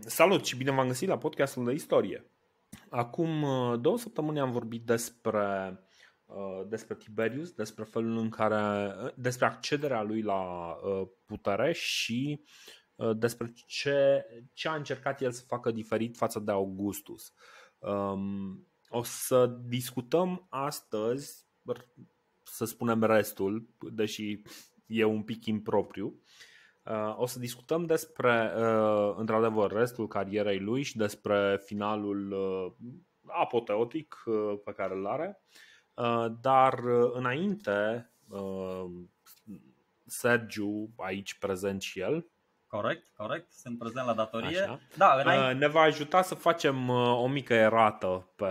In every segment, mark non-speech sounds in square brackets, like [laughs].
Salut și bine v-am găsit la podcastul de istorie. Acum uh, două săptămâni am vorbit despre, uh, despre Tiberius, despre felul în care, uh, despre accederea lui la putere și despre ce, ce a încercat el să facă diferit față de Augustus. Um, o să discutăm astăzi, să spunem restul, deși e un pic impropriu, uh, Uh, o să discutăm despre, uh, într-adevăr, restul carierei lui și despre finalul uh, apoteotic pe care îl are. Dar înainte, Sergiu, aici prezent și el, Corect, corect, sunt prezent la datorie. Așa. Da, înainte... Ne va ajuta să facem o mică erată pe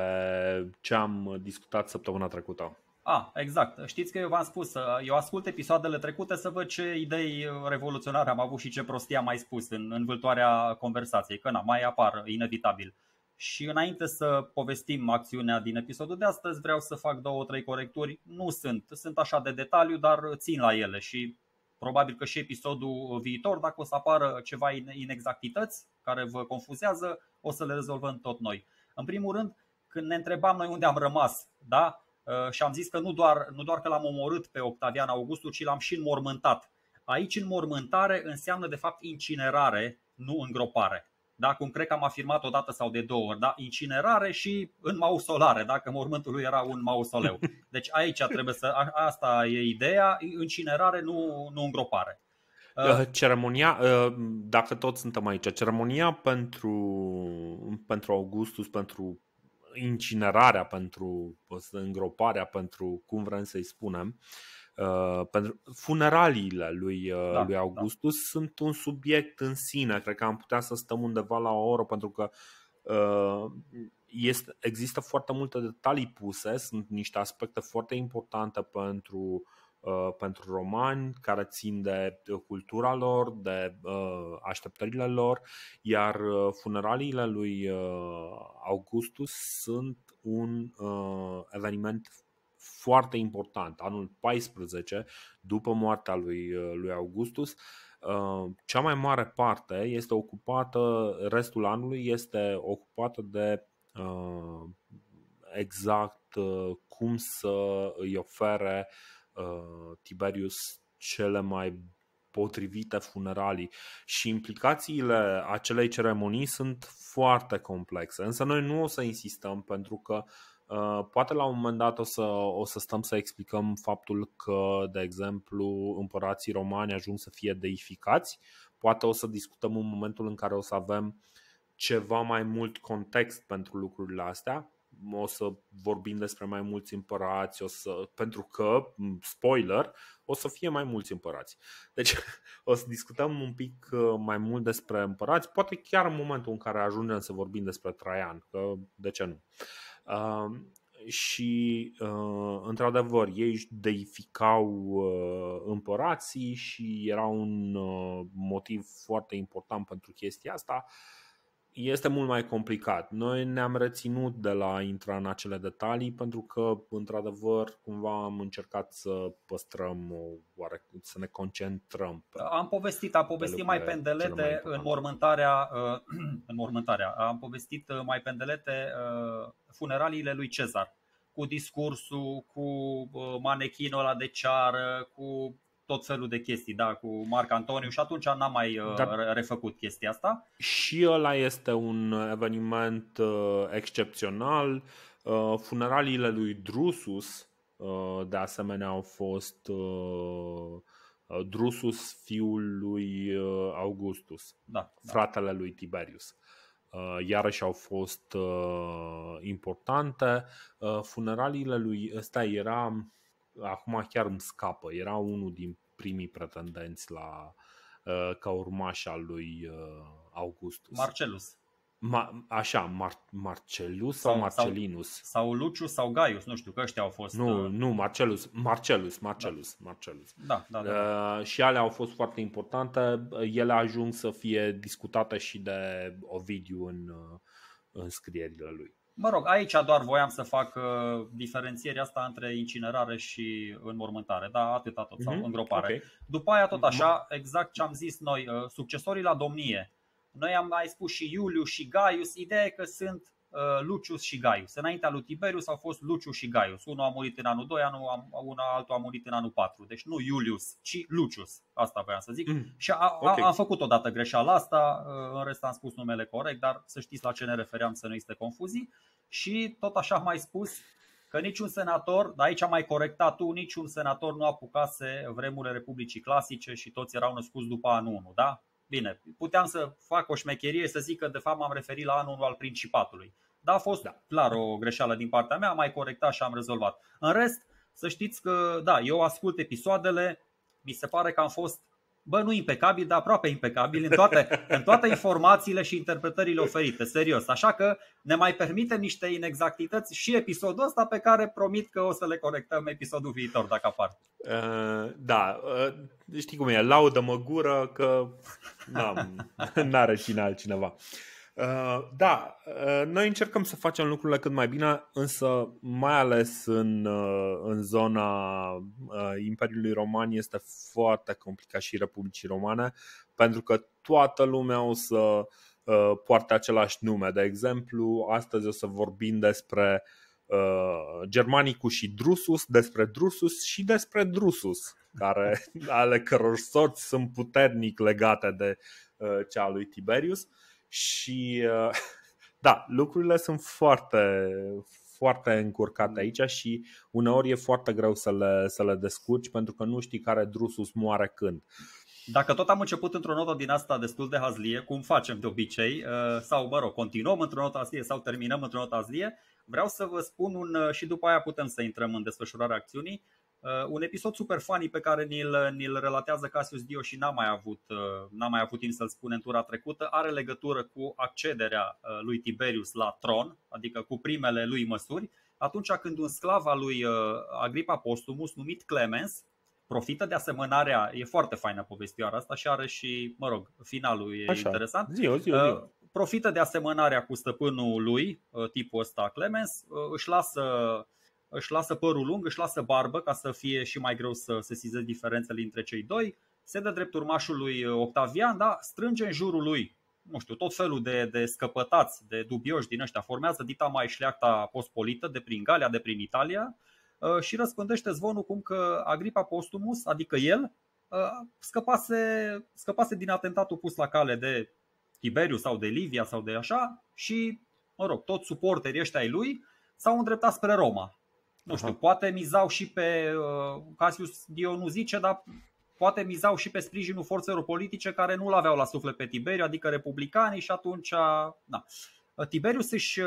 ce am discutat săptămâna trecută. A, ah, exact. Știți că eu v-am spus, uh, eu ascult episoadele trecute să văd ce idei uh, revoluționare am avut și ce prostie am mai spus în, în vâltoarea conversației, că na, mai apar, uh, inevitabil. Și înainte să povestim acțiunea din episodul de astăzi, vreau să fac două, trei corecturi. Nu sunt, sunt așa de detaliu, dar țin la ele și probabil că și episodul viitor, dacă o să apară ceva inexactități care vă confuzează, o să le rezolvăm tot noi. În primul rând, când ne întrebam noi unde am rămas, da? Uh, și am zis că nu doar, nu doar că l-am omorât pe Octavian Augustus, ci l-am și înmormântat. Aici înmormântare înseamnă de fapt incinerare, nu îngropare. Da, cum cred că am afirmat o dată sau de două ori, da? incinerare și în mausolare, dacă mormântul lui era un mausoleu. [laughs] Deci aici trebuie să, a, asta e ideea, incinerare, nu, nu îngropare. Uh, uh, ceremonia, dacă toți suntem aici, ceremonia pentru, pentru Augustus, pentru incinerarea, pentru îngroparea, pentru cum vrem să-i spunem. Uh, pentru funeraliile lui, uh, da, lui da. Augustus da. sunt un subiect în sine. Cred că am putea să stăm undeva la o oră pentru că uh, este, există foarte multe detalii puse, sunt niște aspecte foarte importante pentru uh, Uh, pentru romani care țin de cultura lor, de uh, așteptările lor, iar uh, funeraliile lui Augustus sunt un eveniment foarte important. Anul 14, după moartea lui, lui Augustus, cea mai mare parte este ocupată, restul anului este ocupată de exact cum să îi ofere uh, Uh, Tiberius cele mai potrivite funeralii și implicațiile acelei ceremonii sunt foarte complexe. Însă noi nu o să insistăm pentru că uh, poate la un moment dat o să, o să stăm să explicăm faptul că, de exemplu, împărații romani ajung să fie deificați. Poate o să discutăm în momentul în care o să avem ceva mai mult context pentru lucrurile astea o să vorbim despre mai mulți împărați, o să, pentru că, spoiler, o să fie mai mulți împărați. Deci [laughs] o să discutăm un pic uh, mai mult despre împărați, poate chiar în momentul în care ajungem să vorbim despre Traian, că de ce nu. Uh, și, uh, într-adevăr, ei deificau uh, împărații și era un uh, motiv foarte important pentru chestia asta. Uh, este mult mai complicat. Noi ne-am reținut de la intra în acele detalii pentru că, într-adevăr, cumva am încercat să păstrăm, oare, să ne concentrăm. Pe am povestit, uh, [clears throat] am povestit uh, mai pendelete mai în mormântarea, în mormântarea, am povestit mai pendelete funeraliile lui Cezar cu discursul, cu uh, manechinul ăla de ceară, cu tot felul de chestii, da, cu Marc Antoniu și atunci n-am mai uh, da. refăcut chestia asta. Și ăla este un eveniment uh, excepțional. Uh, funeraliile lui Drusus, uh, de asemenea, au fost uh, uh Drusus, fiul lui uh, Augustus, da, da. fratele da. lui Tiberius. Iarăși au fost importante. Funeraliile lui ăsta era, acum chiar îmi scapă, era unul din primii pretendenți la uh, ca urmaș al lui uh, Augustus. Marcelus. Ma, așa, Mar- Marcelus sau, sau Marcelinus? Sau, sau Luciu sau Gaius, nu știu, că ăștia au fost. Nu, uh... nu, Marcelus, Marcelus, Marcelus, da. Marcelus. Da, da, da. Uh, și alea au fost foarte importante. Ele ajung să fie discutate și de Ovidiu în, uh, în scrierile lui. Mă rog, aici doar voiam să fac uh, diferențierea asta între incinerare și înmormântare, da, atâta tot, sau mm-hmm. îngropare. Okay. După aia tot mhm. așa, exact ce am zis noi, uh, succesorii la domnie. Noi am mai spus și Iuliu și Gaius, ideea e că sunt Uh, Lucius și Gaius. Înaintea lui Tiberius au fost Lucius și Gaius. Unul a murit în anul 2, unul altul a murit în anul 4. Deci nu Iulius, ci Lucius. Asta vreau să zic. Mm. Și a, a, okay. am făcut odată greșeala asta, uh, în rest am spus numele corect, dar să știți la ce ne refeream să nu este confuzii. Și tot așa am mai spus că niciun senator, dar aici am mai corectat tu, niciun senator nu apucase vremurile Republicii Clasice și toți erau născuți după anul 1, da? Bine, puteam să fac o șmecherie să zic că de fapt m-am referit la anul al Principatului. Dar a fost da. clar o greșeală din partea mea, am mai corectat și am rezolvat. În rest, să știți că, da, eu ascult episoadele, mi se pare că am fost bă, nu impecabil, dar aproape impecabil în toate, în toate informațiile și interpretările oferite, serios. Așa că ne mai permite niște inexactități și episodul ăsta pe care promit că o să le corectăm episodul viitor, dacă apar. Uh, da, uh, știi cum e, laudă-mă gură că n-am, n-are cine altcineva. Uh, Uh, da, uh, noi încercăm să facem lucrurile cât mai bine, însă mai ales în, uh, în zona Imperiului Roman este foarte complicat și Republicii Romane, pentru că toată lumea o să poarte același nume. De exemplu, astăzi o să vorbim despre Germanicus și Drusus, despre Drusus și despre Drusus, care, [laughs] ale căror sorți sunt puternic legate de cea a lui Tiberius. Uh, și uh, [laughs] da, lucrurile sunt foarte, foarte încurcate mhm. aici și uneori e foarte greu să le, să le descurci pentru că nu știi care drusus moare când. Dacă tot am început într-o notă din asta destul de hazlie, cum facem de obicei, uh, sau mă rog, continuăm într-o notă hazlie sau terminăm într-o notă hazlie, vreau să vă spun un, uh, și după aia putem să intrăm în desfășurarea acțiunii, Uh, un episod super funny pe care ni-l, ni-l relatează Casius Dio și n-am mai avut, uh, n-am mai avut timp să-l spun în tura trecută Are legătură cu accederea uh, lui Tiberius la tron, adică cu primele lui măsuri Atunci când un sclav al lui Agripa Postumus, numit Clemens, profită de asemănarea E foarte faină povestioara asta și are și, mă rog, finalul e Așa. interesant Zio, zio, zio profită de asemănarea cu stăpânul lui, tipul ăsta Clemens, își lasă își lasă părul lung, își lasă barbă ca să fie și mai greu să se sizeze diferențele între cei doi, se dă drept urmașului uh, Octavian, da, strânge în jurul lui nu știu, tot felul de, de scăpătați, de dubioși din ăștia, formează dita mai șleacta postpolită de prin Galia, de prin Italia uh, și răspândește zvonul cum că Agripa Postumus, adică el, uh, scăpase, scăpase din atentatul pus la cale de Tiberiu sau de Livia sau de așa și, mă rog, tot suporterii ăștia ai lui s-au îndreptat spre Roma. Nu Aha. poate mizau și pe, uh, Casius Dio nu zice, dar poate mizau și pe sprijinul forțelor politice care nu-l aveau la suflet pe Tiberiu, adică republicanii și atunci... Da. Tiberius își,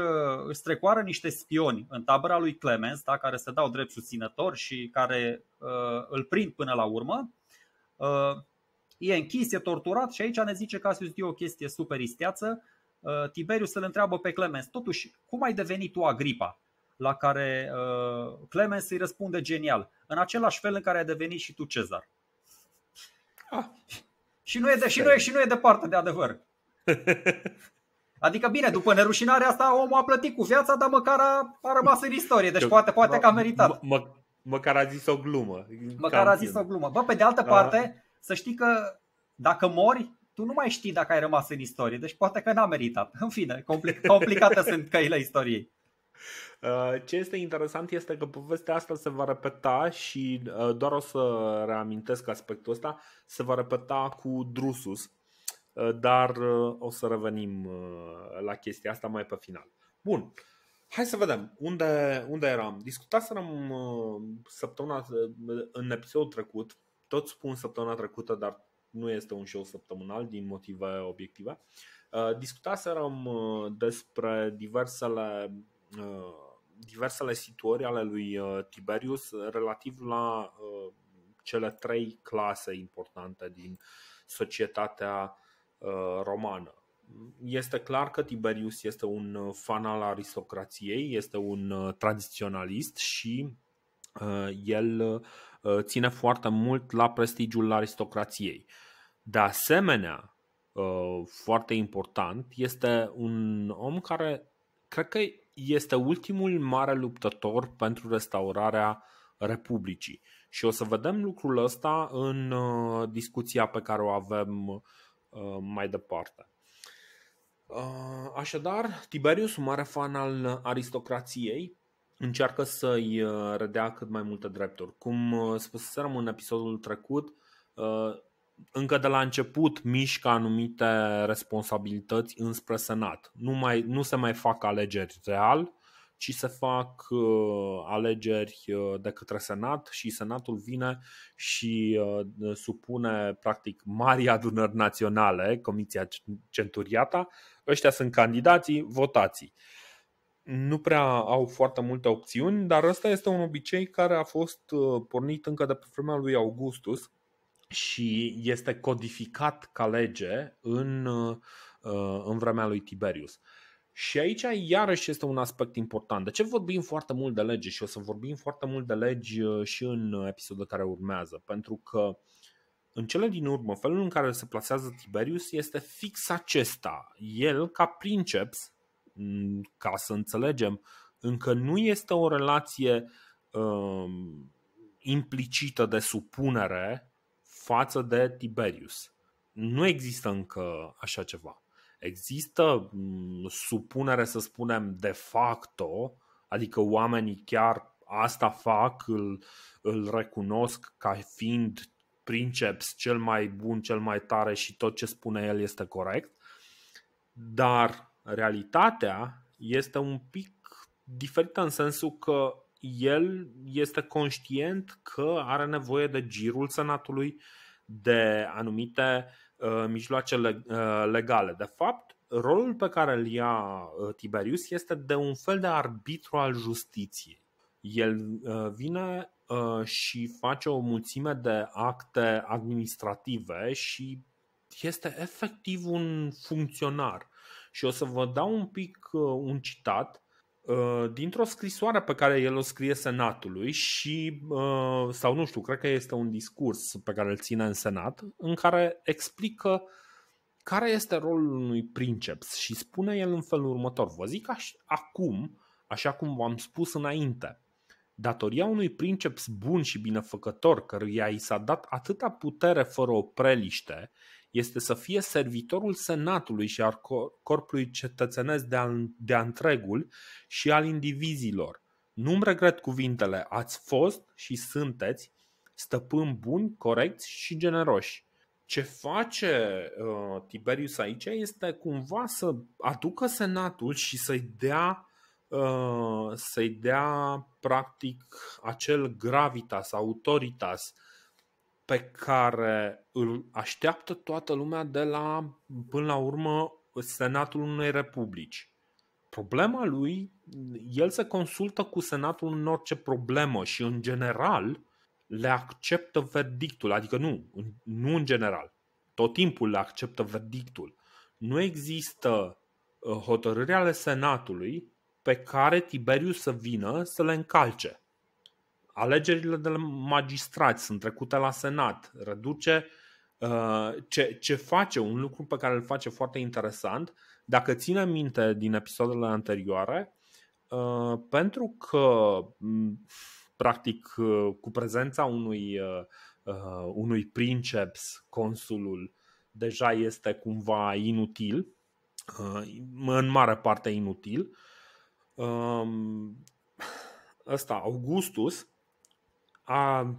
își strecoară niște spioni în tabăra lui Clemens, da, care se dau drept susținător și care uh, îl prind până la urmă. Uh, e închis, e torturat și aici ne zice Casius Dio o chestie super isteață. Uh, Tiberius îl întreabă pe Clemens, totuși, cum ai devenit tu Agripa? la care uh, Clemens îi răspunde genial, în același fel în care ai devenit și tu cezar. Ah. Și, nu e de, și, nu e, și nu e departe de adevăr. [laughs] Adică bine, după nerușinarea asta omul a plătit cu viața, dar măcar a, a rămas în istorie, deci poate, poate că a meritat. Mă, măcar a zis o glumă. Măcar a zis o glumă. Bă, pe de altă parte, să știi că dacă mori, tu nu mai știi dacă ai rămas în istorie, deci poate că n-a meritat. În fine, [laughs] complicate sunt căile istoriei. [laughs] Uh, ce este interesant este că povestea asta se va repeta și uh, doar o să reamintesc aspectul ăsta, se va repeta cu Drusus, uh, dar o să revenim la chestia asta mai pe final. Bun, hai să vedem unde, unde eram. Discutasem săptămâna, în episodul trecut, tot spun săptămâna trecută, dar nu este un show săptămânal din motive obiective. Discutaserăm despre diversele Uh, diversele situări ale lui uh, Tiberius relativ la uh, cele trei clase importante din societatea romană. Este clar că Tiberius este un fan al aristocrației, este un tradiționalist și el ține foarte mult la prestigiul aristocrației. De asemenea, foarte important, este un om care cred că este ultimul mare luptător pentru restaurarea Republicii. Și o să vedem lucrul ăsta în uh, discuția pe care o avem uh, mai departe. Uh, așadar, Tiberius, un mare fan al aristocrației, încearcă să-i redea cât mai multe drepturi. Cum spuseserăm în episodul trecut, încă de la început mișcă anumite responsabilități înspre Senat. Nu, mai, nu se mai fac alegeri real, ci se fac uh, alegeri uh, de către Senat și Senatul vine și uh, supune practic mari adunări naționale, Comisia Centuriata, ăștia sunt candidații, votații. Nu prea au foarte multe opțiuni, dar ăsta este un obicei care a fost pornit încă de pe vremea lui Augustus, și este codificat ca lege în, uh, în vremea lui Tiberius. Și aici iarăși este un aspect important. De ce vorbim foarte mult de lege și o să vorbim foarte mult de legi uh, și în episodul care urmează? Pentru că în cele din urmă, felul în care se plasează Tiberius este fix acesta. El, ca princeps, ca să înțelegem, încă nu este o relație um, implicită de supunere față de Tiberius. Nu există încă așa ceva. Există mm, supunere, să spunem, de facto, adică oamenii chiar asta fac, îl, îl recunosc ca fiind princeps cel mai bun, cel mai tare și tot ce spune el este corect, dar realitatea este un pic diferită în sensul că el este conștient că are nevoie de girul senatului, de anumite uh, mijloace uh, legale. De fapt, rolul pe care îl ia uh, Tiberius este de un fel de arbitru al justiției. El vine și face o mulțime de acte administrative și este efectiv un funcționar. Și o să vă dau un pic un citat Uh, dintr-o scrisoare pe care el o scrie senatului și, uh, sau nu știu, cred că este un discurs pe care îl ține în senat, în care explică care este rolul unui princeps și spune el în felul următor. Vă zic aș, acum, așa cum v-am spus înainte, Datoria unui princeps bun și binefăcător, căruia i s-a dat atâta putere fără o preliște, este să fie servitorul senatului și al corpului cetățenesc de-a întregul și al indivizilor. Nu-mi regret cuvintele, ați fost și sunteți stăpâni buni, corecți și generoși. Ce face uh, Tiberius aici este cumva să aducă senatul și să-i dea Uh, să-i dea practic acel gravitas, autoritas pe care îl așteaptă toată lumea de la, până la urmă, Senatul unei republici. Problema lui, el se consultă cu Senatul în orice problemă și, în general, le acceptă verdictul. Adică nu, nu în general. Tot timpul le acceptă verdictul. Nu există uh, hotărâri ale Senatului pe care Tiberius să vină să le încalce. Alegerile de magistrați sunt trecute la Senat, reduce uh, ce, ce face, un lucru pe care îl face foarte interesant, dacă ține minte din episoadele anterioare, uh, pentru că, practic, uh, cu prezența unui, unui princeps, consulul deja este cumva inutil, în mare parte inutil, um, [sighs] ăsta, Augustus, a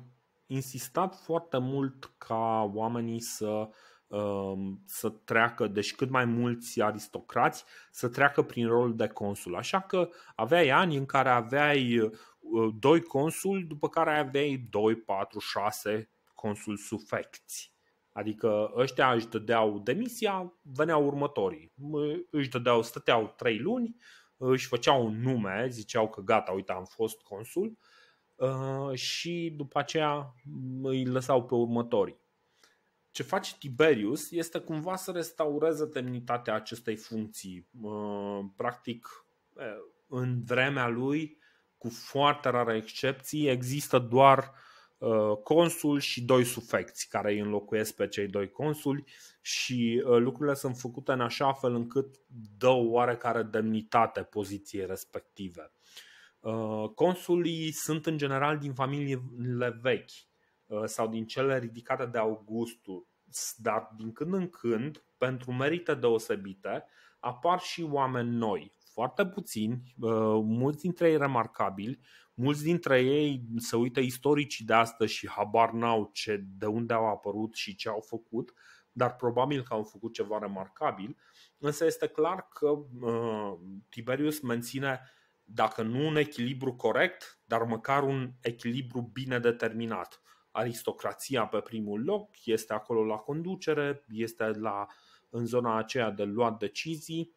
insistat foarte mult ca oamenii să, um, să treacă, deci cât mai mulți aristocrați, să treacă prin rolul de consul. Așa că aveai ani în care aveai uh, doi consuli, după care aveai 2, 4, 6 consuli sufecți. Adică ăștia își dădeau demisia, veneau următorii. Își dădeau, stăteau 3 luni, își făceau un nume, ziceau că gata, uite, am fost consul uh, și după aceea îi lăsau pe următorii. Ce face Tiberius este cumva să restaureze demnitatea acestei funcții. Uh, practic, uh, în vremea lui, cu foarte rare excepții, există doar uh, Uh, consul și doi sufecți care îi înlocuiesc pe cei doi consuli și uh, lucrurile sunt făcute în așa fel încât dă o oarecare demnitate poziției respective. Uh, consulii sunt în general din familiile vechi sau din cele ridicate de Augustus, dar din când în când, pentru merite deosebite, apar și oameni noi, foarte puțini, mulți dintre ei remarcabili, Mulți dintre ei se uită istoricii de astăzi și habar n-au ce, de unde au apărut și ce au făcut, dar probabil că au făcut ceva remarcabil. Însă este clar că uh, Tiberius menține, dacă nu un echilibru corect, dar măcar un echilibru bine determinat. Aristocrația pe primul loc, este acolo la conducere, este la, în zona aceea de luat decizii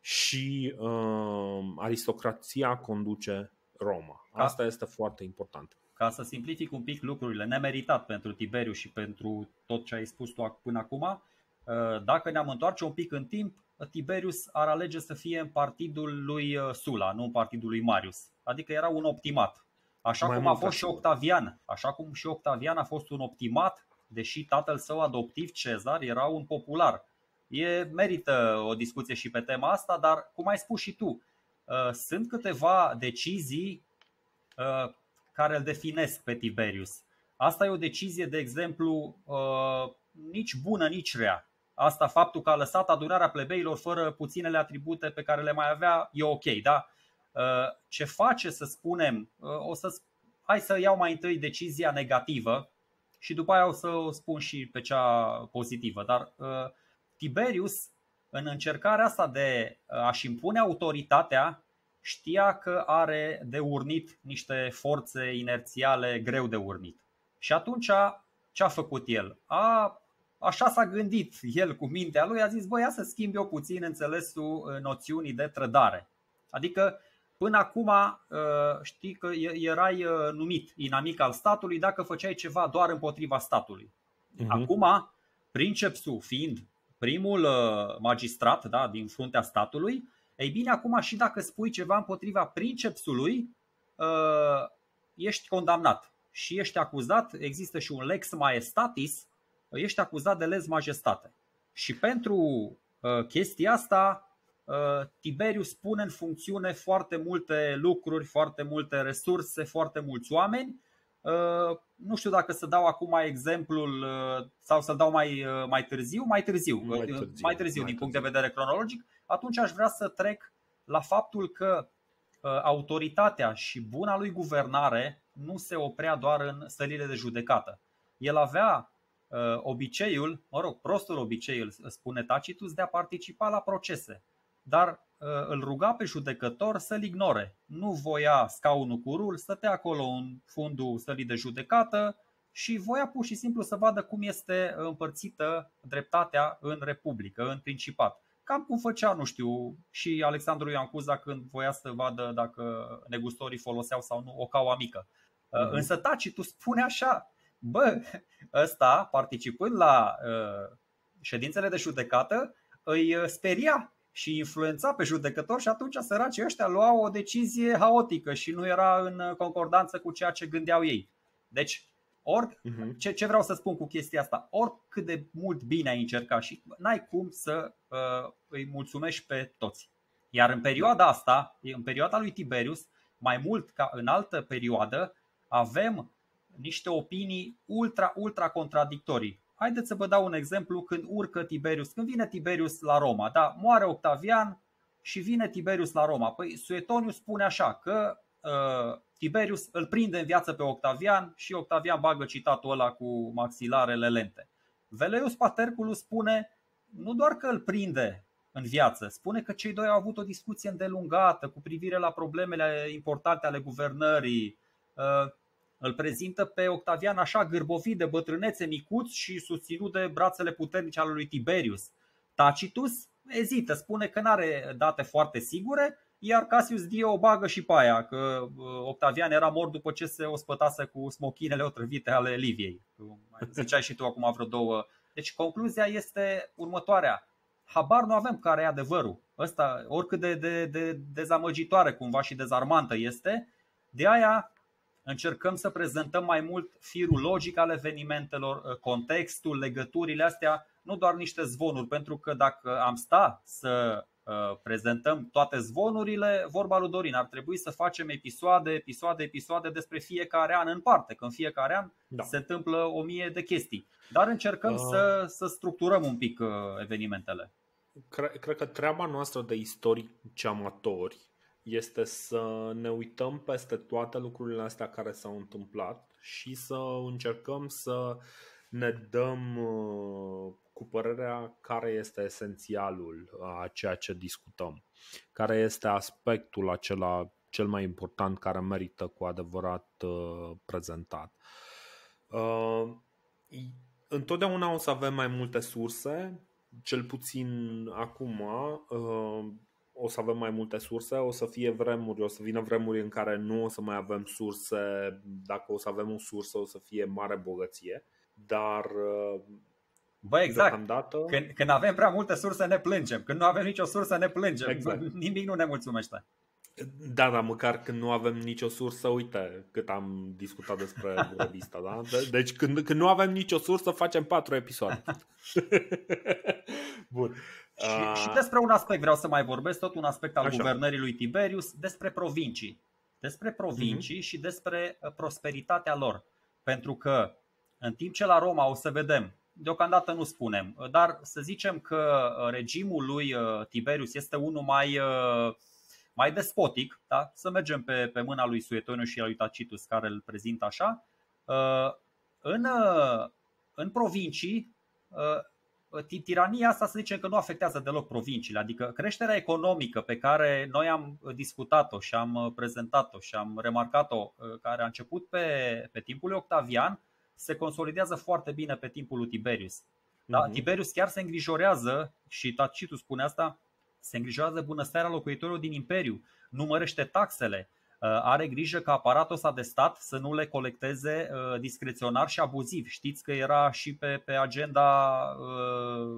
și uh, aristocrația conduce Roma. Asta ca, este foarte important. Ca să simplific un pic lucrurile, nemeritat pentru Tiberiu și pentru tot ce ai spus tu până acum, uh, dacă ne-am întoarce un pic în timp, Tiberius ar alege să fie în partidul lui uh, Sula, nu în partidul lui Marius. Adică era un optimat. Așa Mai cum a fost și Octavian. Așa cum și Octavian a fost un optimat, deși tatăl său adoptiv, Cezar, era un popular. E merită o discuție și pe tema asta, dar cum ai spus și tu, Uh, sunt câteva decizii uh, care îl definesc pe Tiberius. Asta e o decizie, de exemplu, uh, nici bună, nici rea. Asta faptul că a lăsat adunarea plebeilor fără puținele atribute pe care le mai avea e ok, da? Ce face, să spunem, o să hai să iau mai întâi decizia negativă și după aia o să o spun și pe cea pozitivă, dar Tiberius în încercarea asta de uh, a-și impune autoritatea, știa că are de urnit niște forțe inerțiale greu de urnit. Și atunci ce a făcut el? A, așa s-a gândit el cu mintea lui, a zis, băi, ia să schimb eu puțin înțelesul uh, noțiunii de trădare. Adică Până acum uh, știi că erai numit inamic al statului dacă făceai ceva doar împotriva statului. Uh-huh. Acum, princepsul fiind primul uh, magistrat da, din fruntea statului, ei bine, acum și dacă spui ceva împotriva princepsului, uh, ești condamnat și ești acuzat, există și un lex maestatis, ești acuzat de lez majestate. Și pentru uh, chestia asta, Tiberiu spune în funcțiune foarte multe lucruri, foarte multe resurse, foarte mulți oameni Uh, nu știu dacă să dau acum exemplul uh, sau să dau mai, uh, mai târziu, mai târziu, mai târziu, mai târziu mai din târziu. punct de vedere cronologic, atunci aș vrea să trec la faptul că autoritatea și buna lui guvernare nu se oprea doar în sălile de judecată. El avea obiceiul, mă rog, prostul obiceiul, spune Tacitus, de a participa la procese. Dar Uh, îl ruga pe judecător să-l ignore. Nu voia scaunul cu rul, stătea acolo în fundul sălii de judecată și voia pur și simplu să vadă cum este împărțită dreptatea în Republică, în Principat. Cam cum făcea, nu știu, și Alexandru Iancuza când voia să vadă dacă negustorii foloseau sau nu o caua mică. Mm-hmm. Însă spune așa, bă, ăsta participând la uh, ședințele de judecată îi speria și influența pe judecător și atunci săracii ăștia luau o decizie haotică și nu era în concordanță cu ceea ce gândeau ei. Deci, ori, uh-huh. ce, ce vreau să spun cu chestia asta, oricât de mult bine ai încercat și n-ai cum să uh, îi mulțumești pe toți. Iar în perioada asta, în perioada lui Tiberius, mai mult ca în altă perioadă, avem niște opinii ultra, ultra contradictorii. Haideți să vă dau un exemplu când urcă Tiberius, când vine Tiberius la Roma, da, moare Octavian și vine Tiberius la Roma. Păi Suetoniu spune așa că uh, Tiberius îl prinde în viață pe Octavian și Octavian bagă citatul ăla cu maxilarele lente. Veleus Paterculus spune nu doar că îl prinde în viață, spune că cei doi au avut o discuție îndelungată cu privire la problemele importante ale guvernării, uh, îl prezintă pe Octavian așa gârbovit de bătrânețe micuț și susținut de brațele puternice ale lui Tiberius. Tacitus ezită, spune că nu are date foarte sigure, iar Cassius Dio o bagă și pe aia, că uh, Octavian era mort după ce se ospătase cu smochinele otrăvite ale Liviei. Mai [laughs] ziceai și tu acum vreo două. Deci concluzia este următoarea. Habar nu avem care e adevărul. Asta, oricât de, de, de dezamăgitoare cumva și dezarmantă este, de aia Încercăm să prezentăm mai mult firul logic al evenimentelor, uh, contextul, legăturile astea, nu doar niște zvonuri, pentru că dacă am sta să uh, prezentăm toate zvonurile, vorba lui Dorin, ar trebui să facem episoade, episoade, episoade despre fiecare an în parte, că în fiecare an da. se întâmplă o mie de chestii. Dar încercăm uh, să, să structurăm un pic uh, evenimentele. Cred, cred că treaba noastră de istorici amatori este să ne uităm peste toate lucrurile astea care s-au întâmplat și să încercăm să ne dăm uh, cu părerea care este esențialul uh, a ceea ce discutăm, care este aspectul acela cel mai important care merită cu adevărat uh, prezentat. Întotdeauna o să avem mai multe surse, cel puțin acum o să avem mai multe surse, o să fie vremuri, o să vină vremuri în care nu o să mai avem surse, dacă o să avem o sursă o să fie mare bogăție, dar Bă, exact. Deocamdată... Când, când avem prea multe surse ne plângem, când nu avem nicio sursă ne plângem, exact. [laughs] nimic nu ne mulțumește. Da, da, măcar când nu avem nicio sursă, uite cât am discutat despre [laughs] revista, da? De- deci când, când nu avem nicio sursă facem patru episoade. [laughs] Bun. Și, și despre un aspect vreau să mai vorbesc, tot un aspect al Așa. guvernării lui Tiberius, despre provincii. Despre provincii uh-huh. și despre uh, prosperitatea lor. Pentru că, în timp ce la Roma, o să vedem, deocamdată nu spunem, uh, dar să zicem că uh, regimul lui Tiberius este unul mai, mai despotic, da? să mergem pe, pe mâna lui Suetonius și a lui Tacitus, care îl prezintă așa. În, în provincii Ă, tirania asta să zicem că nu afectează deloc provinciile, adică creșterea economică pe care noi am ă, discutat-o și am ă, prezentat-o și am remarcat-o, care a început pe, pe timpul lui Octavian, se consolidează foarte bine pe timpul lui Tiberius. Da? Uh-huh. Tiberius chiar se îngrijorează, și Tacitus spune asta, se îngrijorează bunăstarea locuitorilor din imperiu, numărește taxele, Uh, are grijă ca aparatul ăsta de stat să nu le colecteze uh, discreționar și abuziv. Știți că era și pe, pe agenda uh,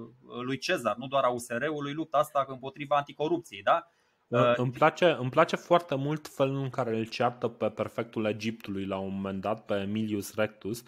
lui Cezar, nu doar a USR-ului, lupta asta împotriva anticorupției. Da? da îmi place, îmi place foarte mult felul în care îl ceartă pe perfectul Egiptului la un moment dat, pe Emilius Rectus,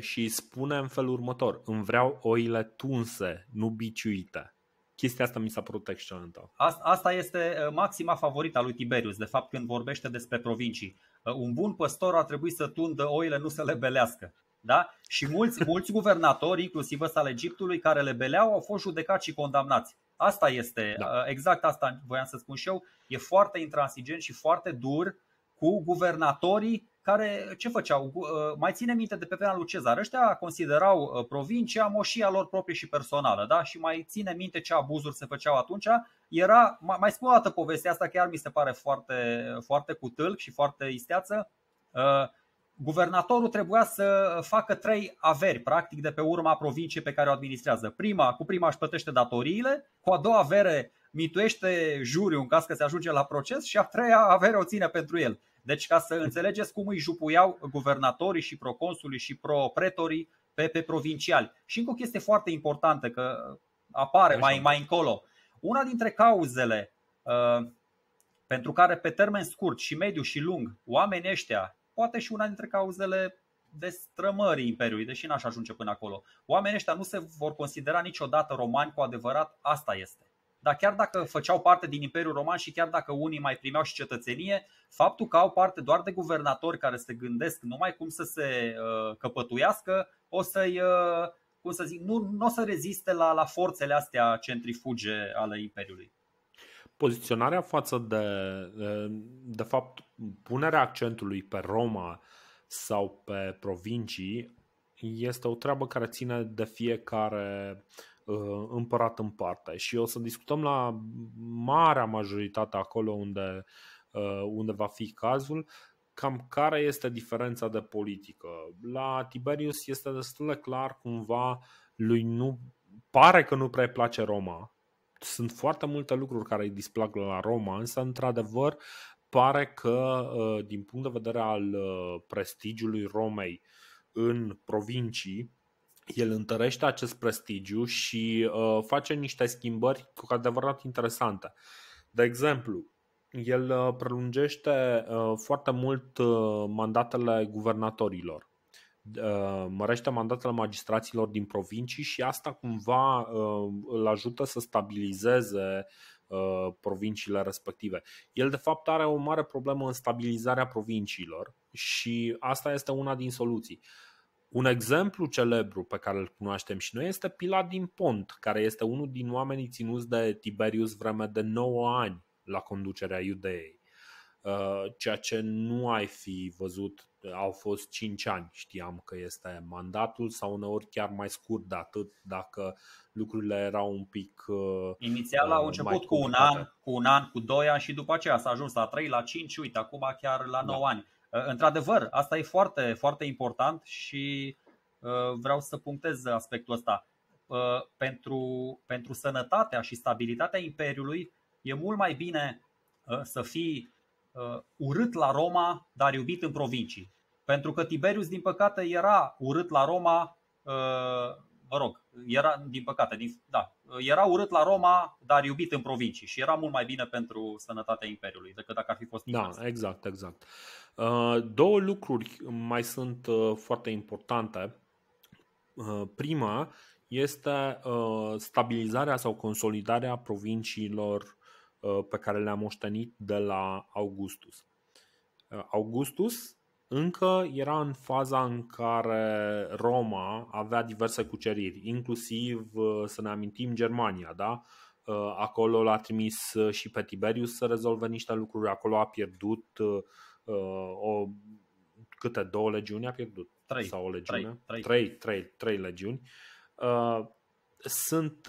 și spune în felul următor, îmi vreau oile tunse, nu biciuite chestia asta mi s-a părut excelentă. Asta este maxima favorită a lui Tiberius, de fapt, când vorbește despre provincii. Un bun păstor ar trebui să tundă oile, nu să le belească. Da? Și mulți, [laughs] mulți guvernatori, inclusiv ăsta al Egiptului, care le beleau, au fost judecați și condamnați. Asta este, da. exact asta voiam să spun și eu, e foarte intransigent și foarte dur cu guvernatorii care ce făceau? Ă, mai ține minte de pe vremea lui Cezar, ăștia considerau ă, provincia moșia lor proprie și personală da? și mai ține minte ce abuzuri se făceau atunci. Era, mai, mai spun o dată povestea asta, chiar mi se pare foarte, foarte cutâlc și foarte isteață. Ă, guvernatorul trebuia să facă trei averi, practic, de pe urma provinciei pe care o administrează. Prima, cu prima își plătește datoriile, cu a doua avere mituiește juriul în caz că se ajunge la proces și a treia avere o ține pentru el. Deci ca să înțelegeți cum îi jupuiau guvernatorii și proconsulii și propretorii pe, pe provinciali. Și încă o chestie foarte importantă că apare mai, mai încolo. Una dintre cauzele uh, pentru care pe termen scurt și mediu și lung oamenii ăștia, poate și una dintre cauzele destrămării Imperiului, deși n-aș ajunge până acolo, oamenii ăștia nu se vor considera niciodată romani cu adevărat, asta este dar chiar dacă făceau parte din Imperiul Roman și chiar dacă unii mai primeau și cetățenie, faptul că au parte doar de guvernatori care se gândesc numai cum să se uh, căpătuiască, o să-i, uh, cum să zic, nu, nu o să reziste la, la forțele astea centrifuge ale Imperiului poziționarea față de, uh, de fapt, punerea accentului pe Roma sau pe provincii este o treabă care ține de fiecare Uh, împărat în parte și o să discutăm la marea majoritate acolo unde, uh, unde va fi cazul cam care este diferența de politică. La Tiberius este destul de clar cumva lui nu pare că nu prea place Roma. Sunt foarte multe lucruri care îi displac la Roma, însă într-adevăr pare că uh, din punct de vedere al prestigiului Romei în provincii, el întărește acest prestigiu și uh, face niște schimbări cu adevărat interesante. De exemplu, el uh, prelungește uh, foarte mult uh, mandatele guvernatorilor, uh, mărește mandatele magistraților din provincii și asta cumva uh, îl ajută să stabilizeze uh, provinciile respective. El, de fapt, are o mare problemă în stabilizarea provinciilor și asta este una din soluții. Uh, un exemplu celebru pe care îl cunoaștem și noi este Pilat din Pont, care este unul din oamenii ținuți de Tiberius vreme de 9 ani la conducerea Iudeei. Uh, ceea ce nu ai fi văzut, au fost 5 ani, știam că este mandatul, sau uneori chiar mai scurt de atât, dacă lucrurile erau un pic. Uh, Inițial au uh, început cu un an, cu un an, cu doi ani și după aceea s-a ajuns la 3, la 5, uite, acum chiar la 9 da. ani Ă, într-adevăr, asta e foarte, foarte important și ă, vreau să punctez aspectul ăsta. Ă, pentru, pentru sănătatea și stabilitatea Imperiului e mult mai bine să fii urât la Roma, dar iubit în provincii. Pentru că Tiberius, din păcate, era urât la Roma, mă rog, era, din păcate, din, da, era urât la Roma, dar iubit în provincii și era mult mai bine pentru sănătatea Imperiului decât dacă ar fi fost Da, invers. exact, exact. Uh, două lucruri mai sunt uh, foarte importante. Uh, prima este stabilizarea sau consolidarea provinciilor pe care le-a moștenit de la Augustus. Augustus încă era în faza în care Roma avea diverse cuceriri, inclusiv, uh, să ne amintim, Germania, da? Uh, acolo l-a trimis uh, și pe Tiberius să rezolve niște lucruri, acolo a pierdut o, câte două legiuni a pierdut? Trei. Sau o legiune? Trei, trei. Trei, trei, trei legiuni. Sunt,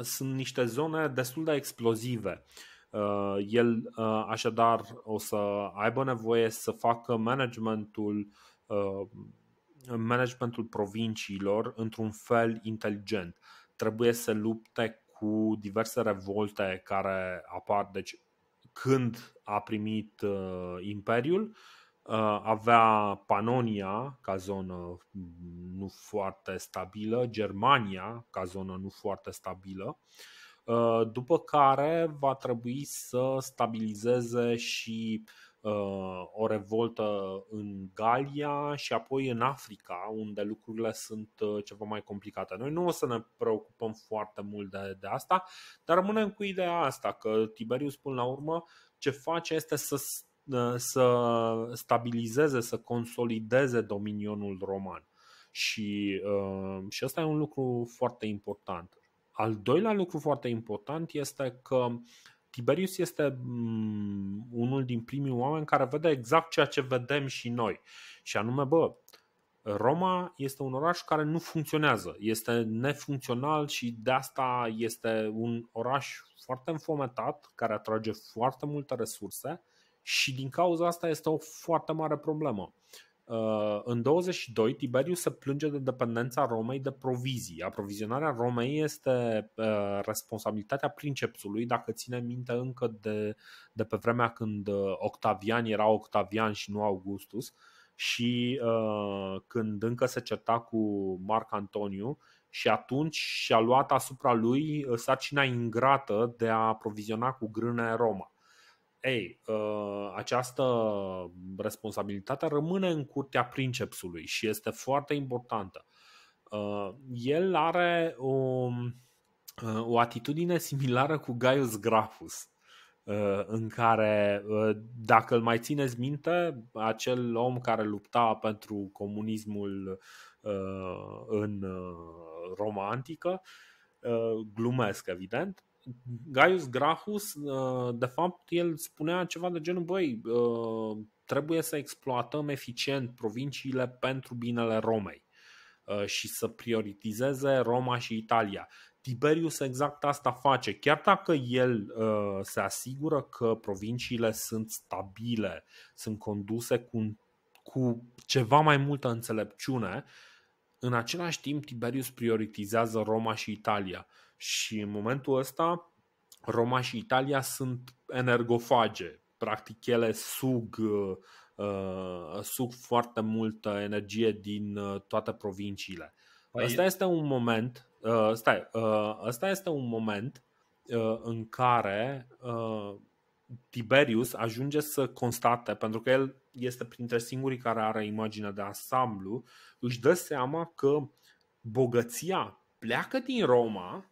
sunt niște zone destul de explozive. Uh, Uh, el uh, așadar o să aibă nevoie să facă managementul uh, managementul provinciilor într-un fel inteligent. Trebuie să lupte cu diverse revolte care apar. Deci când a primit uh, Imperiul, uh, avea Panonia ca zonă nu foarte stabilă, Germania ca zonă nu foarte stabilă, uh, Uh, după care va trebui să stabilizeze și uh, o revoltă în Galia și apoi în Africa, unde lucrurile sunt uh, ceva mai complicate. Noi nu o să ne preocupăm foarte mult de, de asta, dar rămânem cu ideea asta că Tiberius, până la urmă, ce face este să să stabilizeze, să consolideze dominionul roman. Și, și asta e un lucru foarte important. Al doilea lucru foarte important este că Tiberius este mm, unul din primii oameni care vede exact ceea ce vedem și noi. Și anume, bă, Roma este un oraș care nu funcționează, este nefuncțional și de asta este un oraș foarte înfometat, care atrage foarte multe resurse și din cauza asta este o foarte mare problemă. Uh, în 22, Tiberiu se plânge de dependența Romei de provizii. Aprovizionarea Romei este uh, responsabilitatea princepsului, dacă ține minte încă de, de pe vremea când uh, Octavian era Octavian și nu Augustus și când încă se certa cu Marc Antoniu și atunci și-a luat asupra lui sarcina ingrată de a aproviziona cu grâne Roma ei, uh, această responsabilitate rămâne în curtea princepsului și este foarte importantă. Uh, el are o, uh, o atitudine similară cu Gaius Grafus, în care, dacă îl mai țineți minte, acel om care lupta pentru comunismul în Roma Antică, glumesc evident, Gaius Gracchus, uh, de fapt, el spunea ceva de genul, băi, uh, trebuie să exploatăm eficient provinciile pentru binele Romei uh, și să prioritizeze Roma și Italia. Tiberius exact asta face. Chiar dacă el se asigură că provinciile sunt stabile, sunt conduse cu, cu ceva mai multă înțelepciune, în același timp Tiberius prioritizează Roma și Italia și în momentul ăsta Roma și Italia sunt energofage. Practic ele sug, uh, uh sug foarte multă energie din uh, toate provinciile. Asta păi- este un moment, uh, stai, uh, asta este un moment uh, în care uh, Tiberius ajunge să constate, pentru că el este printre singurii care are imaginea de ansamblu, își dă seama că bogăția pleacă din Roma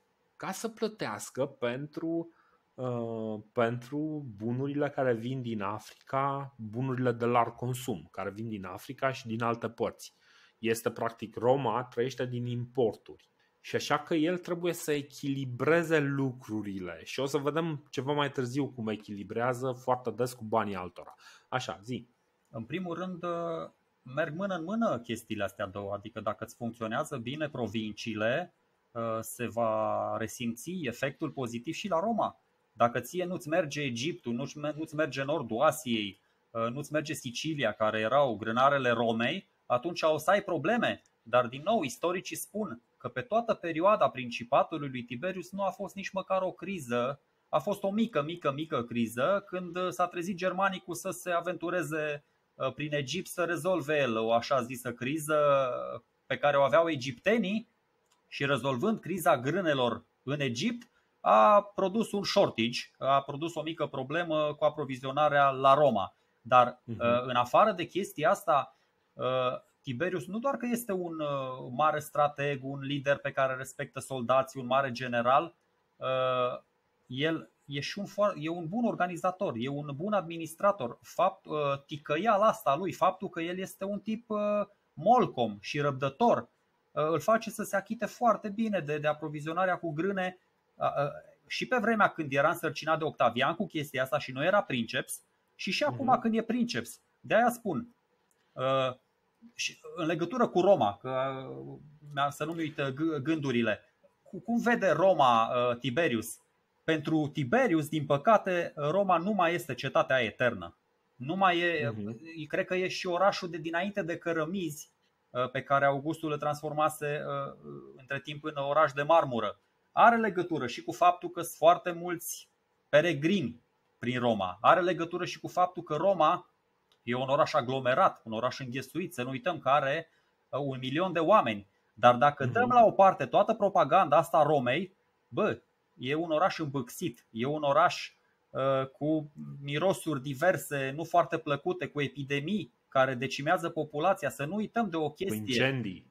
ca să plătească pentru, uh, pentru bunurile care vin din Africa, bunurile de larg consum, care vin din Africa și din alte părți. Este practic Roma trăiește din importuri. Și așa că el trebuie să echilibreze lucrurile și o să vedem ceva mai târziu cum echilibrează foarte des cu banii altora. Așa, zi. În primul rând, uh, merg mână în mână chestiile astea două, adică dacă îți funcționează bine provinciile, Uh, se va resimți efectul pozitiv și la Roma. Dacă ție nu-ți merge Egiptul, nu-ți merge Nordul Asiei, uh, nu-ți merge Sicilia, care erau grânarele Romei, atunci o să ai probleme. Dar din nou, istoricii spun că pe toată perioada principatului lui Tiberius nu a fost nici măcar o criză, a fost o mică, mică, mică criză când s-a trezit germanicul să se aventureze uh, prin Egipt să rezolve el o așa zisă criză pe care o aveau egiptenii și rezolvând criza grânelor în Egipt, a produs un shortage, a produs o mică problemă cu aprovizionarea la Roma. Dar uh-huh. în afară de chestia asta, uh, Tiberius nu doar că este un uh, mare strateg, un lider pe care respectă soldații, un mare general, uh, el e și un, e un bun organizator, e un bun administrator. Fapt, ticăia la asta lui, faptul că el este un tip molcom și răbdător, Uh, îl face să se achite foarte bine de, de aprovizionarea cu grâne. Uh, uh, și pe vremea când era însărcinat de Octavian cu chestia asta și nu era princeps, și și acum mhm. când e princeps. De aia spun, și în legătură cu Roma, că să nu-mi uit gândurile, cum vede Roma Tiberius? Pentru Tiberius, din păcate, Roma nu mai este cetatea eternă. Nu mai e, uh-huh. cred că e și orașul de dinainte de cărămizi Uh, pe care Augustul le transformase uh, uh, între timp în oraș de marmură, are legătură și cu faptul că sunt foarte mulți peregrini prin Roma. Are legătură și cu faptul că Roma e un oraș aglomerat, un oraș înghesuit, să nu uităm că are un milion de oameni. Dar dacă mhm. dăm la o parte toată propaganda asta a Romei, bă, e un oraș îmbâxit, e un oraș uh, cu mirosuri diverse, nu foarte plăcute, cu epidemii, care decimează populația, să nu uităm de o chestie. Cu incendii.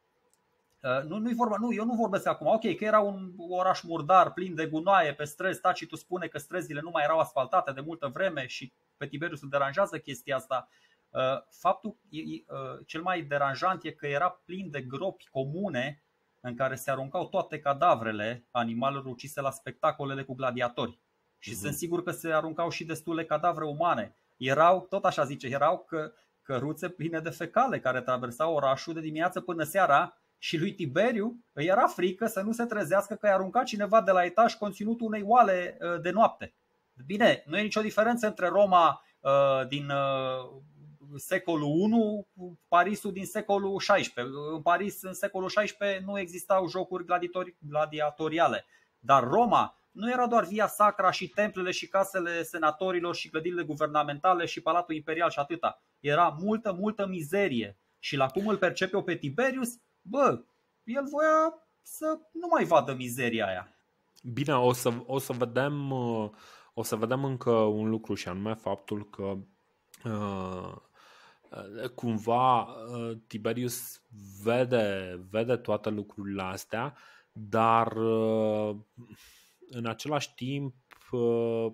Uh, nu, nu-i vorba, nu, eu nu vorbesc acum, ok, că era un oraș murdar plin de gunoaie pe străzi, Taci, tu spune că străzile nu mai erau asfaltate de multă vreme și pe tiberiu se deranjează chestia asta. Uh, faptul uh, cel mai deranjant e că era plin de gropi comune în care se aruncau toate cadavrele animalelor ucise la spectacolele cu gladiatori. Și uh-huh. sunt sigur că se aruncau și destule cadavre umane. Erau, tot așa zice, erau că căruțe pline de fecale care traversau orașul de dimineață până seara și lui Tiberiu îi era frică să nu se trezească că i-a aruncat cineva de la etaj conținutul unei oale uh, de noapte. Bine, nu e nicio diferență între Roma uh, din uh, secolul 1, Parisul din secolul 16. În Paris în secolul 16 nu existau jocuri gladiatoriale, dar Roma nu era doar via sacra și templele și casele senatorilor și clădirile guvernamentale și palatul imperial și atâta era multă, multă mizerie. Și la cum îl percepe pe Tiberius, bă, el voia să nu mai vadă mizeria aia. Bine, o să, o să vedem uh, o să vedem încă un lucru și anume faptul că uh, uh, cumva uh, Tiberius vede, vede toate lucrurile astea, dar uh, în același timp uh,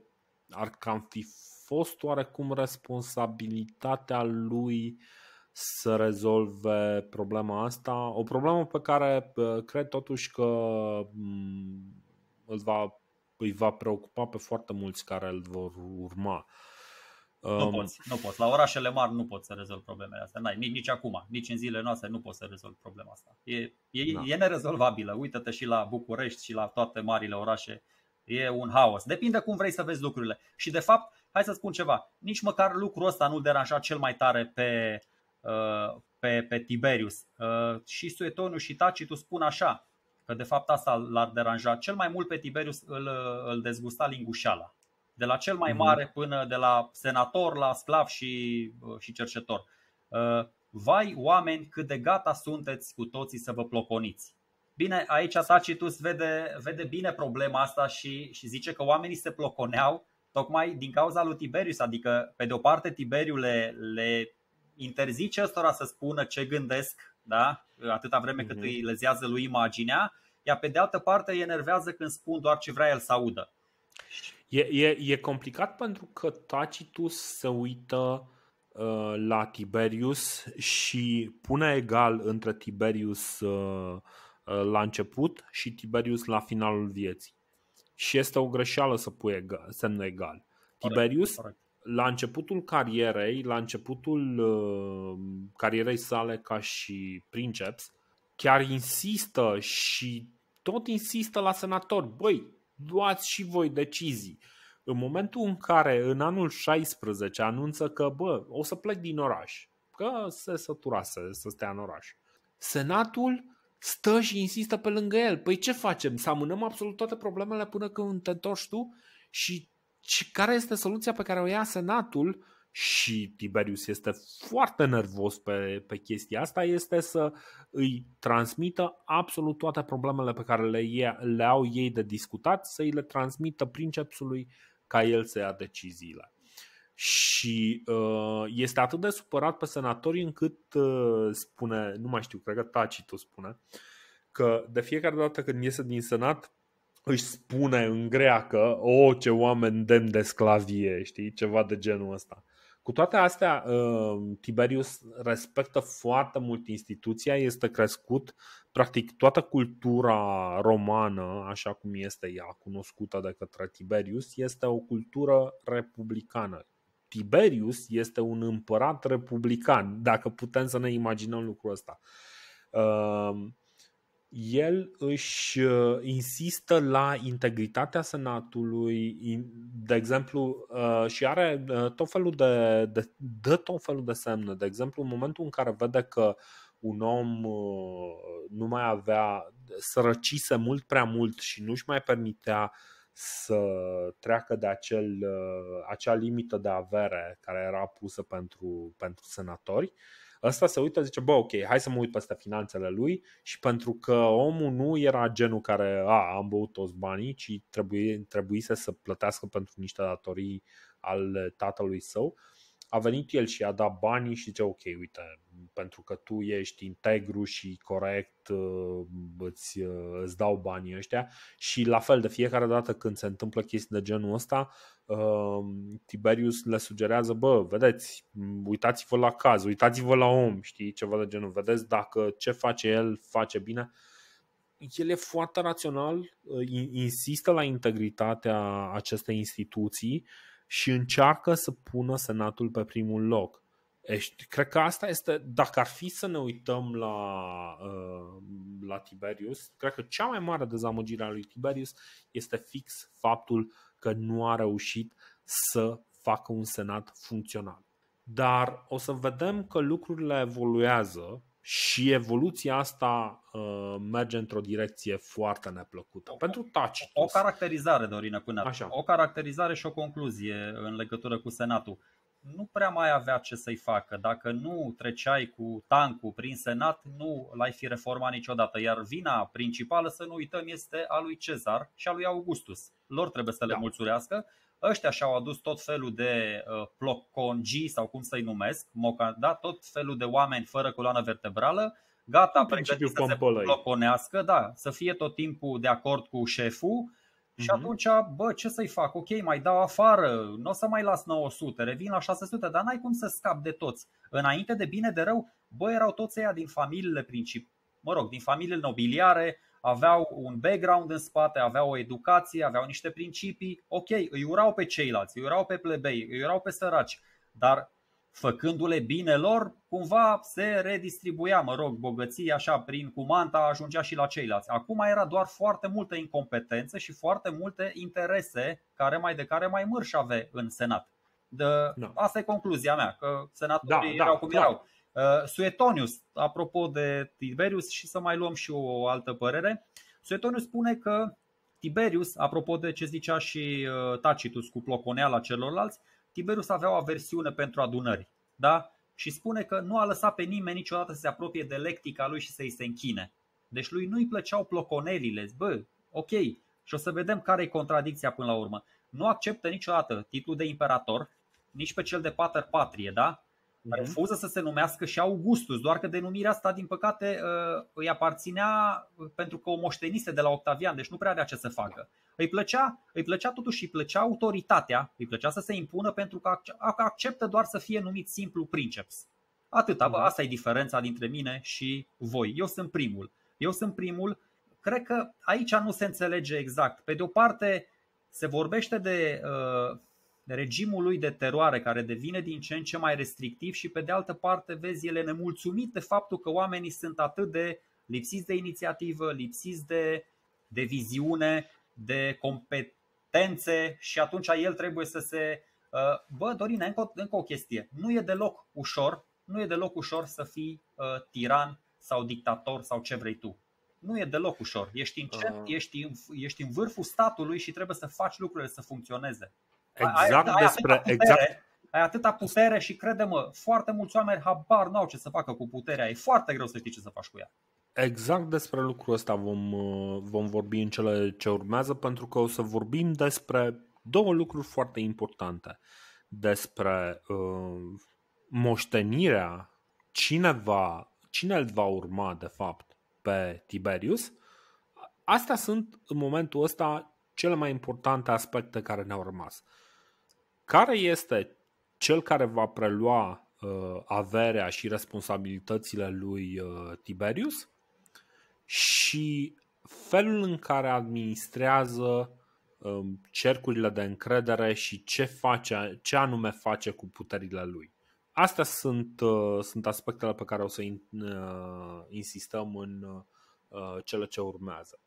ar cam fi fost oarecum responsabilitatea lui să rezolve problema asta. O problemă pe care cred totuși că mm, îl va, îi va preocupa pe foarte mulți care îl vor urma. Nu um, poți, nu poți. La orașele mari nu poți să rezolvi problemele astea. N-ai, nici, nici acum, nici în zilele noastre nu poți să rezolvi problema asta. E, e, da. e nerezolvabilă. Uită-te și la București și la toate marile orașe. E un haos. Depinde cum vrei să vezi lucrurile. Și de fapt, hai să spun ceva, nici măcar lucrul ăsta nu deranja cel mai tare pe, uh, pe, pe Tiberius. Uh, și Suetoniu și Tacitus spun așa, că de fapt asta l-ar deranja cel mai mult pe Tiberius îl, uh, îl dezgusta lingușala. De la cel mai mhm. mare până de la senator la sclav și, și cercetor. Vai oameni cât de gata sunteți cu toții să vă ploconiți. Bine, aici Tacitus vede, vede bine problema asta și, și zice că oamenii se ploconeau tocmai din cauza lui Tiberius, adică pe de o parte Tiberiu le, le interzice ăstora să spună ce gândesc, da? atâta vreme cât mhm. îi lezează lui imaginea, iar pe de altă parte îi enervează când spun doar ce vrea el să audă. E, e, e complicat pentru că Tacitus se uită uh, la Tiberius și pune egal între Tiberius uh, uh, la început și Tiberius la finalul vieții și este o greșeală să pui egal, semnul egal. Tiberius, corect, corect. la începutul carierei, la începutul uh, carierei sale ca și princeps, chiar insistă și tot insistă la senator. băi, luați și voi decizii. În momentul în care în anul 16 anunță că, bă, o să plec din oraș, că se săturase să stea în oraș, senatul stă și insistă pe lângă el. Păi ce facem? Să amânăm absolut toate problemele până când te întorci tu? Și, și care este soluția pe care o ia Senatul? Și Tiberius este foarte nervos pe, pe chestia asta, este să îi transmită absolut toate problemele pe care le, le au ei de discutat, să îi le transmită princepsului ca el să ia deciziile și uh, este atât de supărat pe senatori încât uh, spune, nu mai știu, cred că o spune, că de fiecare dată când iese din senat își spune în greacă, o, oh, ce oameni demn de sclavie, știi, ceva de genul ăsta. Cu toate astea, uh, Tiberius respectă foarte mult instituția, este crescut, practic toată cultura romană, așa cum este ea cunoscută de către Tiberius, este o cultură republicană. Tiberius este un împărat republican, dacă putem să ne imaginăm lucrul ăsta. Ehm, el își uh, insistă la integritatea senatului, de exemplu, uh, și are uh, tot felul de, de, dă tot felul de semne. De exemplu, în momentul în care vede că un om nu mai avea, sărăcise mult prea mult și nu-și mai permitea uh, să treacă de acel, uh, acea limită de avere care era pusă pentru, pentru senatori. Ăsta se uită, zice, bă, ok, hai să mă uit peste finanțele lui și pentru că omul nu era genul care, a, am băut toți banii, ci trebuie, trebuise să plătească pentru niște datorii al tatălui său, a venit el și a dat banii și zice, ok, uite, pentru că tu ești integru și corect, uh, îți, uh, îți dau banii ăștia și la fel de fiecare dată când se întâmplă chestii de genul ăsta, uh, Tiberius le sugerează, bă, vedeți, uitați-vă la caz, uitați-vă la om, știi, ceva de genul, vedeți dacă ce face el face bine. El e foarte rațional, insistă la integritatea acestei instituții și încearcă să pună Senatul pe primul loc. Ești, cred că asta este, dacă ar fi să ne uităm la, uh, la Tiberius, cred că cea mai mare dezamăgire a lui Tiberius este fix faptul că nu a reușit să facă un senat funcțional. Dar o să vedem că lucrurile evoluează și evoluția asta uh, merge într-o direcție foarte neplăcută. O, Pentru Tacitus. O caracterizare, Dorină, până Așa. O caracterizare și o concluzie în legătură cu Senatul nu prea mai avea ce să-i facă. Dacă nu treceai cu tancul prin Senat, nu l-ai fi reformat niciodată. Iar vina principală, să nu uităm, este a lui Cezar și a lui Augustus. Lor trebuie să le da. mulțurească. Ăștia și-au adus tot felul de uh, plocongi sau cum să-i numesc, da tot felul de oameni fără coloană vertebrală, gata, pregătiți să se ploconească, da, să fie tot timpul de acord cu șeful, și mhm. atunci, bă, ce să-i fac? Ok, mai dau afară, nu o să mai las 900, revin la 600, dar n-ai cum să scap de toți. Înainte de bine de rău, bă, erau toți ăia din familiile princip, mă rog, din familiile nobiliare, aveau un background în spate, aveau o educație, aveau niște principii. Ok, îi urau pe ceilalți, îi urau pe plebei, îi urau pe săraci, dar făcându-le bine lor, cumva se redistribuia, mă rog, bogăția așa prin cumanta ajungea și la ceilalți. Acum era doar foarte multă incompetență și foarte multe interese care mai de care mai mărșave în Senat. De, no. Da. Asta e concluzia mea, că senatorii da, da, erau da, cum clar. erau. Uh, Suetonius, apropo de Tiberius și să mai luăm și o altă părere, Suetonius spune că Tiberius, apropo de ce zicea și uh, Tacitus cu ploconeala celorlalți, Tiberius avea o aversiune pentru adunări da? și spune că nu a lăsat pe nimeni niciodată să se apropie de lectica lui și să-i se închine. Deci lui nu-i plăceau ploconelile. Bă, ok, și o să vedem care e contradicția până la urmă. Nu acceptă niciodată titlul de imperator, nici pe cel de pater patrie, da? mm-hmm. refuză să se numească și Augustus, doar că denumirea asta, din păcate, uh, îi aparținea uh, pentru că o moștenise de la Octavian, deci nu prea avea ce să facă. Îi plăcea, îi plăcea totuși, îi plăcea autoritatea, îi plăcea să se impună pentru că acceptă doar să fie numit simplu princeps. Atâta, bă, mhm. asta e diferența dintre mine și voi. Eu sunt primul. Eu sunt primul. Cred că aici nu se înțelege exact. Pe de o parte, se vorbește de uh, regimul lui de teroare care devine din ce în ce mai restrictiv și pe de altă parte vezi ele nemulțumit de faptul că oamenii sunt atât de lipsiți de inițiativă, lipsiți de, de viziune, de competențe și atunci el trebuie să se... Uh, bă, Dorine, încă, încă o chestie. Nu e deloc ușor, nu e deloc ușor să fii uh, tiran sau dictator sau ce vrei tu. Nu e deloc ușor. Ești în, cer, uh. ești, în, ești în vârful statului și trebuie să faci lucrurile să funcționeze. Exact ai, ai despre. Putere, exact. Ai atâta putere și crede-mă, foarte mulți oameni habar n-au ce să facă cu puterea. E foarte greu să știi ce să faci cu ea. Exact despre lucrul ăsta vom, uh, vom vorbi în cele ce urmează, pentru că o să vorbim despre două lucruri foarte importante. Despre uh, moștenirea, cine, va, cine îl va urma, de fapt, pe Tiberius. Astea sunt, în momentul ăsta, cele mai importante aspecte care ne-au rămas. Uh, care este cel care va prelua uh, averea și responsabilitățile lui uh, Tiberius și felul în care administrează uh, cercurile de încredere și ce, face, ce anume face cu puterile lui. Astea sunt, uh, sunt aspectele pe care o să in, uh, insistăm în uh, cele ce urmează.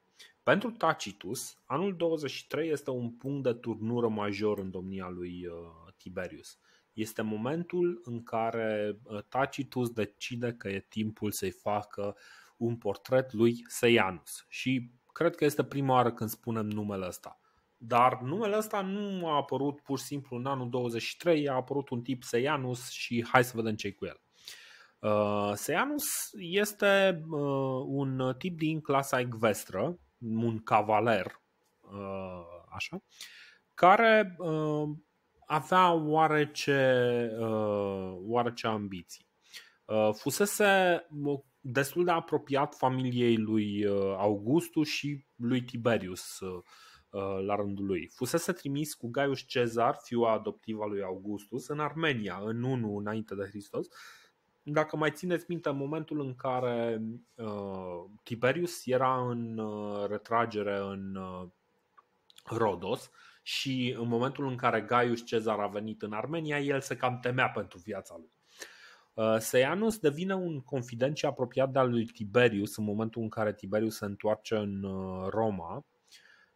Pentru Tacitus, anul 23 este un punct de turnură major în domnia lui uh, Tiberius. Este momentul în care uh, Tacitus decide că e timpul să-i facă un portret lui Seianus și cred că este prima oară când spunem numele ăsta. Dar numele ăsta nu a apărut pur și simplu în anul 23, a apărut un tip Seianus și hai să vedem ce cu el. Uh, Seianus este uh, un tip din clasa ecvestră, un cavaler, uh, așa, care uh, avea oarece, uh, oarece ambiții. Fusese destul de apropiat familiei lui Augustus și lui Tiberius la rândul lui. Fusese trimis cu Gaius Cezar, fiul adoptiv al lui Augustus, în Armenia, în 1 înainte de Hristos, dacă mai țineți minte, momentul în care uh, Tiberius era în uh, retragere în uh, Rodos și în momentul în care Gaius Cezar a venit în Armenia, el se cam temea pentru viața lui. Uh, Seianus devine un confident și apropiat de-al lui Tiberius în momentul în care Tiberius se întoarce în uh, Roma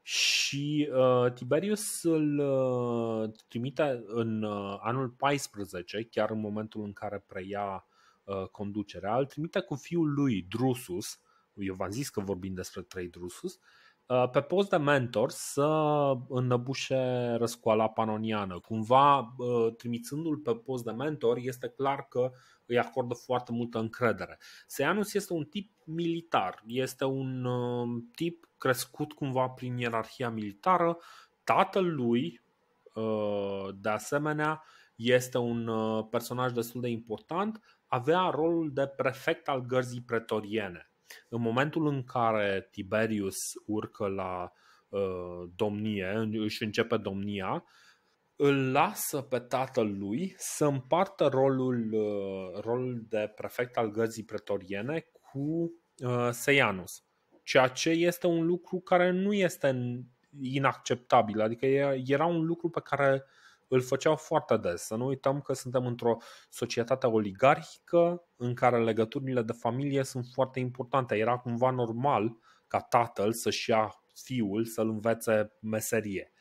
și uh, Tiberius îl uh, trimite în uh, anul 14, chiar în momentul în care preia uh, conducerea, îl trimite cu fiul lui Drusus, eu v-am zis că vorbim despre trei Drusus, uh, pe post de mentor să înnăbușe răscoala panoniană. Cumva, uh, trimițându-l pe post de mentor, este clar că îi acordă foarte multă încredere. Seianus este un tip militar, este un uh, tip crescut cumva prin ierarhia militară. Tatăl lui, de asemenea, este un personaj destul de important avea rolul de prefect al gărzii pretoriene. În momentul în care Tiberius urcă la uh, domnie, își începe domnia, îl lasă pe tatăl lui să împartă rolul, uh, rolul de prefect al gărzii pretoriene cu uh, Seianus, ceea ce este un lucru care nu este inacceptabil, adică era un lucru pe care uh, îl făceau foarte des. Să nu uităm că suntem într-o societate oligarhică în care legăturile de familie sunt foarte importante. Era cumva normal ca tatăl să-și ia fiul să-l învețe meserie.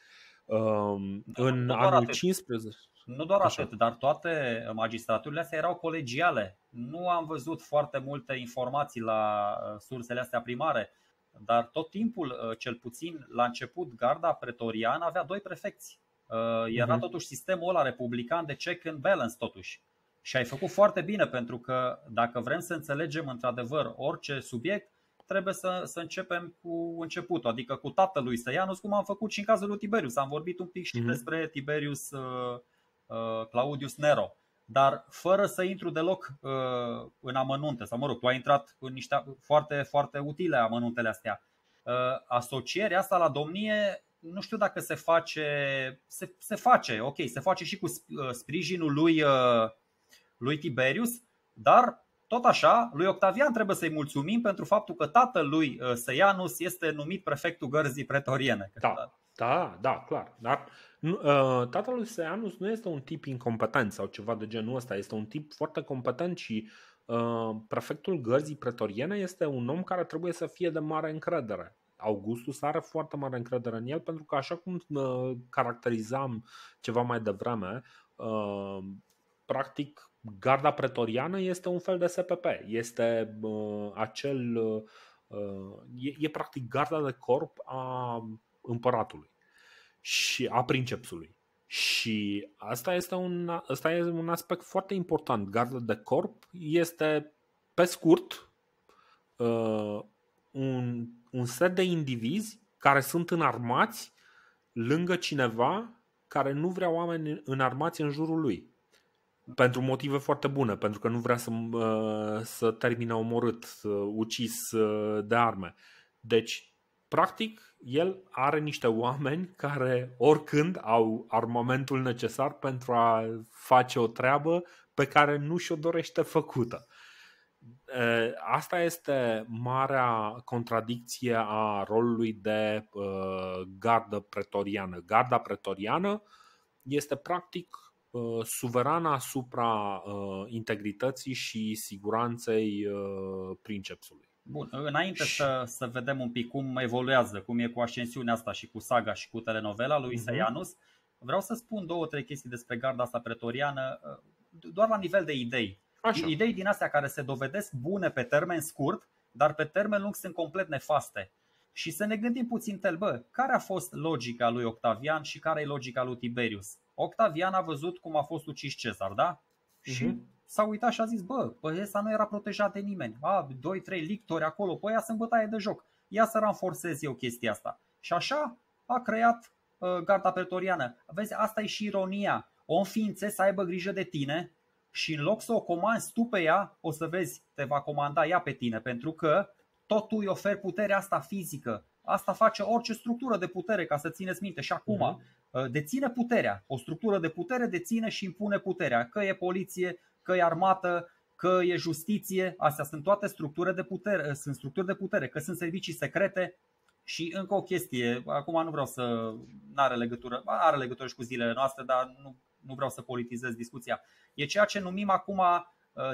Ehm, în anul 15. Nu doar Așa. atât, dar toate magistraturile astea erau colegiale. Nu am văzut foarte multe informații la uh, sursele astea primare, dar tot timpul, uh, cel puțin la început, garda pretoriană avea doi prefecți. Uh, era mhm. totuși sistemul ăla republican de check and balance totuși. Și ai făcut foarte bine pentru că dacă vrem să înțelegem într-adevăr orice subiect, trebuie să, să începem cu începutul, adică cu tatălui Săianus, cum am făcut și în cazul lui Tiberius. Am vorbit un pic și uh-huh. despre Tiberius uh, uh, Claudius Nero, dar fără să intru deloc uh, în amănunte, sau mă rog, tu ai intrat în niște foarte, foarte utile amănuntele astea. Uh, asocierea asta la domnie nu știu dacă se face, se, se face, ok, se face și cu uh, sprijinul lui, uh, lui Tiberius, dar tot așa, lui Octavian trebuie să-i mulțumim pentru faptul că lui uh, Seianus este numit prefectul gărzii pretoriene. Da, da, da, clar. Dar Tatăl lui Seianus nu este un tip incompetent sau ceva de genul ăsta, este un tip foarte competent și prefectul gărzii pretoriene este un om care trebuie să fie de mare încredere. Augustus are foarte mare încredere în el pentru că așa cum ă, caracterizam ceva mai devreme, ă, practic garda pretoriană este un fel de SPP, este ă, acel e, e practic garda de corp a împăratului și a princepsului. Și asta este un, asta este un aspect foarte important. Garda de corp este, pe scurt, un, un set de indivizi care sunt înarmați lângă cineva care nu vrea oameni înarmați în jurul lui. Pentru motive foarte bune, pentru că nu vrea să, să termine omorât, ucis de arme. Deci, practic, el are niște oameni care oricând au armamentul necesar pentru a face o treabă pe care nu și-o dorește făcută. Uh, Asta este marea contradicție a rolului de gardă pretoriană. Garda pretoriană este practic suverana asupra integrității și siguranței princepsului. Bun, înainte și... să, să vedem un pic cum evoluează, cum e cu ascensiunea asta și cu saga și cu telenovela lui uh vreau să spun două, trei chestii despre garda asta pretoriană, doar la nivel de idei. Așa. Idei din astea care se dovedesc bune pe termen scurt, dar pe termen lung sunt complet nefaste. Și să ne gândim puțin tel, bă, care a fost logica lui Octavian și care e logica lui Tiberius? Octavian a văzut cum a fost ucis Cezar, da? Uh-huh. Și s-a uitat și a zis, bă, păi ăsta nu era protejat de nimeni. A, doi-trei lictori acolo, păi ea sunt bătaie de joc. Ia să ranforțez eu chestia asta. Și așa a creat uh, garda pretoriană. Vezi, asta e și ironia. O înființe să aibă grijă de tine, și în loc să o comanzi tu pe ea, o să vezi, te va comanda ea pe tine, pentru că tot tu îi oferi puterea asta fizică. Asta face orice structură de putere, ca să țineți minte. Și acum, uh-huh. deține puterea. O structură de putere deține și impune puterea. Că e poliție, că e armată, că e justiție, astea sunt toate structuri de putere, uh, sunt structuri de putere, că sunt servicii secrete și încă o chestie, acum nu vreau să, nu are legătură, are legătură și cu zilele noastre, dar nu nu vreau să politizez discuția, e ceea ce numim acum uh,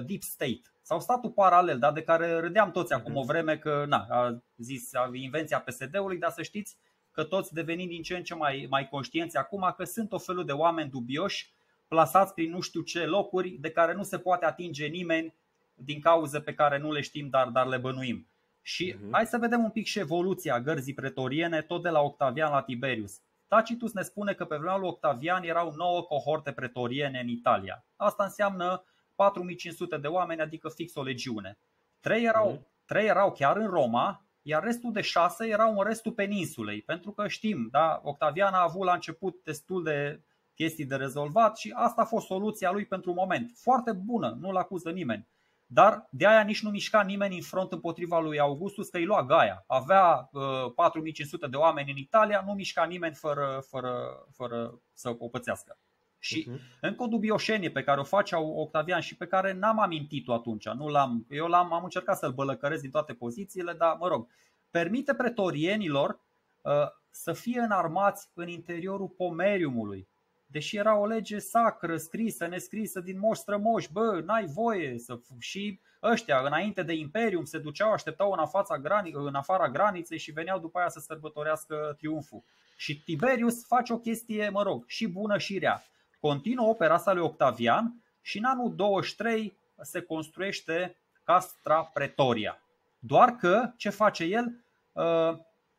deep state sau statul paralel, dar de care râdeam toți acum mhm. o vreme că na, a zis invenția PSD-ului, dar să știți că toți devenim din ce în ce mai, mai conștienți acum că sunt o felul de oameni dubioși plasați prin nu știu ce locuri de care nu se poate atinge nimeni din cauze pe care nu le știm, dar, dar le bănuim. Și uh-huh. hai să vedem un pic și evoluția gărzii pretoriene, tot de la Octavian la Tiberius. Tacitus ne spune că pe vremea lui Octavian erau 9 cohorte pretoriene în Italia. Asta înseamnă 4500 de oameni, adică fix o legiune. Trei erau, mhm. trei erau chiar în Roma, iar restul de șase erau în restul peninsulei, pentru că știm, da, Octavian a avut la început destul de chestii de rezolvat și asta a fost soluția lui pentru un moment. Foarte bună, nu-l acuză nimeni dar de aia nici nu mișca nimeni în front împotriva lui Augustus, că îi lua Gaia. Avea uh, 4500 de oameni în Italia, nu mișca nimeni fără, fără, fără să o pățească. Și uh-huh. încă o dubioșenie pe care o face Octavian și pe care n-am amintit-o atunci, nu l-am, eu l-am, am încercat să-l bălăcăresc din toate pozițiile, dar mă rog, permite pretorienilor uh, să fie înarmați în interiorul pomeriumului, deși era o lege sacră, scrisă, nescrisă din moș strămoș, bă, n-ai voie să și ăștia înainte de imperium se duceau, așteptau în, afața grani, în afara graniței și veneau după aia să sărbătorească triumful. Și Tiberius face o chestie, mă rog, și bună și rea. Continuă opera sa lui Octavian și în anul 23 se construiește Castra Pretoria. Doar că ce face el? Ă,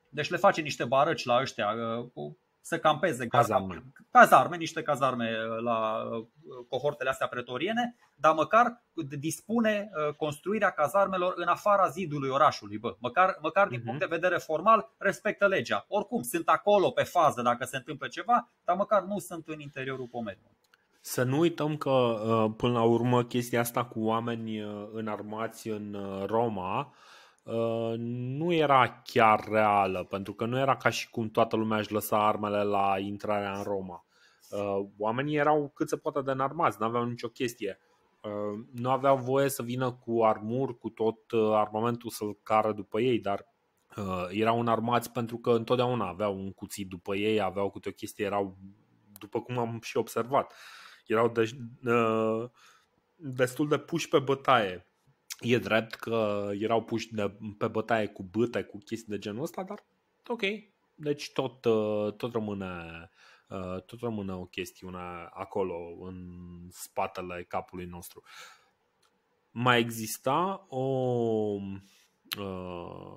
deci le face niște barăci la ăștia, ă, să campeze cazarme. cazarme, niște cazarme uh, la uh, cohortele astea pretoriene, dar măcar dispune uh, construirea cazarmelor în afara zidului orașului. Bă, măcar, măcar din mhm. punct de vedere formal respectă legea. Oricum, sunt acolo pe fază dacă se întâmplă ceva, dar măcar nu sunt în interiorul pomeniului. Să nu uităm că, până la urmă, chestia asta cu oameni înarmați în Roma Uh, nu era chiar reală, pentru că nu era ca și cum toată lumea își lăsa armele la intrarea în Roma. Uh, oamenii erau cât se poate de înarmați, nu aveau nicio chestie. Uh, nu aveau voie să vină cu armuri, cu tot armamentul să-l cară după ei, dar erau înarmați pentru că întotdeauna aveau un cuțit după ei, aveau câte o chestie, erau, după cum am și observat, erau de, deci, destul de puși pe bătaie E drept că erau puși de, pe bătaie cu bâte, cu chestii de genul ăsta, dar ok. Deci tot, uh, tot rămâne uh, tot rămâne o chestiune acolo în spatele capului nostru. Mai exista o uh,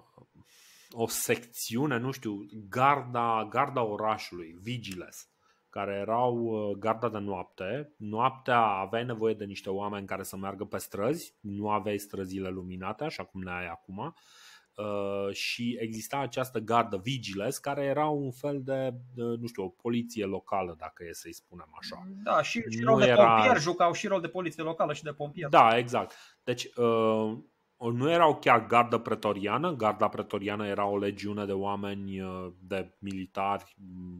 o secțiune, nu știu, garda, garda orașului, Vigiles care erau uh, garda de noapte. Noaptea aveai nevoie de niște oameni care să meargă pe străzi, nu aveai străzile luminate, așa cum ne ai acum, uh, și exista această gardă vigiles care era un fel de, nu știu, o poliție locală, dacă e să-i spunem așa. Da, și, și rol de era... pompier, jucau și rol de poliție locală și de pompier. Da, exact. Deci uh, nu erau chiar gardă pretoriană, garda pretoriană era o legiune de oameni, de militari 100%, mm,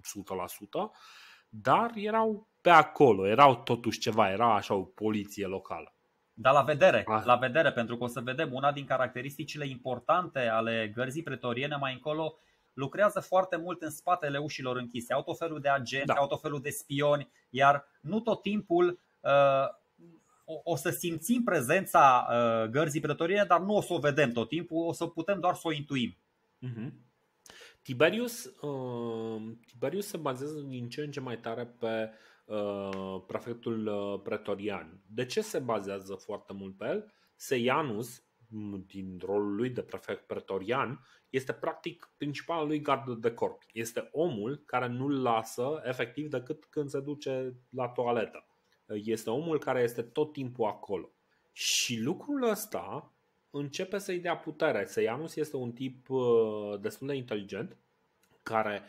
dar erau pe acolo, erau totuși ceva, era așa o poliție locală. Dar la vedere, ah. la vedere, pentru că o să vedem una din caracteristicile importante ale gărzii pretoriene mai încolo lucrează foarte mult în spatele ușilor închise. Au tot felul de agenți, da. au tot felul de spioni, iar nu tot timpul uh, o, o să simțim prezența uh, gărzii pretoriene, dar nu o să o vedem tot timpul, o să putem doar să o intuim. Uh-huh. Tiberius, uh, Tiberius se bazează din ce în ce mai tare pe uh, prefectul uh, pretorian. De ce se bazează foarte mult pe el? Seianus, din rolul lui de prefect pretorian, este practic principalul lui gardă de corp. Este omul care nu-l lasă efectiv decât când se duce la toaletă. Este omul care este tot timpul acolo. Și lucrul ăsta începe să-i dea putere. Seianus este un tip uh, destul de inteligent care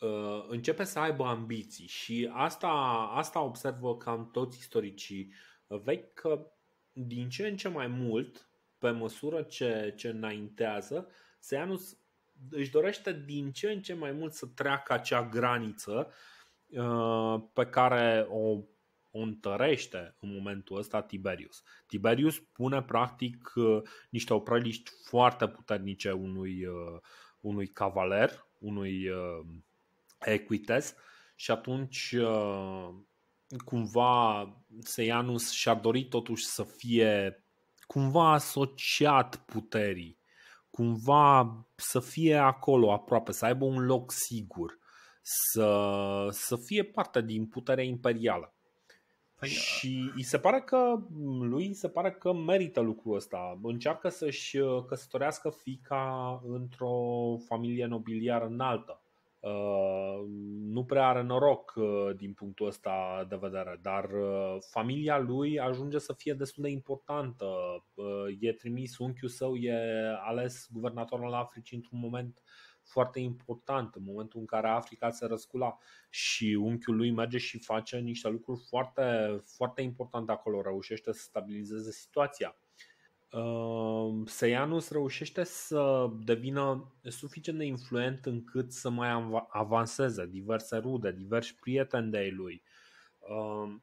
uh, începe să aibă ambiții și asta, asta observă cam toți istoricii vechi că din ce în ce mai mult, pe măsură ce, ce înaintează, Seianus își dorește din ce în ce mai mult să treacă acea graniță uh, pe care o o întărește în momentul ăsta Tiberius. Tiberius pune practic uh, niște opreliști foarte puternice unui, uh, unui cavaler, unui uh, equites și atunci cumva Seianus și-a dorit totuși să fie cumva asociat puterii, cumva să fie acolo aproape, să aibă un loc sigur, să, să fie parte din puterea imperială. Păi, și uh, îi se pare că mm, lui se pare că merită lucrul ăsta. Încearcă să-și uh, căsătorească fica într-o familie nobiliară înaltă. Uh, nu prea are noroc din punctul ăsta de vedere, dar familia lui ajunge să fie destul de importantă. E trimis unchiul său, e ales guvernatorul al Africii într-un moment uh, foarte important în momentul în care Africa se răscula și unchiul lui merge și face niște lucruri foarte, foarte importante acolo, reușește să stabilizeze situația. Ehm, Seianus reușește să devină suficient de influent încât să mai avanseze diverse rude, diversi prieteni de lui. Ehm,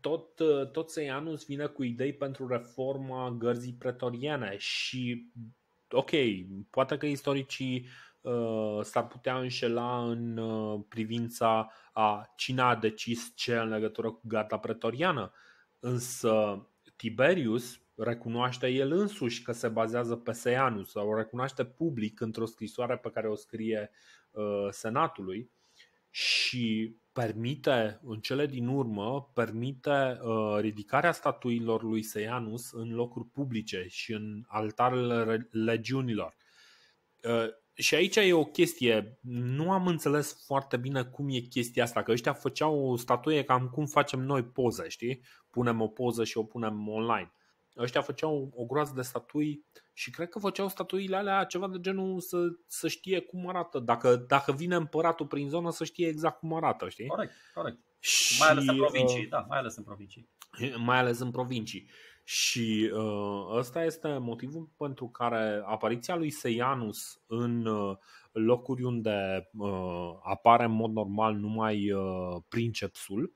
tot, tot Seianus vine cu idei pentru reforma gărzii pretoriene și ok, poate că istoricii Uh, s-ar putea înșela în uh, privința a cine a decis ce în legătură cu gata pretoriană. Însă Tiberius recunoaște el însuși că se bazează pe Seianus sau o recunoaște public într-o scrisoare pe care o scrie uh, Senatului și permite, în cele din urmă, permite ridicarea statuilor lui Seianus în locuri publice și în altarele legiunilor și aici e o chestie. Nu am înțeles foarte bine cum e chestia asta, că ăștia făceau o statuie cam cum facem noi poză, știi? Punem o poză și o punem online. Ăștia făceau o groază de statui și cred că făceau statuile alea ceva de genul să, să știe cum arată. Dacă, dacă vine împăratul prin zonă să știe exact cum arată, știi? Corect, corect. Și, mai ales în provincii, uh, da, mai ales în provincii. Mai ales în provincii. Și uh, ăsta este motivul pentru care apariția lui Seianus în uh, locuri unde uh, apare în mod normal numai uh, princepsul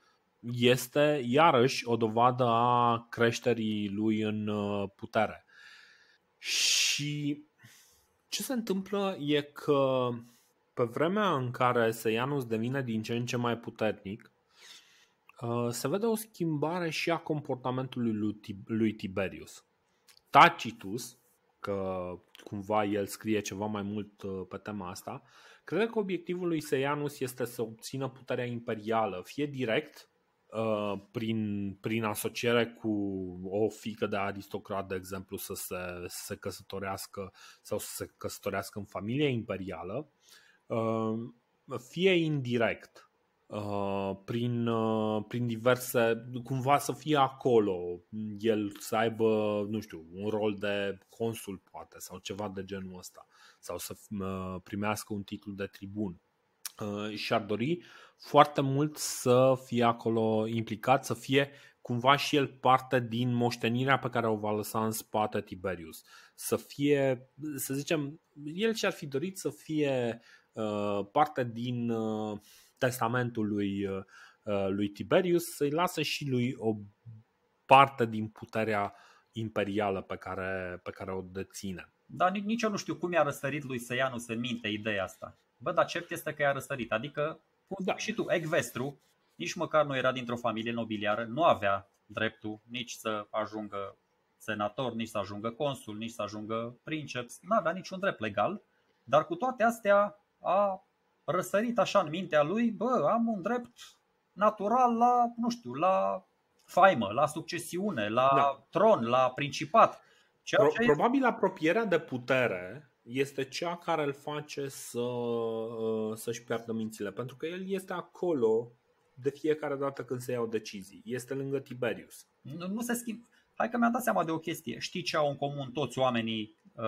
este iarăși o dovadă a creșterii lui în uh, putere. Și ce se întâmplă e că pe vremea în care Seianus devine din ce în ce mai puternic, Uh, se vede o schimbare și a comportamentului lui Tiberius. Tacitus, că cumva el scrie ceva mai mult uh, pe tema asta, crede că obiectivul lui Seianus este să obțină puterea imperială, fie direct, uh, prin, prin asociere cu o fică de aristocrat, de exemplu, să se, să se căsătorească sau să se căsătorească în familie imperială, fie indirect, Uh, prin, uh, prin diverse, cumva să fie acolo, el să aibă, nu știu, un rol de consul poate sau ceva de genul ăsta sau să uh, primească un titlu de tribun și ar dori foarte mult să fie acolo implicat, să fie cumva și el parte din moștenirea pe care o va lăsa în spate Tiberius. Să fie, să zicem, el și-ar fi dorit să fie uh, parte din uh, testamentul lui, uh, uh, lui Tiberius, să-i lasă și lui o parte din puterea imperială pe care, pe care o deține. Dar nici eu nu știu cum i-a răsărit lui Seianu să minte ideea asta. Bă, dar cert este că i-a răsărit. Adică, cum da. și tu, Ecvestru, nici măcar nu era dintr-o familie nobiliară, nu avea dreptul nici să ajungă senator, nici să ajungă consul, nici să ajungă princeps, nu avea niciun drept legal, dar cu toate astea a răsărit așa în mintea lui, bă, am un drept natural la, nu știu, la faimă, la succesiune, la da. tron, la principat. Ceea Pro- ce Probabil apropierea de putere este cea care îl face să, uh, să-și piardă mințile, pentru că el este acolo de fiecare dată când se iau decizii. Este lângă Tiberius. Nu, nu se schimbă. Hai că mi-am dat seama de o chestie. Știi ce au în comun toți oamenii uh,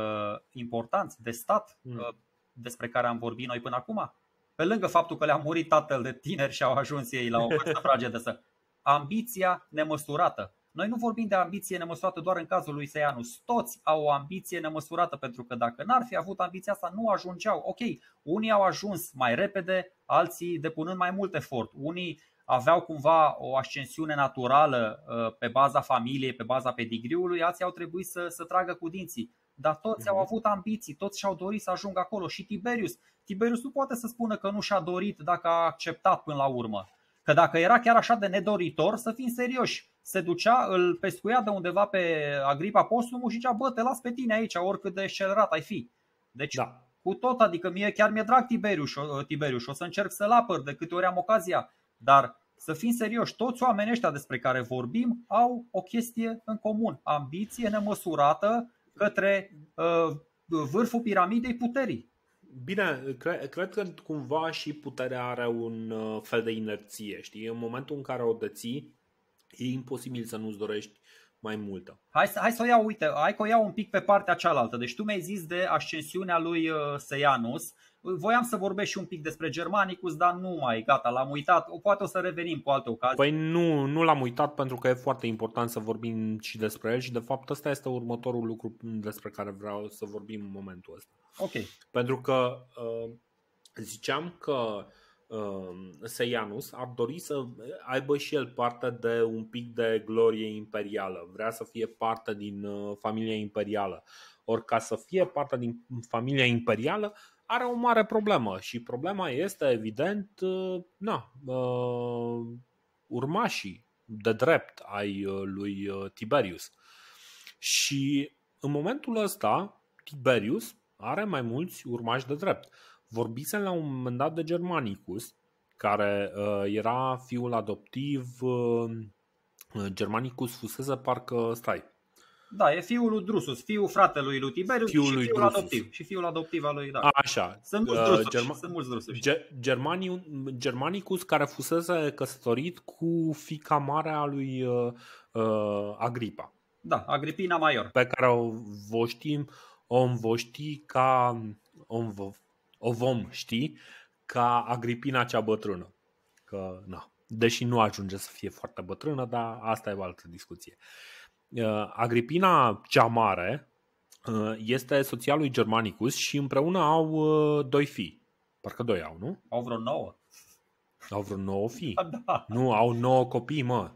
importanți de stat mm. uh, despre care am vorbit noi până acum? pe lângă faptul că le-a murit tatăl de tineri și au ajuns ei la o vârstă [laughs] fragedă să... Ambiția nemăsurată. Noi nu vorbim de ambiție nemăsurată doar în cazul lui Seianus. Toți au o ambiție nemăsurată pentru că dacă n-ar fi avut ambiția asta, nu ajungeau. Ok, unii au ajuns mai repede, alții depunând mai mult efort. Unii aveau cumva o ascensiune naturală uh, pe baza familiei, pe baza pedigriului, alții au trebuit să, să tragă cu dinții. Dar toți au mhm. avut ambiții, toți și-au dorit să ajungă acolo și Tiberius. Tiberius nu poate să spună că nu și-a dorit dacă a acceptat până la urmă. Că dacă era chiar așa de nedoritor, să fim serioși, se ducea, îl pescuia de undeva pe Agripa Postumul și zicea, bă, te las pe tine aici, oricât de accelerat ai fi. Deci, da. cu tot, adică mie chiar mi-e drag Tiberius, Tiberius, o să încerc să-l apăr de câte ori am ocazia, dar să fim serioși, toți oamenii ăștia despre care vorbim au o chestie în comun, ambiție nemăsurată către uh, vârful piramidei puterii. Bine, cre- cred că cumva și puterea are un uh, fel de inerție, știi? În momentul în care o deții, e imposibil să nu-ți dorești mai multă. Hai să, hai să o iau, uite, hai că o iau un pic pe partea cealaltă. Deci tu mi-ai zis de ascensiunea lui uh, Seianus Voiam să vorbesc și un pic despre Germanicus, dar nu mai, gata, l-am uitat. O, poate o să revenim cu alte ocazie. Păi nu, nu l-am uitat pentru că e foarte important să vorbim și despre el și de fapt ăsta este următorul lucru despre care vreau să vorbim în momentul ăsta. Ok. Pentru că uh, ziceam că uh, Seianus ar dori să aibă și el parte de un pic de glorie imperială. Vrea să fie parte din uh, familia imperială. Ori ca să fie parte din familia imperială, are o mare problemă și problema este, evident, uh, na, uh, urmașii de drept ai uh, lui Tiberius. Și în momentul ăsta, Tiberius are mai mulți urmași de drept. Vorbise la un moment dat de Germanicus, care era fiul adoptiv. Germanicus fusese parcă, stai, da, e fiul lui Drusus, fiul fratelui lui Tiberius fiul și lui fiul adoptiv. Și fiul adoptiv al lui, da. A, așa. Sunt mulți uh, drusuși. Uh, sunt mulți drusuși. Ge- Germanicus care fusese căsătorit cu fica mare a lui uh, uh, Agripa. Da, Agripina Maior. Pe care o o vom ști ca o, o vom ști ca Agripina cea bătrână. Că, na, deși nu ajunge să fie foarte bătrână, dar asta e o altă discuție. Uh, Uh, Agripina cea mare uh, este soția lui Germanicus și împreună au uh, doi fii. Parcă doi au, nu? Au vreo nouă. Au vreo nouă fii. [laughs] Da, Nu, au nouă copii, mă.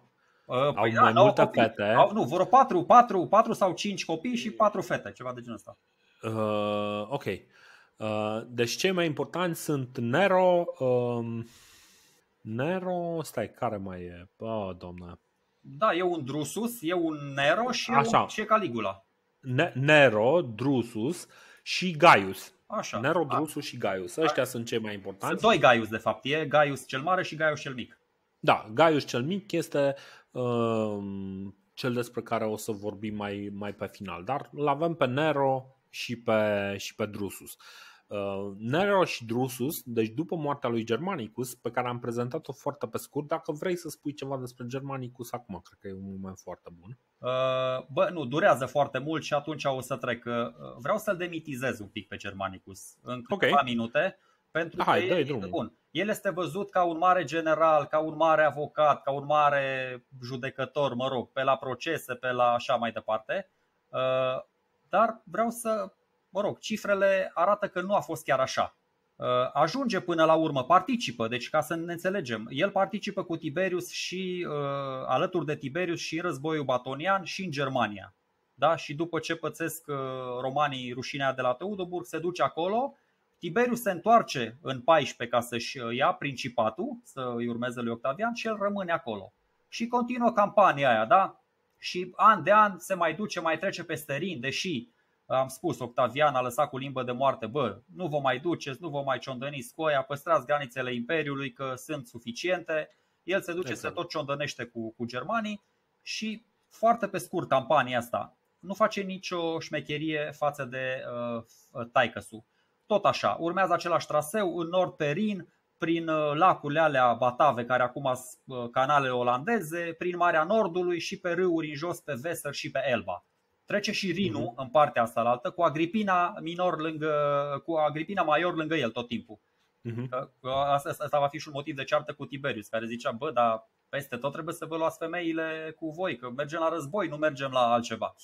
Păi au da, mai multe copii. fete. Au, nu, vreo patru, patru, patru sau cinci copii și patru fete, ceva de genul ăsta. Uh, ok. Uh, deci cei mai importanti sunt Nero, uh, Nero, stai, care mai e? Oh, doamne. Da, e un Drusus, e un Nero și Așa. e un ce Caligula. Ne- Nero, Drusus și Gaius. Așa. Nero, Drusus A. și Gaius. Ăștia A. sunt cei mai importanti. Sunt doi Gaius, de fapt. E Gaius cel mare și Gaius cel mic. Da, Gaius cel mic este uh, cel despre care o să vorbim mai, mai pe final. Dar îl avem pe Nero și pe, și pe Drusus. Uh, Uh, Nero și Drusus, deci după moartea lui Germanicus, pe care am prezentat-o foarte pe scurt, dacă vrei să spui ceva despre Germanicus acum, cred că e un moment foarte bun. Uh, bă, nu, durează foarte mult și atunci o să trec. Uh, vreau să-l demitizez un pic pe Germanicus în câteva okay. minute, pentru Hai, că drumul. bun. El este văzut ca un mare general, ca un mare avocat, ca un mare judecător, mă rog, pe la procese, pe la așa mai departe. Dar vreau să mă rog, cifrele arată că nu a fost chiar așa. Uh, ajunge până la urmă, participă, deci ca să ne înțelegem, el participă cu Tiberius și uh, alături de Tiberius și în războiul batonian și în Germania. Da? Și după ce pățesc uh, romanii rușinea de la Teudoburg, se duce acolo, Tiberius se întoarce în 14 ca să-și ia principatul, să îi urmeze lui Octavian și el rămâne acolo. Și continuă campania aia, da? Și an de an se mai duce, mai trece peste Rin, deși am spus, Octavian a lăsat cu limbă de moarte, bă, nu vă mai duceți, nu vă mai ciondăniți cu aia, păstrați granițele Imperiului că sunt suficiente. El se duce să exact. tot ciondănește cu, cu germanii și foarte pe scurt campania asta. Nu face nicio șmecherie față de uh, Taicăsu. Tot așa, urmează același traseu în nord pe Rin, prin uh, lacurile alea Batave, care acum sunt uh, canale olandeze, prin Marea Nordului și pe râuri în jos pe Weser și pe Elba. Trece și Rinu mhm. în partea asta la altă, cu Agripina minor lângă, cu Agripina major lângă el tot timpul. Mm-hmm. Asta, asta va fi și un motiv de ceartă cu Tiberius, care zicea, bă, dar peste tot trebuie să vă luați femeile cu voi, că mergem la război, nu mergem la altceva.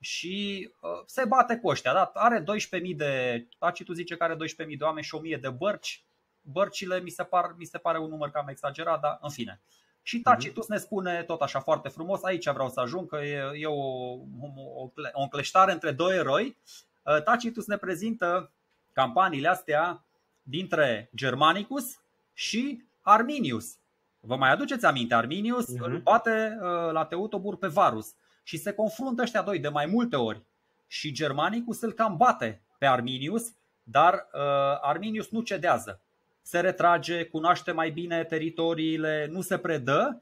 Și uh, se bate cu ăștia, da? are 12.000 de, tu zice că are 12.000 de oameni și 1.000 de bărci, bărcile mi se, par, mi se pare un număr cam exagerat, dar în fine. Uh, și Tacitus mhm. ne spune tot așa foarte frumos, aici vreau să ajung, că e, e o, o, o încleștare între doi eroi. Uh, Tacitus ne prezintă campaniile astea dintre Germanicus și Arminius. Vă mai aduceți aminte, Arminius uh-huh. îl bate uh, la Teutobur pe Varus și se confruntă ăștia doi de mai multe ori. Și Germanicus îl cam bate pe Arminius, dar uh, Arminius nu cedează se retrage, cunoaște mai bine teritoriile, nu se predă.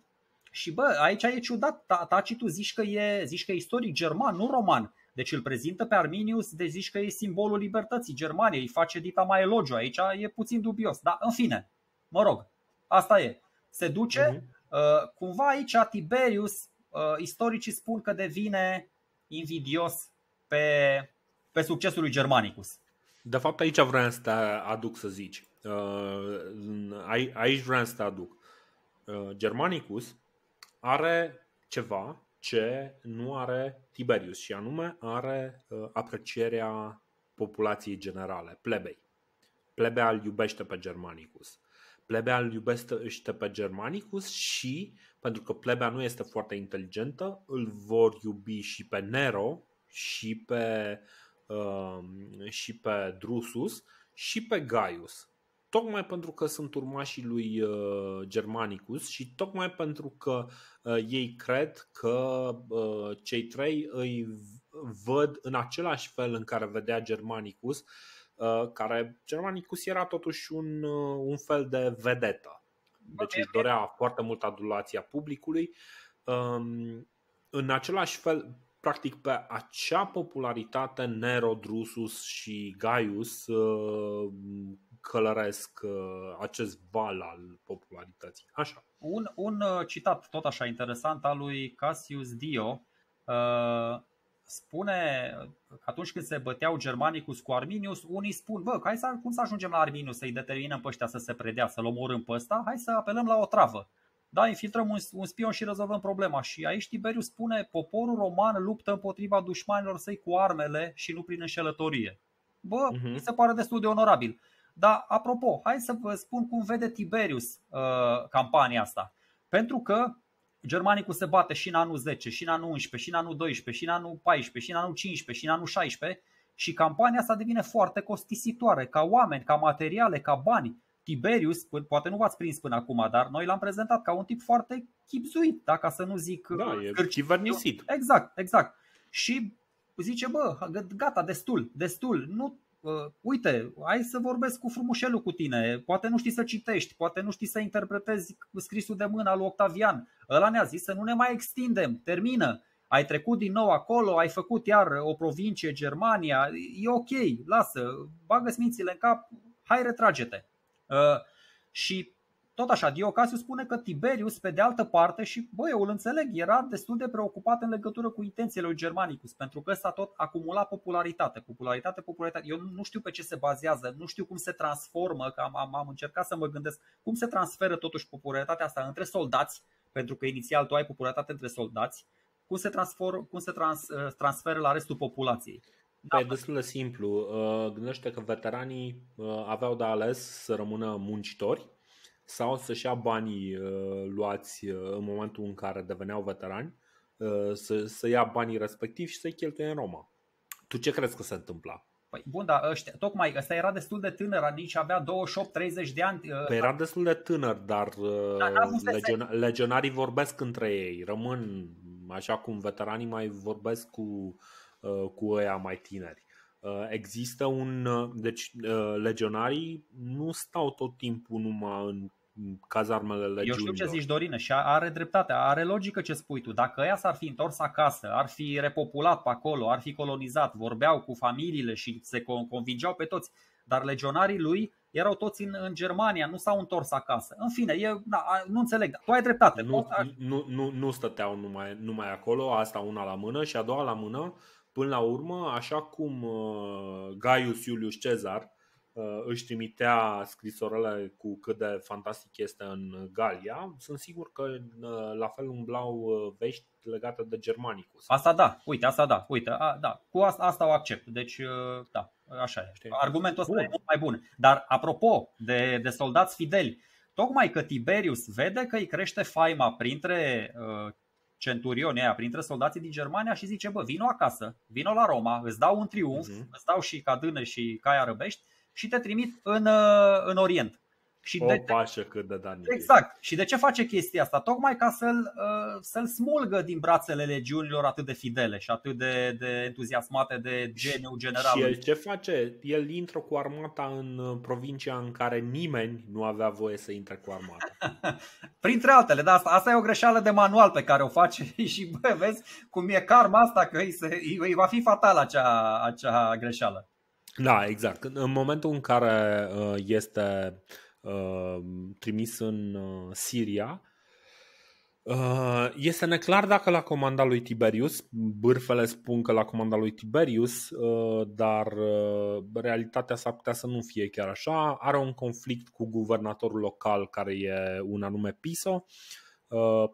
Și bă, aici e ciudat, Tacitus zici că e, zici că e istoric german, nu roman. Deci îl prezintă pe Arminius, de zici că e simbolul libertății Germaniei, îi face dita mai elogiu, aici e puțin dubios. Dar în fine, mă rog, asta e. Se duce, uh-huh. uh, cumva aici Tiberius, uh, istoricii spun că devine invidios pe, pe succesul lui Germanicus. De fapt aici vreau să te aduc să zici. Uh, aici vreau să te aduc. Uh, Germanicus are ceva ce nu are Tiberius și anume are uh, aprecierea populației generale, plebei. Plebea îl iubește pe Germanicus. Plebea îl iubește pe Germanicus și, pentru că plebea nu este foarte inteligentă, îl vor iubi și pe Nero și pe, uh, și pe Drusus și pe Gaius tocmai pentru că sunt urmașii lui uh, Germanicus și tocmai pentru că uh, ei cred că uh, cei trei îi văd în același fel în care vedea Germanicus, care Germanicus era totuși un, un fel de vedetă. Deci își dorea foarte mult adulația publicului. Um, în același fel, practic pe acea popularitate Nero, Drusus și Gaius călăresc uh, acest val al popularității. Așa. Un, un uh, citat tot așa interesant al lui Cassius Dio uh, spune că uh, atunci când se băteau Germanicus cu Arminius, unii spun, bă, hai să, cum să ajungem la Arminius, să-i determinăm pe ăștia să se predea, să-l omorâm pe ăsta, hai să apelăm la o travă. Da, infiltrăm un, un spion și rezolvăm problema. Și aici Tiberiu spune, poporul roman luptă împotriva dușmanilor săi cu armele și nu prin înșelătorie. Bă, uh-huh. mi se pare destul de onorabil. Dar, apropo, hai să vă spun cum vede Tiberius uh, campania asta. Pentru că Germanicul se bate și în anul 10, și în anul 11, și în anul 12, și în anul 14, și în anul 15, și în anul 16 și campania asta devine foarte costisitoare ca oameni, ca materiale, ca bani. Tiberius, poate nu v-ați prins până acum, dar noi l-am prezentat ca un tip foarte chipzuit, da? ca să nu zic... Uh, da, e Exact, exact. Și zice, bă, gata, destul, destul, nu uite, hai să vorbesc cu frumușelul cu tine, poate nu știi să citești, poate nu știi să interpretezi scrisul de mână al lui Octavian. Ăla ne-a zis să nu ne mai extindem, termină. Ai trecut din nou acolo, ai făcut iar o provincie, Germania, e ok, lasă, bagă mințile în cap, hai retrage-te. Uh, și tot așa, Dio spune că Tiberius, pe de altă parte, și bă, eu îl înțeleg, era destul de preocupat în legătură cu intențiile lui Germanicus, pentru că ăsta tot acumula popularitate, popularitate, popularitate. Eu nu știu pe ce se bazează, nu știu cum se transformă, că am, am, am încercat să mă gândesc cum se transferă totuși popularitatea asta între soldați, pentru că inițial tu ai popularitate între soldați, cum se, transform, cum se trans, ă, transferă la restul populației. Da. e destul de simplu. Ă, gândește că veteranii ă, aveau de ales să rămână muncitori sau să-și ia banii uh, luați uh, în momentul în care deveneau veterani, uh, să, să ia banii respectivi și să-i cheltuie în Roma. Tu ce crezi că se întâmpla? Păi bun, dar ăștia, tocmai ăsta era destul de tânăr, adică avea 28-30 de ani. Păi era destul de tânăr, dar da, legion, legionarii vorbesc între ei, rămân așa cum veteranii mai vorbesc cu, cu ăia mai tineri. Uh, există un. Uh, deci, uh, legionarii nu stau tot timpul numai în cazarmele legiunilor. Eu știu ce zici, Dorină, și are dreptate, are logică ce spui tu. Dacă ea s-ar fi întors acasă, ar fi repopulat pe acolo, ar fi colonizat, vorbeau cu familiile și se convingeau pe toți, dar legionarii lui erau toți în, în Germania, nu s-au întors acasă. În fine, eu da, nu înțeleg, tu ai dreptate. Nu, nu, nu, nu stăteau numai, numai acolo, asta una la mână și a doua la mână, Până la urmă, așa cum uh, Gaius Iulius Cezar uh, își trimitea scrisorile cu cât de fantastic este în Galia, sunt sigur că uh, la fel umblau vești legate de Germanicus. Asta da, uite, asta da, uite, a, da, cu asta, asta o accept, deci da, așa e. Știi? Argumentul ăsta bun. e mult mai bun. Dar apropo de, de soldați fideli, tocmai că Tiberius vede că îi crește faima printre uh, centurioni aia, printre soldații din Germania și zice, bă, vino acasă, vino la Roma, îți dau un triumf, uh-huh. îți dau și cadână și caia răbești și te trimit în, uh, în Orient. Și o de, pașă cât de Daniel. Exact. Și de ce face chestia asta? Tocmai ca să-l, uh, să-l smulgă din brațele legiunilor atât de fidele și atât de, de entuziasmate de geniu general. Și el ce face? El intră cu armata în uh, provincia în care nimeni nu avea voie să intre cu armata. [laughs] Printre altele, dar asta, asta e o greșeală de manual pe care o face [laughs] și bă, vezi cum e karma asta că îi, se, îi va fi fatal acea, acea greșeală. Da, exact. În momentul în care uh, este uh, Uh, trimis în uh, Siria. Uh, este neclar dacă la comanda lui Tiberius, bârfele spun că la comanda lui Tiberius, dar realitatea s-ar putea să nu fie chiar așa. Are un conflict cu guvernatorul local care e un anume Piso.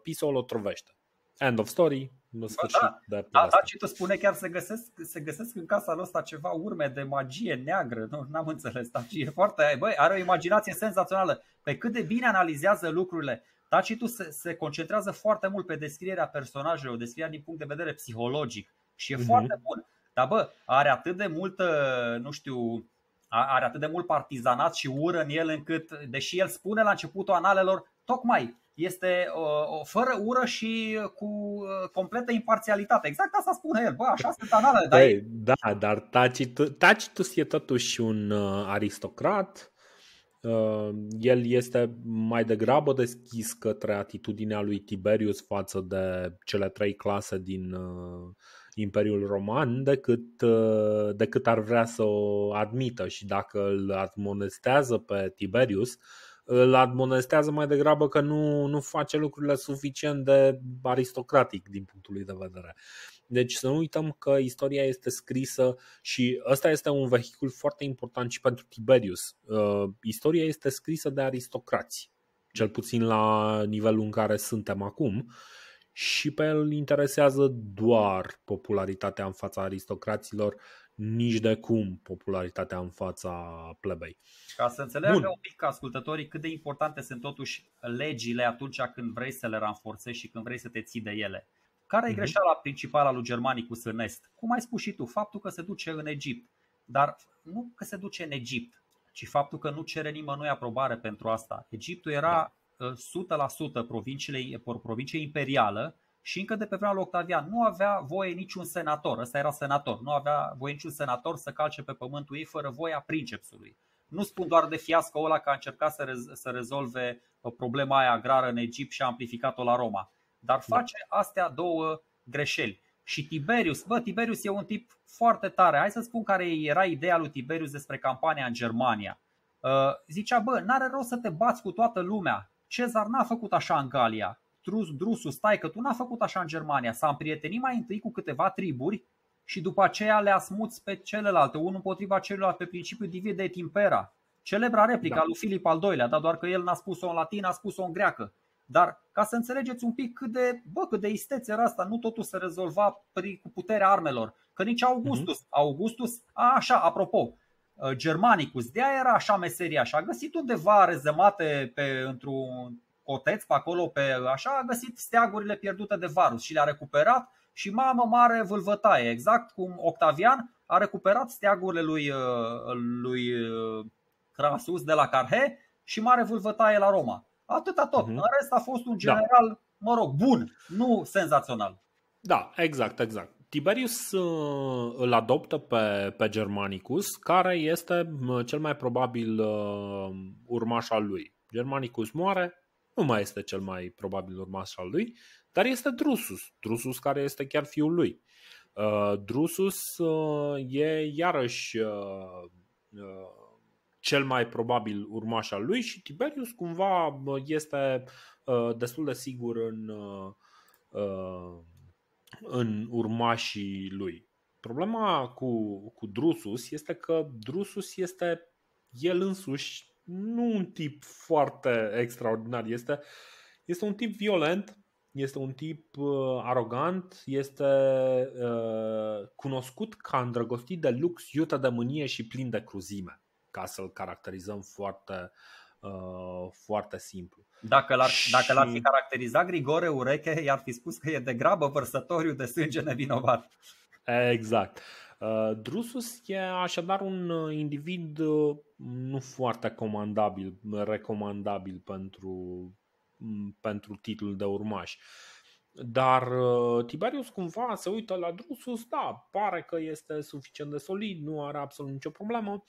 Piso o lotrovește. End of story, Mă sfârșit, da, da, da, da, ce spune chiar se găsesc, se găsesc în casa lui ăsta ceva urme de magie neagră. Nu n-am înțeles, dar e foarte, băi, are o imaginație senzațională. Pe cât de bine analizează lucrurile. Tacitus se, se concentrează foarte mult pe descrierea personajelor, descrierea din punct de vedere psihologic și e uh-huh. foarte bun. Dar bă, are atât de multă, nu știu, are atât de mult partizanat și ură în el încât, deși el spune la începutul analelor, tocmai este uh, fără ură și cu uh, completă imparțialitate. Exact asta spune el. Bă, așa sunt analele. Dar Ei, păi, da, dar Tacitus, Tacitus e totuși un uh, aristocrat. Uh, el este mai degrabă deschis către atitudinea lui Tiberius față de cele trei clase din Imperiul Roman decât, decât ar vrea să o admită și dacă îl admonestează pe Tiberius, îl admonestează mai degrabă că nu, nu face lucrurile suficient de aristocratic din punctul lui de vedere. Deci să nu uităm că istoria este scrisă și ăsta este un vehicul foarte important și pentru Tiberius. Uh, istoria este scrisă de aristocrați, cel puțin la nivelul în care suntem acum și pe el îl interesează doar popularitatea în fața aristocraților nici de cum popularitatea în fața plebei. Ca să înțeleagă Bun. un pic ascultătorii cât de importante sunt totuși legile atunci când vrei să le ranforțezi și când vrei să te ții de ele. Care e mhm. greșeala principală a lui Germanicus în Est? Cum ai spus și tu, faptul că se duce în Egipt. Dar nu că se duce în Egipt, ci faptul că nu cere nimănui aprobare pentru asta. Egiptul era da. 100% uh, provinciei, provincie imperială și încă de pe vremea lui Octavian nu avea voie niciun senator, ăsta era senator, nu avea voie niciun senator să calce pe pământul ei fără voia princepsului. Nu spun doar de fiasco ăla că a încercat să, rez- să rezolve uh, problema aia agrară în Egipt și a amplificat-o la Roma, dar da. face astea două greșeli. Și Tiberius, bă, Tiberius e un tip foarte tare. Hai să spun care era ideea lui Tiberius despre campania în Germania. Uh, zicea, bă, n-are rost să te bați cu toată lumea. Cezar n-a făcut așa în Galia. Trus, drusul, stai că tu n-a făcut așa în Germania. S-a împrietenit mai întâi cu câteva triburi și după aceea le-a smuț pe celelalte, unul împotriva celuilalt, pe principiu divide timpera. Celebra replica da. lui Filip al II-lea, dar doar că el n-a spus-o în latin, a spus-o în greacă. Dar ca să înțelegeți un pic cât de, bă, cât de isteț era asta, nu totul se rezolva cu puterea armelor. Că nici Augustus. Mm-hmm. Augustus, a, așa, apropo, uh, Germanicus, de aia era așa meseria și a găsit undeva rezemate pe, într-un coteț pe acolo, pe așa, a găsit steagurile pierdute de Varus și le-a recuperat și mamă mare vâlvătaie, exact cum Octavian a recuperat steagurile lui, uh, lui uh, Crassus de la Carhe și mare vâlvătaie la Roma. Atâta tot. Uh-huh. În rest a fost un da. general, da. mă rog, bun, nu senzațional. Da, exact, exact. Tiberius uh, îl adoptă pe, pe Germanicus, care este cel mai probabil urmașa lui. Germanicus moare, nu mai este cel mai probabil urmaș al lui, dar este Drusus, Drusus care este chiar fiul lui. Uh, Drusus uh, e iarăși uh, cel mai probabil urmaș al lui și Tiberius cumva este destul de sigur în, în urmașii lui. Problema cu, cu Drusus este că Drusus este el însuși nu un tip foarte extraordinar. Este, este un tip violent, este un tip uh, arogant, este uh, cunoscut ca îndrăgostit de lux, iută de mânie și plin de cruzime, ca să-l caracterizăm foarte, uh, foarte simplu. Dacă l-ar, și... dacă l-ar fi caracterizat Grigore Ureche, i-ar fi spus că e degrabă vărsătoriu de sânge nevinovat. Exact. Uh, Uh, drusus e așadar un uh, individ uh, nu foarte comandabil, recomandabil pentru, mm, pentru titlul de urmaș. Dar Tiberius cumva se uită la Drusus, da, pare că este suficient de solid, nu are absolut nicio problemă.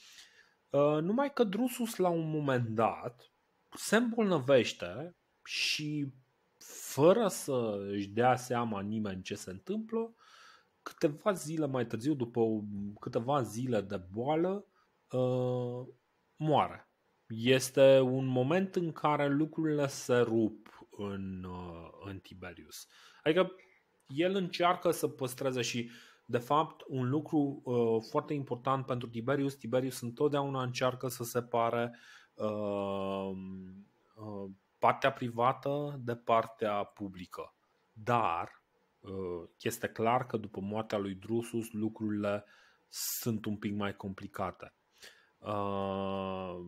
Numai că Drusus la un moment dat se îmbolnăvește și fără să își dea seama nimeni ce se întâmplă, câteva zile mai târziu, după câteva zile de boală, uh, moare. Este un moment în care lucrurile se rup în, uh, în Tiberius. Adică el încearcă să păstreze și, de fapt, un lucru uh, foarte important pentru Tiberius. Tiberius întotdeauna încearcă să separe partea privată de partea publică. Dar Uh, este clar că după moartea lui Drusus lucrurile sunt un pic mai complicate. Uh,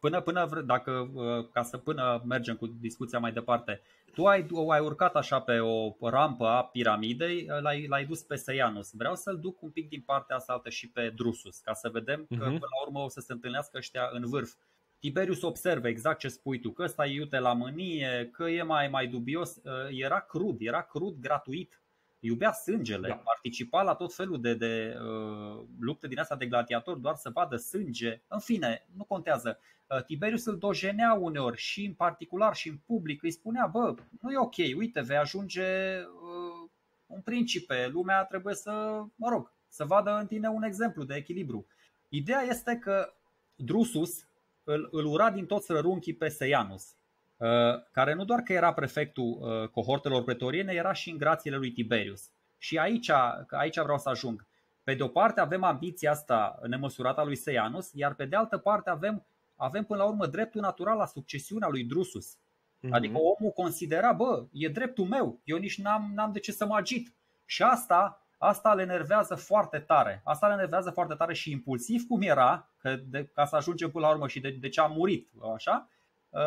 până, până, dacă, uh, ca să până mergem cu discuția mai departe, tu ai, ai urcat așa pe o rampă a piramidei, l-ai, l-ai dus pe Seianus. Vreau să-l duc un pic din partea asta și pe Drusus, ca să vedem uh-huh. că mhm. până la urmă o să se întâlnească ăștia în vârf. Uh, Tiberius observă exact ce spui tu, că ăsta e iute la mânie, că e mai, mai dubios. Era crud, era crud gratuit. Iubea sângele, da. participa la tot felul de, de uh, lupte din asta de gladiator doar să vadă sânge. În fine, nu contează. Tiberius îl dojenea uneori și în particular și în public. Îi spunea, bă, nu e ok, uite, vei ajunge uh, un principe. Lumea trebuie să, mă rog, să vadă în tine un exemplu de echilibru. Ideea este că Drusus, îl, îl ura din toți rărunchii pe Seianus, uh, care nu doar că era prefectul uh, cohortelor pretoriene, era și în grațiile lui Tiberius. Și aici, aici vreau să ajung. Pe de o parte avem ambiția asta nemăsurată a lui Seianus, iar pe de altă parte avem, avem până la urmă dreptul natural la succesiunea lui Drusus. Mhm. Adică omul considera, bă, e dreptul meu, eu nici n-am, n-am de ce să mă agit. Și asta Asta le enervează foarte tare. Asta le enervează foarte tare și impulsiv cum era, că de, ca să ajungem până la urmă și de, de ce a murit, așa, uh,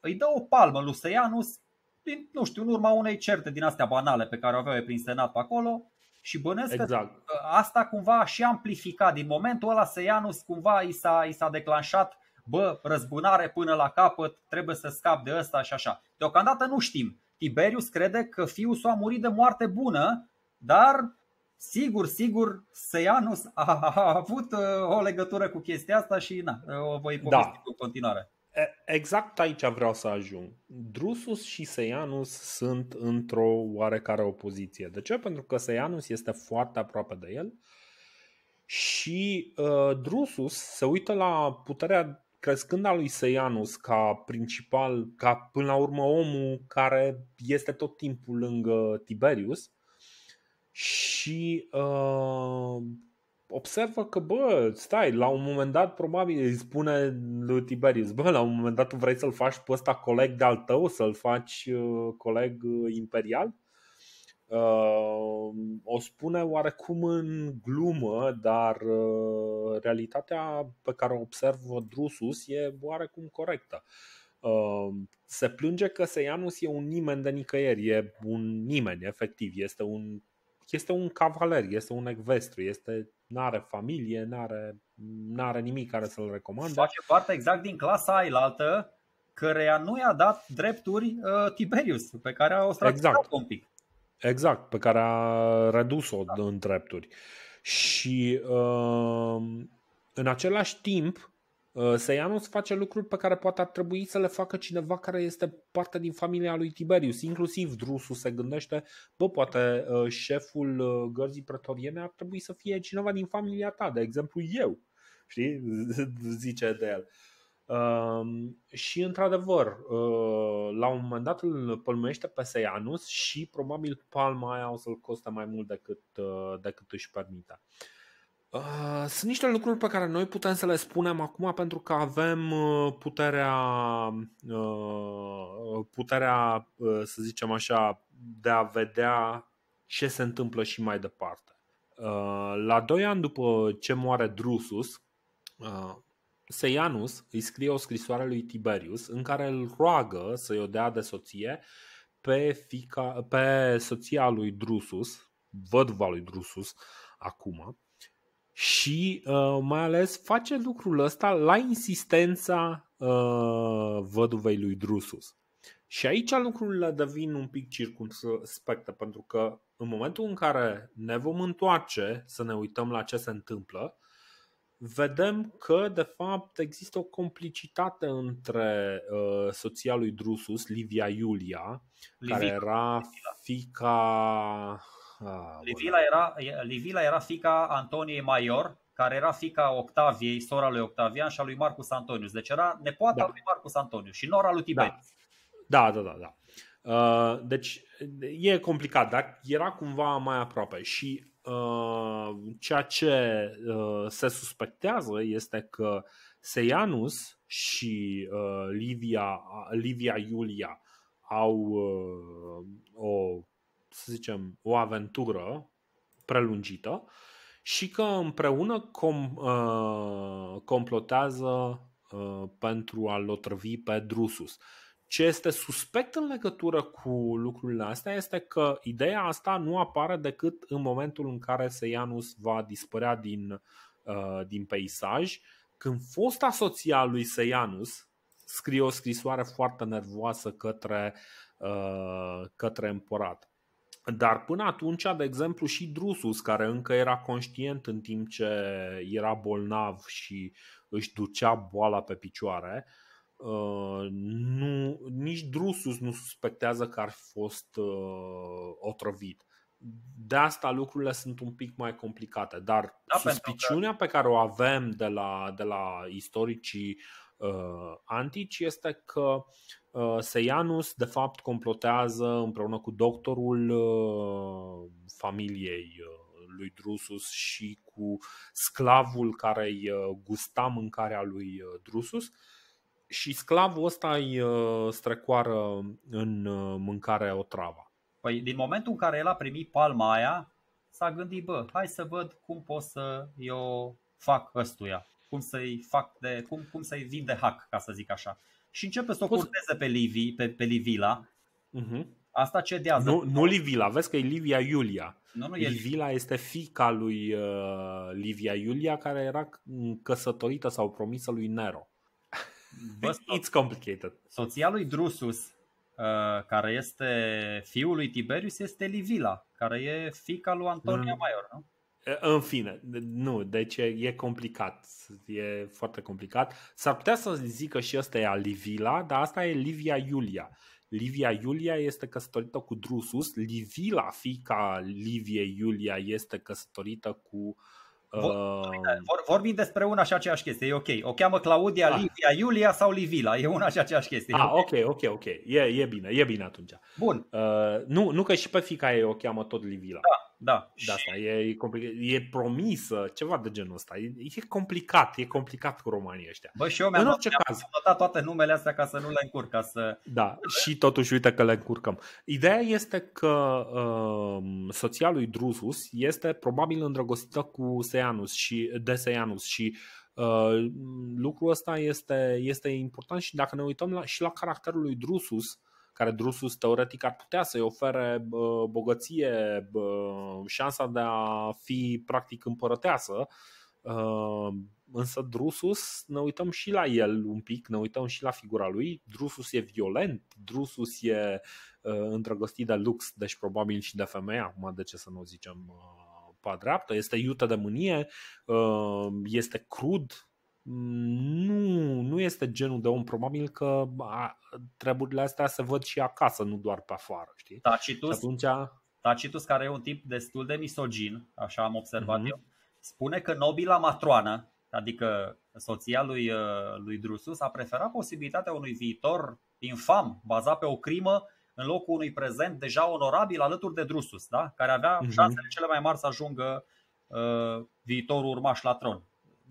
îi dă o palmă lui Seianus, din, nu știu, în urma unei certe din astea banale pe care o aveau prin Senat pe acolo, și bănesc exact. că uh, asta cumva și amplificat. Din momentul ăla Seianus cumva i s-a, i s-a declanșat bă, răzbunare până la capăt, trebuie să scap de ăsta și așa. Deocamdată nu știm. Tiberius crede că fiul său a murit de moarte bună dar sigur, sigur, Seianus a, a avut uh, o legătură cu chestia asta și na, uh, o voi da. povesti da. cu continuare. Exact aici vreau să ajung. Drusus și Seianus sunt într-o oarecare opoziție. De ce? Pentru că Seianus este foarte aproape de el și uh, Drusus se uită la puterea crescând a lui Seianus ca principal, ca până la urmă omul care este tot timpul lângă Tiberius și uh, observă că, bă, stai, la un moment dat probabil îi spune lui Tiberius, bă, la un moment dat tu vrei să-l faci pe ăsta coleg de-al tău, să-l faci uh, coleg uh, imperial? Uh, o spune oarecum în glumă, dar uh, realitatea pe care o observă Drusus e oarecum corectă. Uh, se plânge că Seianus e un nimeni de nicăieri, e un nimeni, efectiv, este un este un cavaler, este un ecvestru, este, nu are familie, nu are are nimic care să-l recomande. Face parte exact din clasa ailaltă, căreia nu i-a dat drepturi uh, Tiberius, pe care a ostracizat exact. un pic. Exact, pe care a redus-o da. în drepturi. Și uh, în același timp, Uh, Seianus face lucruri pe care poate ar trebui să le facă cineva care este parte din familia lui Tiberius. Inclusiv Drusus se gândește, bă, poate uh, șeful uh, gărzii pretoriene ar trebui să fie cineva din familia ta, de exemplu eu. Știi? [laughs] Zice de el. Uh, și într-adevăr, uh, la un moment dat îl pălmăiește pe Seianus și probabil palma aia o să-l coste mai mult decât, uh, decât își permite. Uh, Ah, sunt niște lucruri pe care noi putem să le spunem acum pentru că avem uh, puterea, uh, puterea uh, să zicem așa, de a vedea ce se întâmplă și mai departe. La doi ani după ce moare Drusus, Seianus îi scrie o scrisoare lui Tiberius în care îl roagă să-i o dea de soție pe, fica, pe soția lui Drusus, văduva lui Drusus acum, și uh, mai ales face lucrul ăsta la insistența uh, văduvei lui Drusus. Și aici lucrurile devin un pic circunspecte, pentru că în momentul în care ne vom întoarce să ne uităm la ce se întâmplă, vedem că, de fapt, există o complicitate între uh, soția lui Drusus, Livia Iulia, Livia. care era fica Ah, Livila era, Livila era fica Antoniei Maior, care era fica Octaviei, sora lui Octavian și a lui Marcus Antonius. Deci era nepoata da. lui Marcus Antonius și nora lui da. Tiberius. Da, da, da, da. da. deci e complicat, dar era cumva mai aproape și uh, ceea ce uh, se suspectează este că Seianus și Livia, Livia Iulia au o să zicem, o aventură prelungită și că împreună com, uh, complotează uh, pentru a-l otrăvi pe Drusus. Ce este suspect în legătură cu lucrurile astea este că ideea asta nu apare decât în momentul în care Seianus va dispărea din, uh, din peisaj. Când fosta soția lui Seianus scrie o scrisoare foarte nervoasă către, uh, către împărat. Dar până atunci, de exemplu, și Drusus, care încă era conștient în timp ce era bolnav și își ducea boala pe picioare, uh, nu, nici Drusus nu suspectează că ar fi fost uh, otrăvit. De asta lucrurile sunt un pic mai complicate, dar da, suspiciunea că... pe care o avem de la, de la istoricii uh, Uh, antici este că uh, Seianus de fapt complotează împreună cu doctorul uh, familiei lui Drusus și cu sclavul care îi gusta mâncarea lui Drusus și sclavul ăsta îi strecoară în mâncare o travă. Păi din momentul în care el a primit palma aia, s-a gândit, bă, hai să văd cum pot să eu fac ăstuia cum să-i fac de, cum, cum să-i vin de hack, ca să zic așa. Și începe să o curteze pe, Livi, pe, pe Livila. Uh-huh. Asta cedează. Nu, nu Livila, vezi că e Livia Iulia. Nu, nu, Livila este fica lui uh, Livia Iulia, care era căsătorită sau promisă lui Nero. Bă, [laughs] It's complicated. Soția lui Drusus, uh, care este fiul lui Tiberius, este Livila, care e fica lui Antonia mm. Maior, nu? În fine, nu, deci e, e complicat, e foarte complicat. S-ar putea să zică și ăsta e Livila, dar asta e Livia Iulia. Livia Iulia este căsătorită cu Drusus, Livila, fica Livie Iulia, este căsătorită cu uh... vor, vorbim despre una și aceeași chestie, e ok. O cheamă Claudia, ah. Livia, Iulia sau Livila, e una și aceeași chestie. Ah, ok, ok, ok. E, e bine, e bine atunci. Bun. Uh, nu, nu că și pe fica ei o cheamă tot Livila. Da, da, da, asta e, e, complicat, e promisă, ceva de genul ăsta. E, e complicat, e complicat cu romanii ăștia. Bă, și eu mi-am, dat, mi caz. toate numele astea ca să nu le încurc. Ca să... Da, și totuși uite că le încurcăm. Ideea este că uh, soția lui Drusus este probabil îndrăgostită cu Seianus și, de Seianus și uh, lucrul ăsta este, este important și dacă ne uităm la, și la caracterul lui Drusus, uh, care Drusus teoretic ar putea să-i ofere bogăție, șansa de a fi practic împărăteasă, ă, însă Drusus, ne uităm și la el un pic, ne uităm și la figura lui. Drusus e violent, Drusus e ă, îndrăgostit de lux, deci probabil și de femeie, acum de ce să nu zicem ă, pe dreaptă, este iută de mânie, este crud, nu, nu este genul de om, probabil că a, treburile astea se văd și acasă, nu doar pe afară, știi? Tacitus, da, și atunci... Tacitus da, care e un tip destul de misogin, așa am observat mm-hmm. eu, spune că nobila matroană, adică soția lui, uh, lui Drusus, a preferat posibilitatea unui viitor infam, bazat pe o crimă, în locul unui prezent deja onorabil alături de Drusus, da? care avea mhm. șansele mm-hmm. cele mai mari să ajungă uh, viitorul urmaș la tron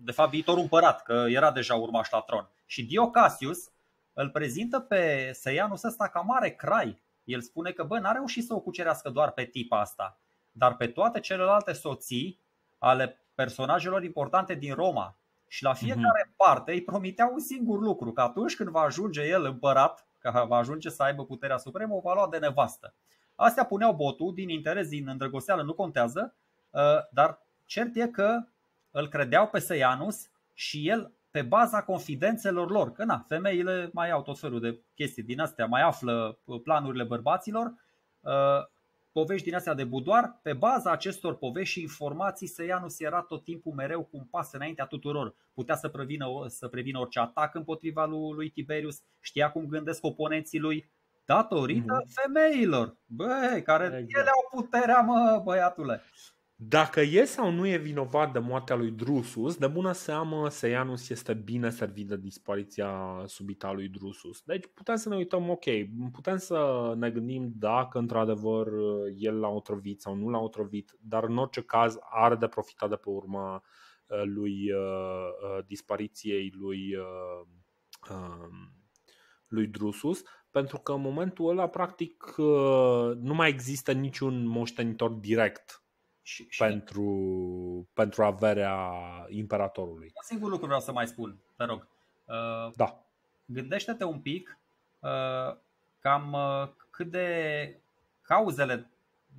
de fapt viitorul împărat, că era deja urmaș la tron. Și Diocasius îl prezintă pe Seianus ăsta ca mare crai. El spune că bă, n-a reușit să o cucerească doar pe tipa asta, dar pe toate celelalte soții ale personajelor importante din Roma. Și la fiecare mm-hmm. parte îi promitea un singur lucru, că atunci când va ajunge el împărat, că va ajunge să aibă puterea supremă, o va lua de nevastă. Astea puneau botul din interes, din îndrăgosteală, nu contează, uh, dar cert e că îl credeau pe Seianus și el pe baza confidențelor lor, că na, femeile mai au tot felul de chestii din astea, mai află uh, planurile bărbaților, uh, povești din astea de budoar, pe baza acestor povești și informații Seianus era tot timpul mereu cu un pas înaintea tuturor. Putea să prevină, să prevină orice atac împotriva lui, Tiberius, știa cum gândesc oponenții lui, datorită mm-hmm. femeilor, bă, care exact. ele au puterea, mă, băiatule. Dacă e sau nu e vinovat de moartea lui Drusus, de bună seamă Seianus este bine servit de dispariția subită a lui Drusus. Deci putem să ne uităm, ok, putem să ne gândim dacă într-adevăr el l-a otrăvit sau nu l-a otrăvit, dar în orice caz are de profitat de pe urma uh, lui uh, uh, dispariției lui, uh, uh, lui Drusus, pentru că în momentul ăla practic uh, nu mai există niciun moștenitor direct și, și... Pentru, pentru averea imperatorului. Un singur lucru vreau să mai spun, te rog. Uh, da. Gândește-te un pic uh, cam uh, cât de cauzele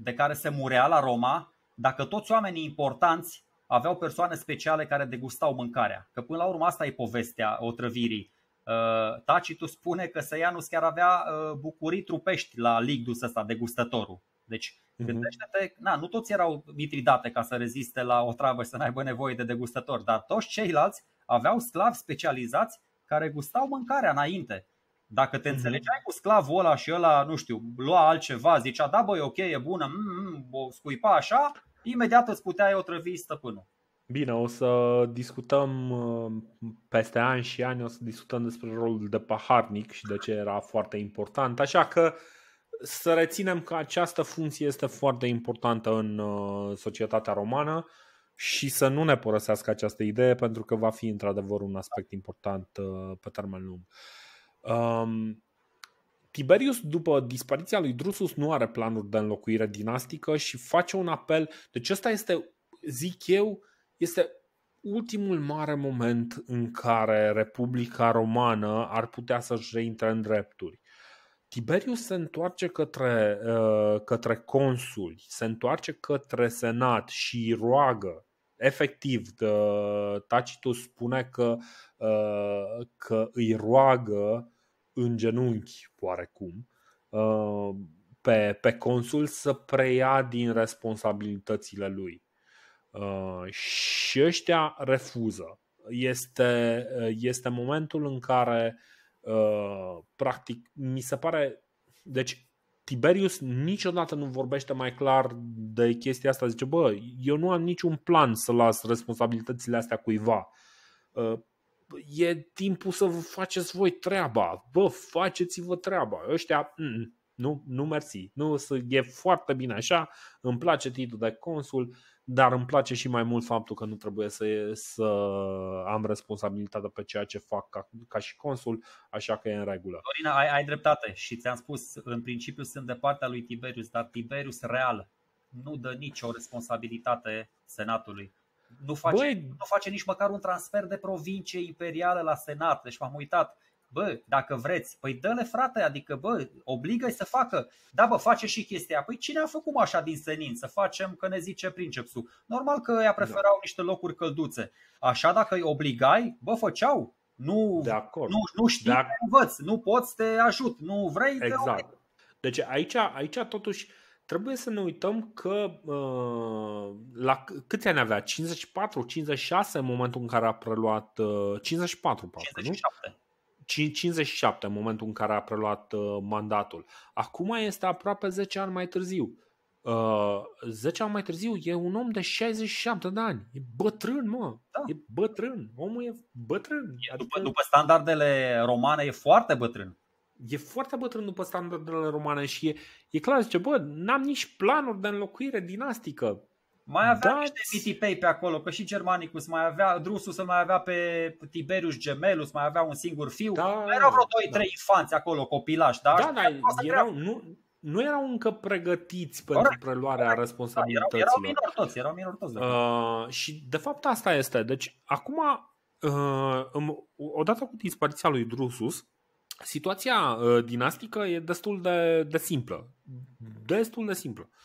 de care se murea la Roma, dacă toți oamenii importanți aveau persoane speciale care degustau mâncarea. Că până la urmă asta e povestea otrăvirii. Uh, Tacitus spune că Seianus chiar avea uh, bucurii trupești la Ligdus ăsta, degustătorul. Deci Gândește mhm. te na, nu toți erau mitridate ca să reziste la o travă și să n-aibă nevoie de degustători, dar toți ceilalți aveau sclavi specializați care gustau mâncarea înainte. Dacă te mhm. înțelegeai cu sclavul ăla și ăla, nu știu, lua altceva, zicea, da băi, ok, e bună, mm, mm o scuipa așa, imediat îți puteai otrăvi stăpânul. Bine, o să discutăm uh, peste ani și ani, o să discutăm despre rolul de paharnic și de ce era foarte important, așa că uh, să reținem că această funcție este foarte importantă în uh, societatea romană și să nu ne părăsească această idee pentru că va fi într-adevăr un aspect important uh, pe termen lung. Um, Tiberius, după dispariția lui Drusus, nu are planuri de înlocuire dinastică și face un apel. Deci ăsta este, zic eu, este ultimul mare moment în care Republica Romană ar putea să-și reintre în drepturi. Tiberius se întoarce către, uh, către consuli, se întoarce către senat și roagă. Efectiv, Tacitus spune că, uh, că îi roagă în genunchi, oarecum, uh, pe, pe consul să preia din responsabilitățile lui. Și ăștia refuză. Este, este momentul în care uh, Uh, practic, mi se pare. Deci, Tiberius niciodată nu vorbește mai clar de chestia asta. Zice, bă, eu nu am niciun plan să las responsabilitățile astea cuiva. Uh, e timpul să vă faceți voi treaba. Bă, faceți-vă treaba. Ăștia, mm, nu, nu mersi. Nu, e foarte bine așa, îmi place titlul de consul, dar îmi place și mai mult faptul că nu trebuie să, să am responsabilitatea pe ceea ce fac ca, ca și consul, așa că e în regulă. Dorina, ai, ai dreptate și ți-am spus, în principiu sunt de partea lui Tiberius, dar Tiberius real nu dă nicio responsabilitate senatului. Nu face, Băi... nu face nici măcar un transfer de provincie imperială la senat, deci m-am uitat bă, dacă vreți, păi dă-le frate, adică bă, obligă-i să facă. Da, bă, face și chestia. Păi cine a făcut așa din senin să facem că ne zice princepsul? Normal că ea da. preferau da. niște locuri călduțe. Așa dacă îi obligai, bă, făceau. Nu, de acord. nu, nu știi, Dacă... învăț, nu poți, te ajut, nu vrei, exact. te Deci aici, aici totuși trebuie să ne uităm că uh, la câți ani avea? 54, 56 în momentul în care a preluat 54, uh, 57. nu? 57 în momentul în care a preluat uh, mandatul. Acum este aproape 10 ani mai târziu. 10 uh, ani mai târziu e un om de 67 de ani. E bătrân, mă. Da. E bătrân. Omul e bătrân. E, adică... după, după standardele romane e foarte bătrân. E foarte bătrân după standardele romane și e, e clar, zice, bă, n-am nici planuri de înlocuire dinastică. Mai avea That's... Da. niște mitipei pe acolo, că și Germanicus mai avea, Drusus îl mai avea pe Tiberius Gemelus, mai avea un singur fiu. Da, mai erau vreo 2-3 da. infanți acolo, copilași, da? Da, dar erau, nu, nu erau încă pregătiți pentru corect, preluarea Correct. responsabilităților. Erau, erau minori toți, erau minori toți. uh, și de fapt asta este. Deci acum, uh, odată cu dispariția lui Drusus, situația uh, dinastică e destul de, de simplă. Destul de simplă. Uh,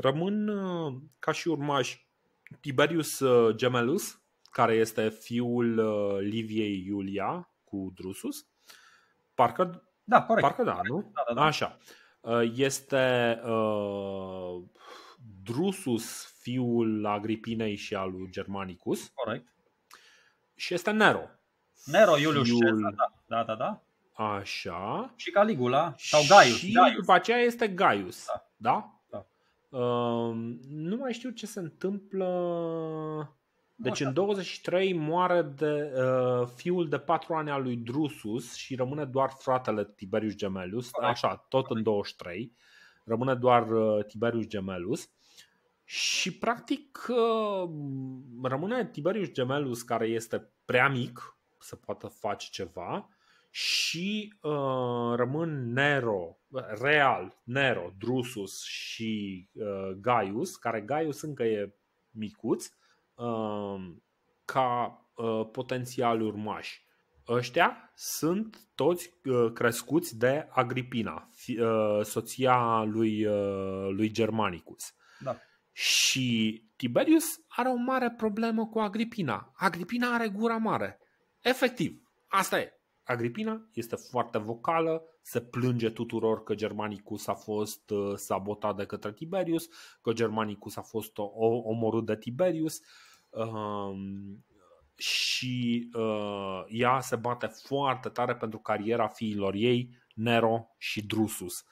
rămân uh, ca și urmași Tiberius uh, Gemellus, care este fiul uh, Liviei Iulia cu Drusus. Parcă da, corect. Parcă da, nu? Da, da, da. Așa. Este uh, Drusus, fiul Agripinei și al lui Germanicus. Corect. Și este Nero. Nero, Iulius fiul... Cezar, da. da, da, da. Așa. Și Caligula, sau Gaius. Și Gaius. după aceea este Gaius, da? da? nu mai știu ce se întâmplă. Deci în 23 moare de, uh, fiul de 4 ani al lui Drusus și rămâne doar fratele Tiberius Gemellus, așa, tot în 23, rămâne doar uh, Tiberius Gemellus și practic uh, rămâne Tiberius Gemellus care este prea mic să poată face ceva și uh, rămân Nero, real, Nero, Drusus și uh, Gaius, care Gaius încă e micuț, uh, ca uh, potențiali urmași. Ăștia sunt toți uh, crescuți de Agripina, fi, uh, soția lui, uh, lui Germanicus. Da. Și Tiberius are o mare problemă cu Agripina. Agripina are gura mare. Efectiv, asta e Agripina este foarte vocală, se plânge tuturor că Germanicus a fost uh, sabotat de către Tiberius, că Germanicus a fost omorât de Tiberius um, și uh, ea se bate foarte tare pentru cariera fiilor ei, Nero și Drusus.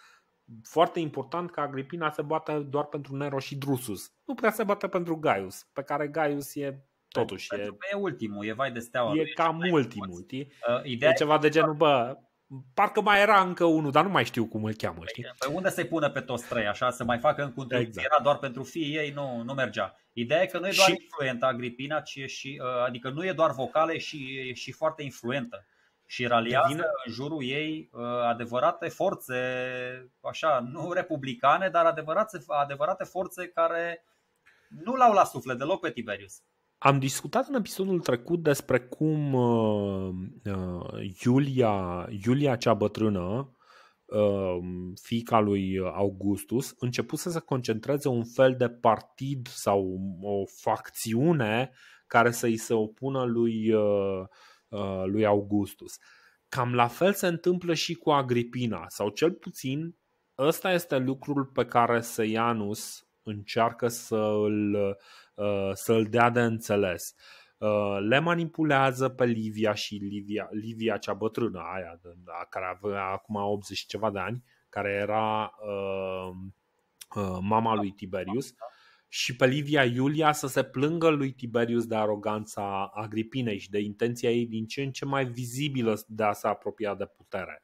Foarte important că Agripina se bate doar pentru Nero și Drusus. Nu prea se bate pentru Gaius, pe care Gaius e totuși pentru e... Că e ultimul, e vai de steaua. E lui, cam ultimul, știi? Uh, ideea e ceva e de genul, bă, parcă mai era încă unul, dar nu mai știu cum îl cheamă, păi, știi? Păi unde să-i pună pe toți trei, așa, să mai facă încă un exact. era doar pentru fii ei, nu, nu mergea. Ideea e că nu e doar și... influentă Agripina, ci e și, uh, adică nu e doar vocale și, și foarte influentă. Și raliază Devine... în jurul ei uh, adevărate forțe, așa, nu republicane, dar adevărate, adevărate forțe care nu l-au la suflet deloc pe Tiberius. Am discutat în episodul trecut despre cum uh, uh Iulia, Iulia cea bătrână, uh, fica lui Augustus, început să se concentreze un fel de partid sau o facțiune care să îi se opună lui, uh, uh, lui Augustus. Cam la fel se întâmplă și cu Agripina, sau cel puțin ăsta este lucrul pe care Seianus încearcă să îl Uh, să-l dea de înțeles. Uh, le manipulează pe Livia și Livia, Livia cea bătrână aia, care avea acum 80 și ceva de ani, care era uh, mama lui Tiberius și pe Livia Iulia să se plângă lui Tiberius de aroganța Agripinei și de intenția ei din ce în ce mai vizibilă de a se apropia de putere.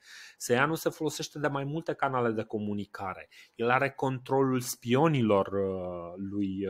nu se folosește de mai multe canale de comunicare. El are controlul spionilor lui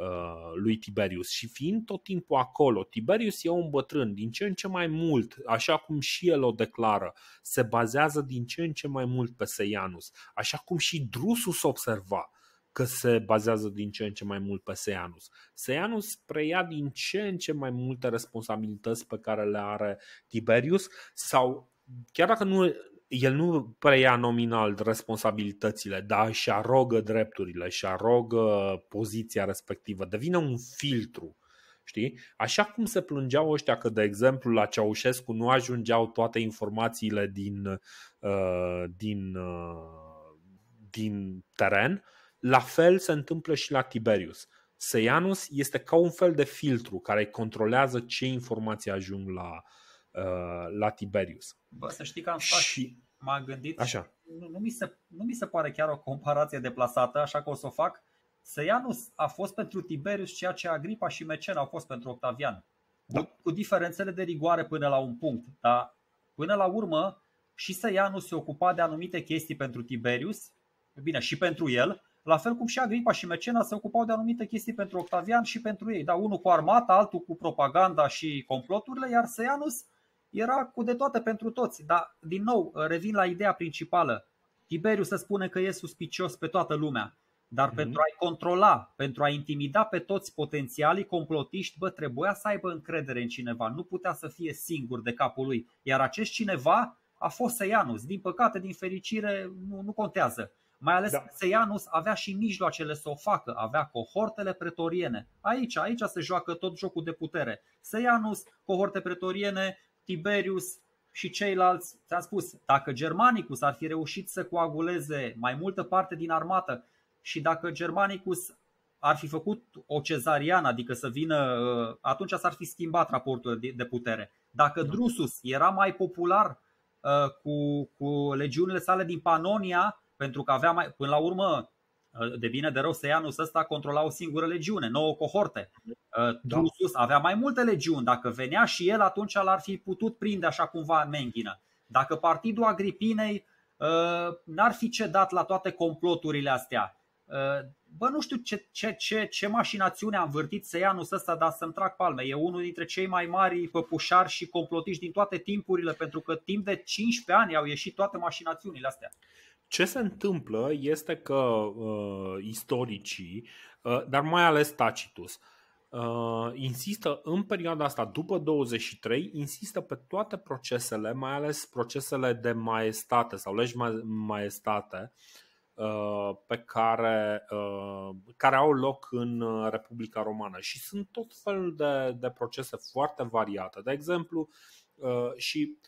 Uh, lui Tiberius și fiind tot timpul acolo, Tiberius e un bătrân din ce în ce mai mult, așa cum și el o declară, se bazează din ce în ce mai mult pe Seianus, așa cum și Drusus observa că se bazează din ce în ce mai mult pe Seianus. Seianus preia din ce în ce mai multe responsabilități pe care le are Tiberius sau chiar dacă nu el nu preia nominal responsabilitățile, dar și arogă drepturile, și arogă poziția respectivă, devine un filtru. Știi? Așa cum se plângeau ăștia că, de exemplu, la Ceaușescu nu ajungeau toate informațiile din, uh, din, uh, din teren, la fel se întâmplă și la Tiberius. Seianus este ca un fel de filtru care controlează ce informații ajung la, uh, Uh, la Tiberius. Bă, să știi că am stat și m-am gândit așa. Nu, nu, mi se, nu mi se pare chiar o comparație deplasată, așa că o să o fac. Seianus a fost pentru Tiberius ceea ce Agripa și Mecen au fost pentru Octavian. Da. Cu, cu diferențele de rigoare până la un punct, dar până la urmă și Seianus se ocupa de anumite chestii pentru Tiberius, bine, și pentru el, la fel cum și Agripa și Mecena se ocupau de anumite chestii pentru Octavian și pentru ei. Da, unul cu armata, altul cu propaganda și comploturile, iar Seianus era cu de toate pentru toți. Dar, din nou, uh, revin la ideea principală. Tiberiu se spune că e suspicios pe toată lumea, dar mm-hmm. pentru a-i controla, pentru a intimida pe toți potențialii complotiști, bă, trebuia să aibă încredere în cineva, nu putea să fie singur de capul lui. Iar acest cineva a fost Seianus. Din păcate, din fericire, nu, nu contează. Mai ales da. Seianus avea și mijloacele să o facă, avea cohortele pretoriene. Aici, aici se joacă tot jocul de putere. Seianus, cohorte pretoriene, Tiberius și ceilalți, ți-am spus, dacă Germanicus ar fi reușit să coaguleze mai multă parte din armată și dacă Germanicus ar fi făcut o cezariană, adică să vină, uh, atunci s-ar fi schimbat raportul de putere. Dacă da. Drusus era mai popular uh, cu, cu legiunile sale din Panonia, pentru că avea mai, până la urmă Ă, de bine de rău, Seianus ăsta controla o singură legiune, nouă cohorte. Ă, da. Drusus avea mai multe legiuni. Dacă venea și el, atunci l-ar fi putut prinde așa cumva în menghină. Dacă partidul Agripinei ă, n-ar fi cedat la toate comploturile astea, bă, nu știu ce, ce, ce, ce mașinațiune am vârtit Seianus ăsta, dar să-mi trag palme. E unul dintre cei mai mari păpușari și complotiști din toate timpurile, pentru că timp de 15 ani au ieșit toate mașinațiunile astea. Ce se întâmplă este că uh, istoricii, uh, dar mai ales Tacitus, uh, insistă în perioada asta, după 23, insistă pe toate procesele, mai ales procesele de maestate sau legi maestate, uh, pe care, uh, care au loc în uh, Republica Romană și sunt tot felul de, de procese foarte variate. De exemplu, uh, și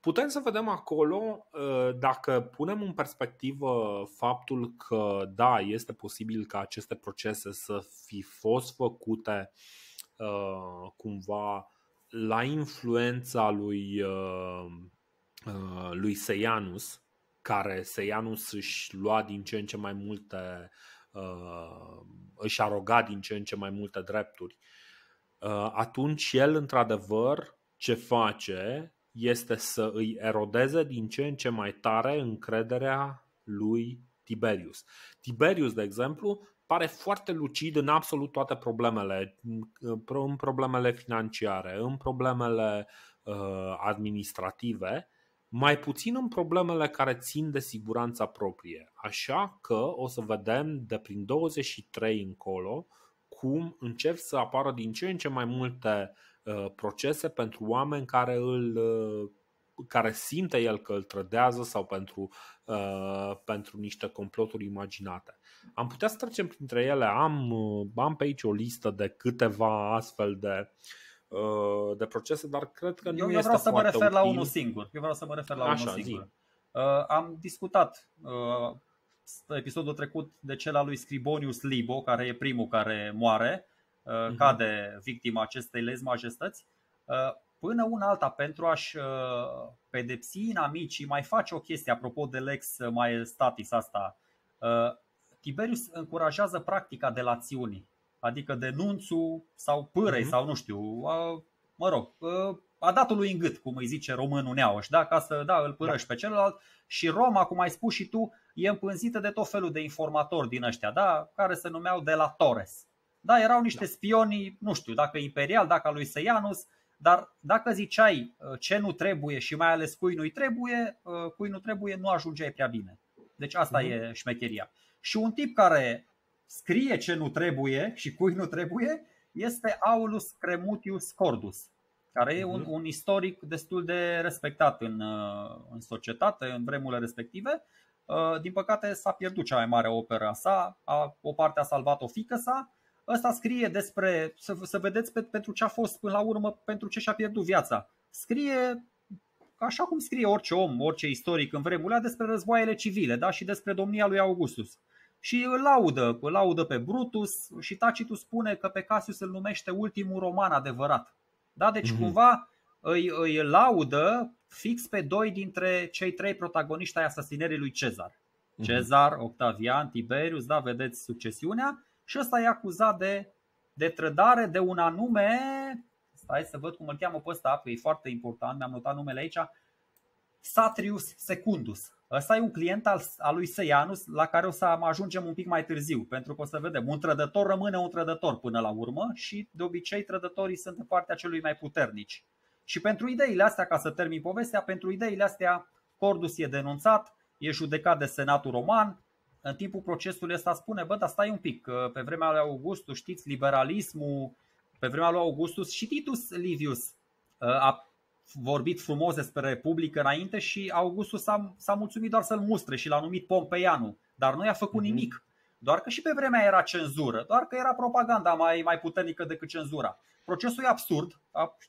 Putem să vedem acolo uh, dacă punem în perspectivă faptul că, da, este posibil ca aceste procese să fi fost făcute uh, cumva la influența lui, uh, lui Seianus, care Seianus își lua din ce în ce mai multe, își aroga din ce în ce mai multe drepturi, atunci el, într-adevăr, ce face este să îi erodeze din ce în ce mai tare încrederea lui Tiberius. Tiberius, de exemplu, pare foarte lucid în absolut toate problemele, în problemele financiare, în problemele uh, administrative, mai puțin în problemele care țin de siguranța proprie. Așa că o să vedem de prin 23 încolo cum încep să apară din ce în ce mai multe Uh, procese pentru oameni care îl uh, care simte el că îl trădează sau pentru, uh, pentru niște comploturi imaginate. Am putea să trecem printre ele. Am, uh, am pe aici o listă de câteva astfel de, uh, de procese, dar cred că nu Eu, eu este vreau să mă refer util. la unul singur. Eu vreau să mă refer la Așa, unul singur. Uh, am discutat uh, episodul trecut de cel al lui Scribonius Libo, care e primul care moare Uh, mhm. cade victima acestei lezi majestăți, uh, până una alta pentru a-și uh, pedepsi inamicii mai face o chestie apropo de lex maestatis asta. Tiberius încurajează practica delațiunii, adică denunțul sau pârei uh-huh. sau nu știu, mă rog, a dat lui în gât, cum îi zice românul neauș, da? ca să da, îl pârăși da. pe celălalt. Și Roma, cum ai spus și tu, e împânzită de tot felul de informatori din ăștia, da? care se numeau de la da, erau niște da. spioni, nu știu, dacă imperial, dacă lui Seianus, dar dacă ziceai uh, ce nu trebuie și mai ales cui nu-i trebuie, uh, cui nu trebuie nu ajungeai prea bine. Deci asta mm-hmm. e șmecheria. Și un tip care scrie ce nu trebuie și cui nu trebuie este Aulus Cremutius Cordus, care e un, mhm. un istoric destul de respectat în, uh, în societate, în vremurile respective. Din păcate s-a pierdut cea mai mare opera sa, a, o parte a salvat-o fică sa, Ăsta scrie despre, să, să vedeți pe, pentru ce a fost până la urmă, pentru ce și-a pierdut viața. Scrie așa cum scrie orice om, orice istoric în vremurile despre războaiele civile da? și despre domnia lui Augustus. Și îl laudă, îl laudă pe Brutus și Tacitus spune că pe Casius îl numește ultimul roman adevărat. Da? Deci mm-hmm. cumva îi, îi laudă fix pe doi dintre cei trei protagoniști ai asasinării lui Cezar. Mhm. Cezar, Octavian, Tiberius, da, vedeți succesiunea și ăsta e acuzat de, de trădare de un anume, stai să văd cum îl cheamă pe ăsta, că e foarte important, mi-am notat numele aici, Satrius Secundus. Ăsta e un client al, al lui Seianus la care o să ajungem un pic mai târziu, pentru că o să vedem. Un trădător rămâne un trădător până la urmă și de obicei trădătorii sunt de partea celui mai puternici. Și pentru ideile astea, ca să termin povestea, pentru ideile astea Cordus e denunțat, e judecat de Senatul Roman, în timpul procesului ăsta spune, bă, dar stai un pic, că pe vremea lui Augustus, știți, liberalismul, pe vremea lui Augustus și Titus Livius uh, a vorbit frumos despre Republică înainte și Augustus s-a, s-a mulțumit doar să-l mustre și l-a numit Pompeianu, dar nu i-a făcut mm-hmm. nimic. Doar că și pe vremea era cenzură, doar că era propaganda mai, mai puternică decât cenzura. Procesul e absurd,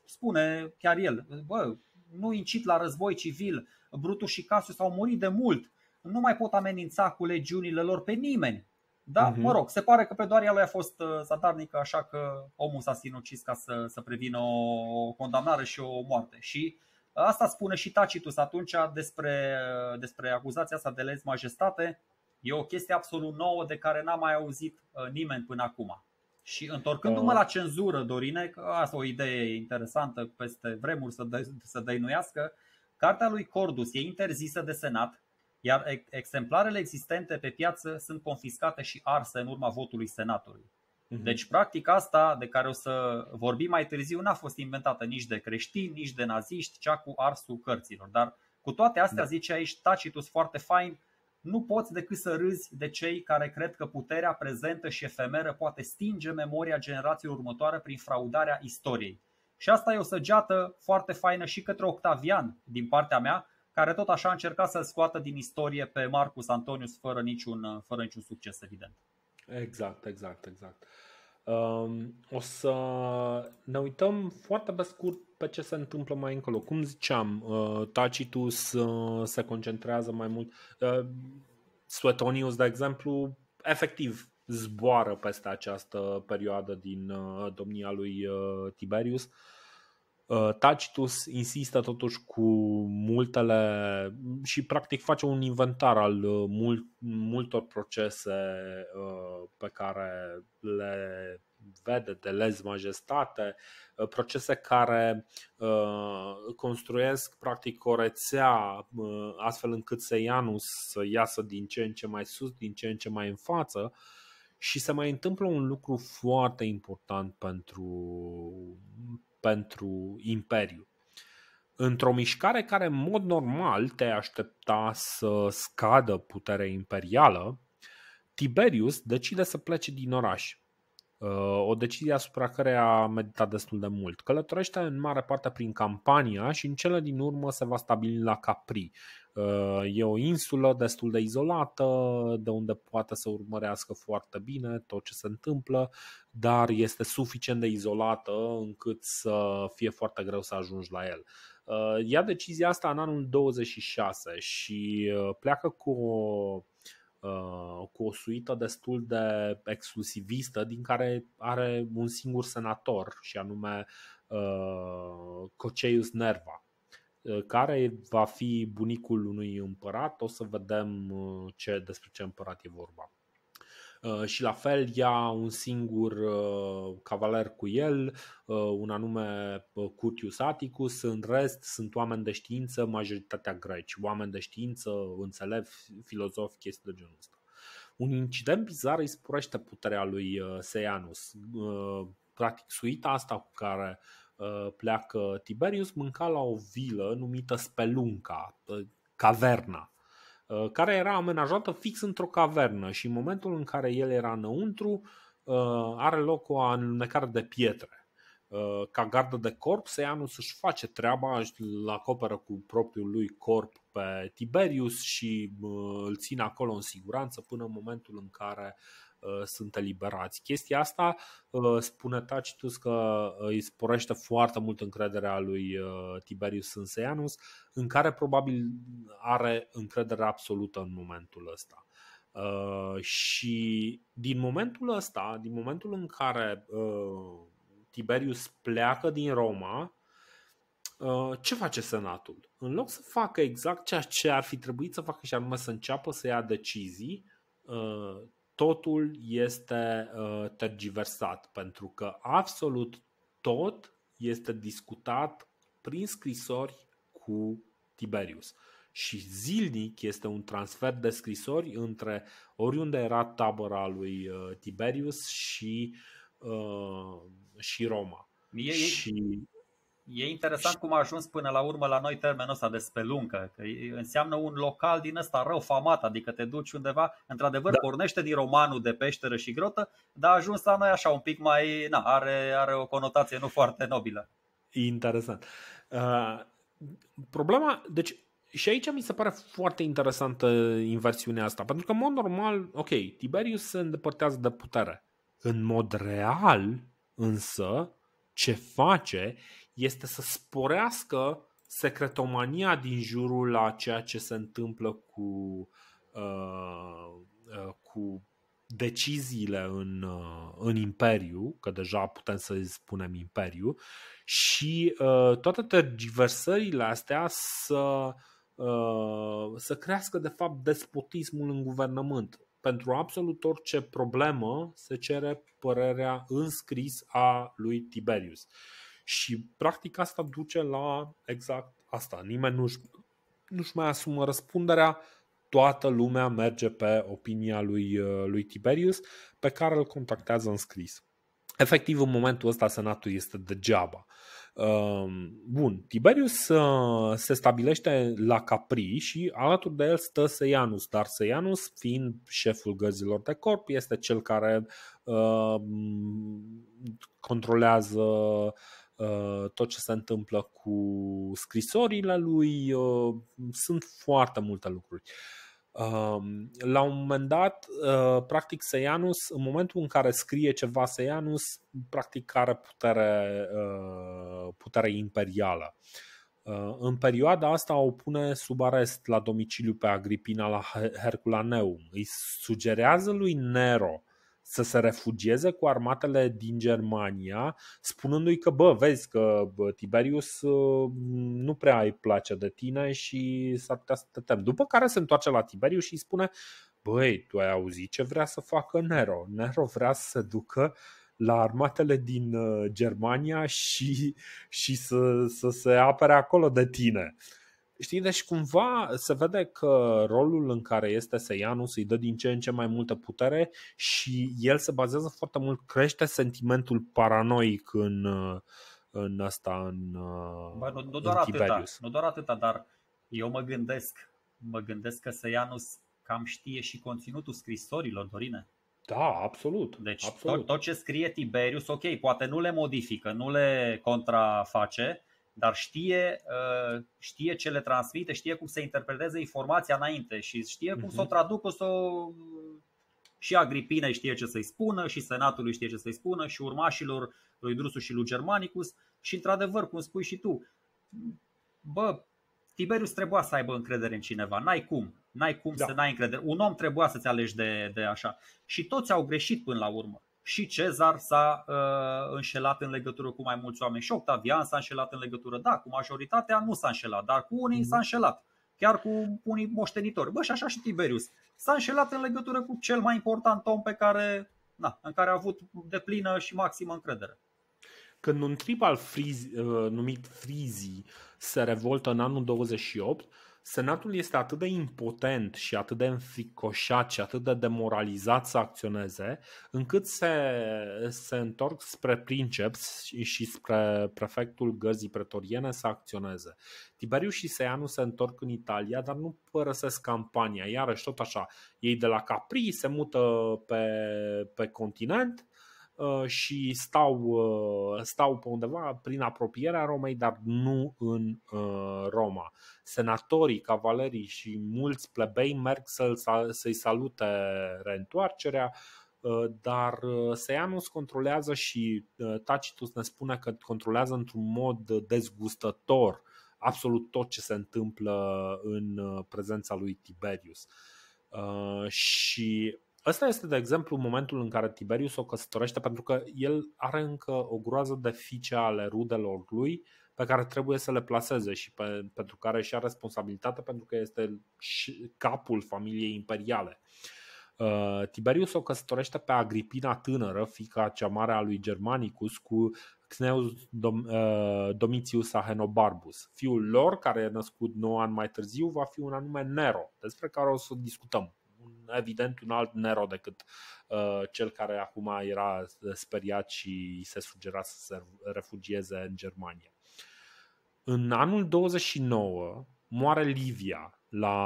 spune chiar el, bă, nu incit la război civil, Brutus și Cassius au murit de mult, nu mai pot amenința cu legiunile lor pe nimeni. Da, uh-huh. mă rog, se pare că pe doar lui a fost uh, zadarnică, așa că omul s-a sinucis ca să, să prevină o condamnare și o moarte. Și uh, asta spune și Tacitus atunci despre, uh, despre acuzația asta de lez majestate. E o chestie absolut nouă de care n-a mai auzit nimeni până acum. Și întorcându-mă oh. la cenzură, Dorine, că asta o idee interesantă peste vremuri să, dă, să dăinuiască, cartea lui Cordus e interzisă de senat iar exemplarele existente pe piață sunt confiscate și arse în urma votului Senatului. Mhm. Deci, practic, asta de care o să vorbim mai târziu n-a fost inventată nici de creștini, nici de naziști, cea cu arsul cărților. Dar cu toate astea, da. zice aici Tacitus foarte fain, nu poți decât să râzi de cei care cred că puterea prezentă și efemeră poate stinge memoria generațiilor următoare prin fraudarea istoriei. Și asta e o săgeată foarte faină și către Octavian din partea mea, care tot așa a încercat să-l scoată din istorie pe Marcus Antonius fără niciun, fără niciun succes, evident. Exact, exact, exact. Um, o să ne uităm foarte pe scurt pe ce se întâmplă mai încolo. Cum ziceam, uh, Tacitus uh, se concentrează mai mult. Uh, Suetonius, de exemplu, efectiv zboară peste această perioadă din domnia lui Tiberius. Uh, Uh, Tacitus insistă totuși cu multele și practic face un inventar al uh, mult, multor procese uh, pe care le vede de lez majestate, procese care construiesc practic o rețea astfel încât Seianus să iasă din ce în ce mai sus, din ce în ce mai în față și se mai întâmplă un lucru foarte important pentru pentru imperiu. Într-o mișcare care în mod normal te aștepta să scadă puterea imperială, Tiberius decide să plece din oraș. Uh, o decizie asupra care a meditat destul de mult. Călătorește în mare parte prin campania și în cele din urmă se va stabili la Capri, Uh, e o insulă destul de izolată, de unde poate să urmărească foarte bine tot ce se întâmplă, dar este suficient de izolată încât să fie foarte greu să ajungi la el. Uh, ia decizia asta în anul 26 și uh, pleacă cu o cu o suită destul de exclusivistă, din care are un singur senator, și anume Coceius Nerva. Ă, care va fi bunicul unui împărat. O să vedem ă, ce, despre ce împărat e vorba. Ă, și la fel ia un singur cavaler cu el, un anume Curtius Atticus, în rest sunt oameni de știință, majoritatea greci, oameni de știință, înțelepți, filozofi, chestii de genul ăsta. Un incident bizar îi sporește puterea lui Seianus. Practic, suita asta cu care uh, Uh, pleacă Tiberius, mânca la o vilă numită Spelunca, uh, caverna, uh, care era amenajată fix într-o cavernă și în momentul în care el era înăuntru, are loc o alunecare de pietre. Ca gardă de corp, Seianus își face treaba, îl acoperă cu propriul lui corp pe Tiberius și îl ține acolo în siguranță până în momentul în care Uh, sunt eliberați. Chestia asta uh, spune Tacitus că uh, îi sporește foarte mult încrederea lui Tiberius Sânseanus, în care probabil are încredere absolută în momentul ăsta. Și din momentul ăsta, din momentul în care Tiberius pleacă din Roma, ce face Senatul? În loc să facă exact ceea ce ar fi trebuit să facă și anume să înceapă să ia decizii, totul este uh, tergiversat, pentru că absolut tot este discutat prin scrisori cu Tiberius. Și zilnic este un transfer de scrisori între oriunde era tabăra lui uh, Tiberius și, uh, și Roma. E, și E interesant cum a ajuns până la urmă la noi termenul ăsta de speluncă, că înseamnă un local din ăsta rău famat, adică te duci undeva, într-adevăr da. pornește din romanul de peșteră și grotă, dar a ajuns la noi așa un pic mai, na, are, are o conotație nu foarte nobilă. Interesant. Uh, problema, deci și aici mi se pare foarte interesantă inversiunea asta, pentru că în mod normal, ok, Tiberius se îndepărtează de putere. În mod real, însă, ce face este să sporească secretomania din jurul la ceea ce se întâmplă cu, uh, uh, cu deciziile în, uh, în imperiu, că deja putem să spunem imperiu, și uh, toate tergiversările astea să, uh, să crească de fapt despotismul în guvernământ. Pentru absolut orice problemă se cere părerea înscris a lui Tiberius. Uh, și practic asta duce la exact asta. Nimeni nu-și, nu-și mai asumă răspunderea, toată lumea merge pe opinia lui, uh, lui Tiberius, pe care îl contactează în scris. Efectiv, în momentul ăsta, senatul este degeaba. Um, bun, Tiberius uh, se stabilește la Capri și alături de el stă Seianus, dar Seianus, fiind șeful gărzilor de corp, este cel care uh, controlează Uh, tot ce se întâmplă cu scrisorile lui, uh, sunt foarte multe lucruri. Um, la un moment dat, uh, practic Seianus, în momentul în care scrie ceva Seianus, practic are putere, putere imperială. În perioada asta o pune sub arest la domiciliu pe Agripina la Herculaneum. Îi sugerează lui Nero să se refugieze cu armatele din Germania, spunându-i că, bă, vezi că Tiberius ă, nu prea îi place de tine și s-ar putea să te tem. După care se întoarce la Tiberius și îi spune, băi, tu ai auzit ce vrea să facă Nero? Nero vrea să se ducă la armatele din ă, Germania și, și să, să se apere acolo de tine. Uh, Știi, deci cumva se vede că rolul în care este Seianus îi dă din ce în ce mai multă putere și el se bazează foarte mult, crește sentimentul paranoic în, în asta, în, ba, nu, nu, doar în atâta, nu doar atâta, dar eu mă gândesc, mă gândesc că Seianus cam știe și conținutul scrisorilor, Dorine. Da, absolut. Deci absolut. Tot, tot ce scrie Tiberius, ok, poate nu le modifică, nu le contraface, dar știe, uh, știe ce le transmite, știe cum să interpreteze informația înainte și știe cum uh-huh. să o mhm. traducă, să o... și Agripine știe ce să-i spună, și senatului știe ce să-i spună, și urmașilor lui Drusus și lui Germanicus și într-adevăr, cum spui și tu, bă, Tiberius trebuia să aibă încredere în cineva, n-ai cum, n-ai cum da. să n-ai încredere. Un om trebuia să-ți alegi de, de așa. Și toți au greșit până la urmă și Cezar s-a uh, înșelat în legătură cu mai mulți oameni și Octavian s-a înșelat în legătură, da, cu majoritatea nu s-a înșelat, dar cu unii mhm. s-a înșelat, chiar cu unii moștenitori. Bă, și așa și Tiberius. S-a înșelat în legătură cu cel mai important om pe care, na, în care a avut de plină și maximă încredere. Când un trip al frizi, uh, numit Frizii se revoltă în anul 28, Senatul este atât de impotent și atât de înfricoșat și atât de demoralizat să acționeze, încât se, se întorc spre princeps și, și spre prefectul Gărzii pretoriene să acționeze. Tiberiu și Seianu se întorc în Italia, dar nu părăsesc campania. Iarăși tot așa, ei de la Capri se mută pe, pe continent, Uh, și stau, uh, stau pe undeva prin apropierea Romei, dar nu în uh, Roma. Senatorii, cavalerii și mulți plebei merg să-i salute reîntoarcerea, dar Seianus controlează și Tacitus ne spune că controlează într-un mod dezgustător absolut tot ce se întâmplă în prezența lui Tiberius. Și Ăsta este, de exemplu, momentul în care Tiberius o căsătorește pentru că el are încă o groază de fice ale rudelor lui pe care trebuie să le placeze și pe, pentru care și a responsabilitatea pentru că este capul familiei imperiale. Uh, Tiberius o căsătorește pe Agripina tânără, fica cea mare a lui Germanicus, cu Cneus Dom, uh, Domitius Ahenobarbus. Fiul lor, care e născut 9 ani mai târziu, va fi un anume Nero, despre care o să discutăm evident un alt Nero decât uh, cel care acum era speriat și se sugera să se refugieze în Germania. În anul 29 moare Livia la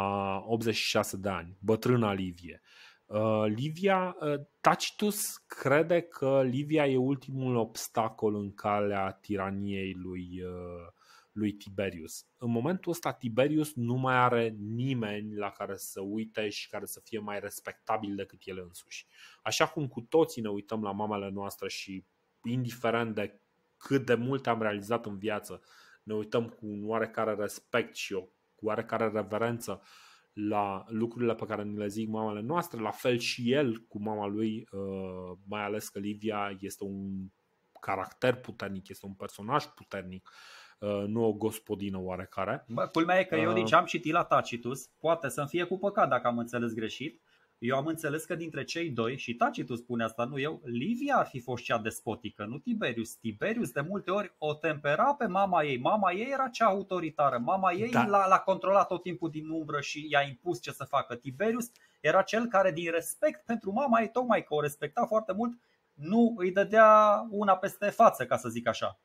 86 de ani, bătrâna Livie. Uh, Livia, uh, Tacitus crede că Livia e ultimul obstacol în calea tiraniei lui lui Tiberius. În momentul ăsta Tiberius nu mai are nimeni la care să uite și care să fie mai respectabil decât el însuși. Așa cum cu toții ne uităm la mamele noastre și indiferent de cât de mult am realizat în viață, ne uităm cu un oarecare respect și o oarecare reverență la lucrurile pe care ni le zic mamele noastre, la fel și el cu mama lui, uh, mai ales că Livia este un caracter puternic, este un personaj puternic Uh, nu o gospodină oarecare. Bă, culmea e că eu uh. din deci ce am citit la Tacitus, poate să-mi fie cu păcat dacă am înțeles greșit, eu am înțeles că dintre cei doi, și Tacitus spune asta, nu eu, Livia ar fi fost cea despotică, nu Tiberius. Tiberius de multe ori o tempera pe mama ei. Mama ei era cea autoritară, mama ei da. l-a, l-a controlat tot timpul din umbră și i-a impus ce să facă. Tiberius era cel care din respect pentru mama ei, tocmai că o respecta foarte mult, nu îi dădea una peste față, ca să zic așa.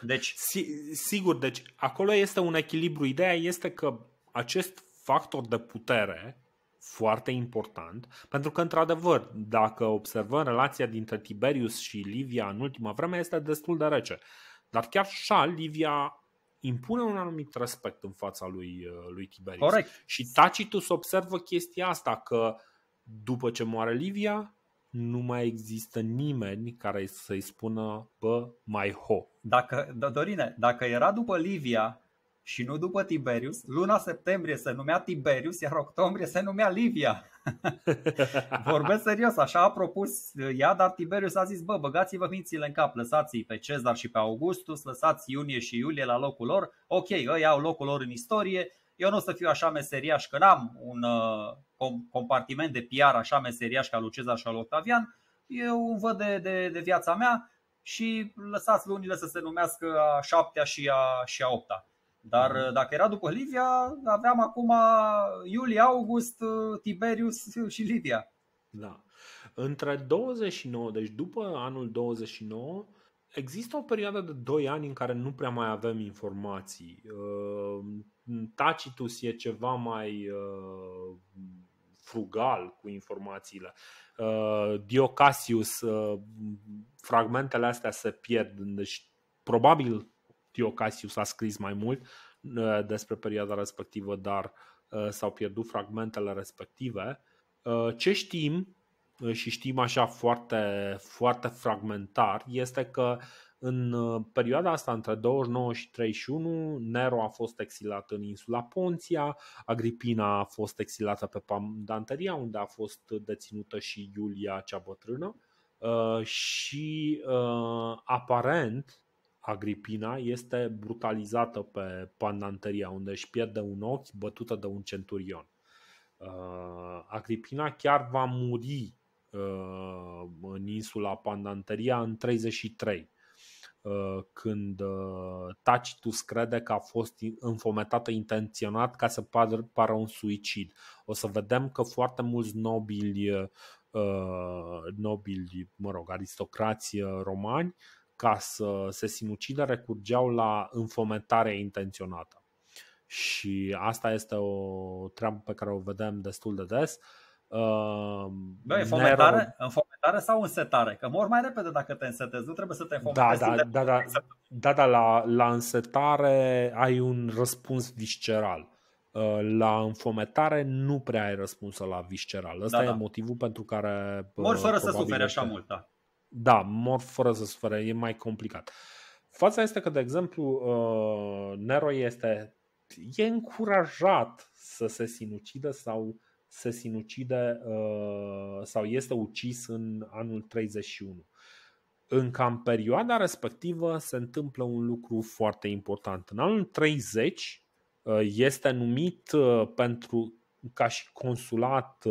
Deci... Si- sigur, deci acolo este un echilibru. Ideea este că acest factor de putere foarte important, pentru că, într-adevăr, dacă observăm relația dintre Tiberius și Livia în ultima vreme, este destul de rece. Dar chiar și Livia impune un anumit respect în fața lui, uh, lui Tiberius. Corect. Și Tacitus observă chestia asta, că după ce moare Livia, nu mai există nimeni care să-i spună, bă, mai ho, dacă, Dorine, dacă era după Livia și nu după Tiberius, luna septembrie se numea Tiberius, iar octombrie se numea Livia. [laughs] Vorbesc serios, așa a propus ea, dar Tiberius a zis, bă, băgați-vă mințile în cap, lăsați-i pe Cezar și pe Augustus, lăsați iunie și iulie la locul lor, ok, ei au locul lor în istorie, eu nu o să fiu așa meseriaș că n-am un uh, compartiment de PR așa meseriaș ca lui Cezar și al Octavian, eu văd de, de, de viața mea, și lăsați lunile să se numească a șaptea și a, și a opta. Dar mhm. dacă era după Livia, aveam acum iulie, august, Tiberius și Lidia. Da. Între 29, deci după anul 29, există o perioadă de 2 ani în care nu prea mai avem informații. Ă, Tacitus e ceva mai ă, frugal cu informațiile. Uh, Dio Cassius, uh, fragmentele astea se pierd, deci probabil Dio Cassius a scris mai mult uh, despre perioada respectivă, dar s-au pierdut fragmentele respective. Ce știm și știm așa foarte, foarte fragmentar este că uh, în uh, perioada asta, între 29 și 31, Nero a fost exilat în insula Ponția, Agripina a fost exilată pe Pandanteria, unde a fost deținută și Iulia cea bătrână uh, și uh, aparent Agripina este brutalizată pe Pandanteria, unde își pierde un ochi bătută de un centurion. Agripina chiar va muri în insula Pandanteria în 33 Uh, când uh, Tacitus crede că a fost înfometată intenționat ca să pară, un suicid. O să vedem că foarte mulți nobili, uh, nobili mă rog, aristocrați romani, ca să se sinucidă, recurgeau la înfometare intenționată. Și asta este o treabă pe care o vedem destul de des. Uh, Uh, Bă, înfometare? Nero... înfometare sau însetare? Că mor mai repede dacă te însetezi, nu trebuie să te înfometezi. Da da, da, da, da, da, da, da la, la însetare ai un răspuns visceral. Uh, la înfometare nu prea ai răspunsul la visceral. Ăsta da, e da. motivul pentru care... Uh, mor fără să suferi așa că... mult, da. Da, mor fără să suferi, e mai complicat. Fața este că, de exemplu, uh, Nero este e încurajat să se sinucidă sau se sinucide uh, sau este ucis în anul 31. În cam perioada respectivă se întâmplă un lucru foarte important. În anul 30 uh, este numit uh, pentru ca și consulat,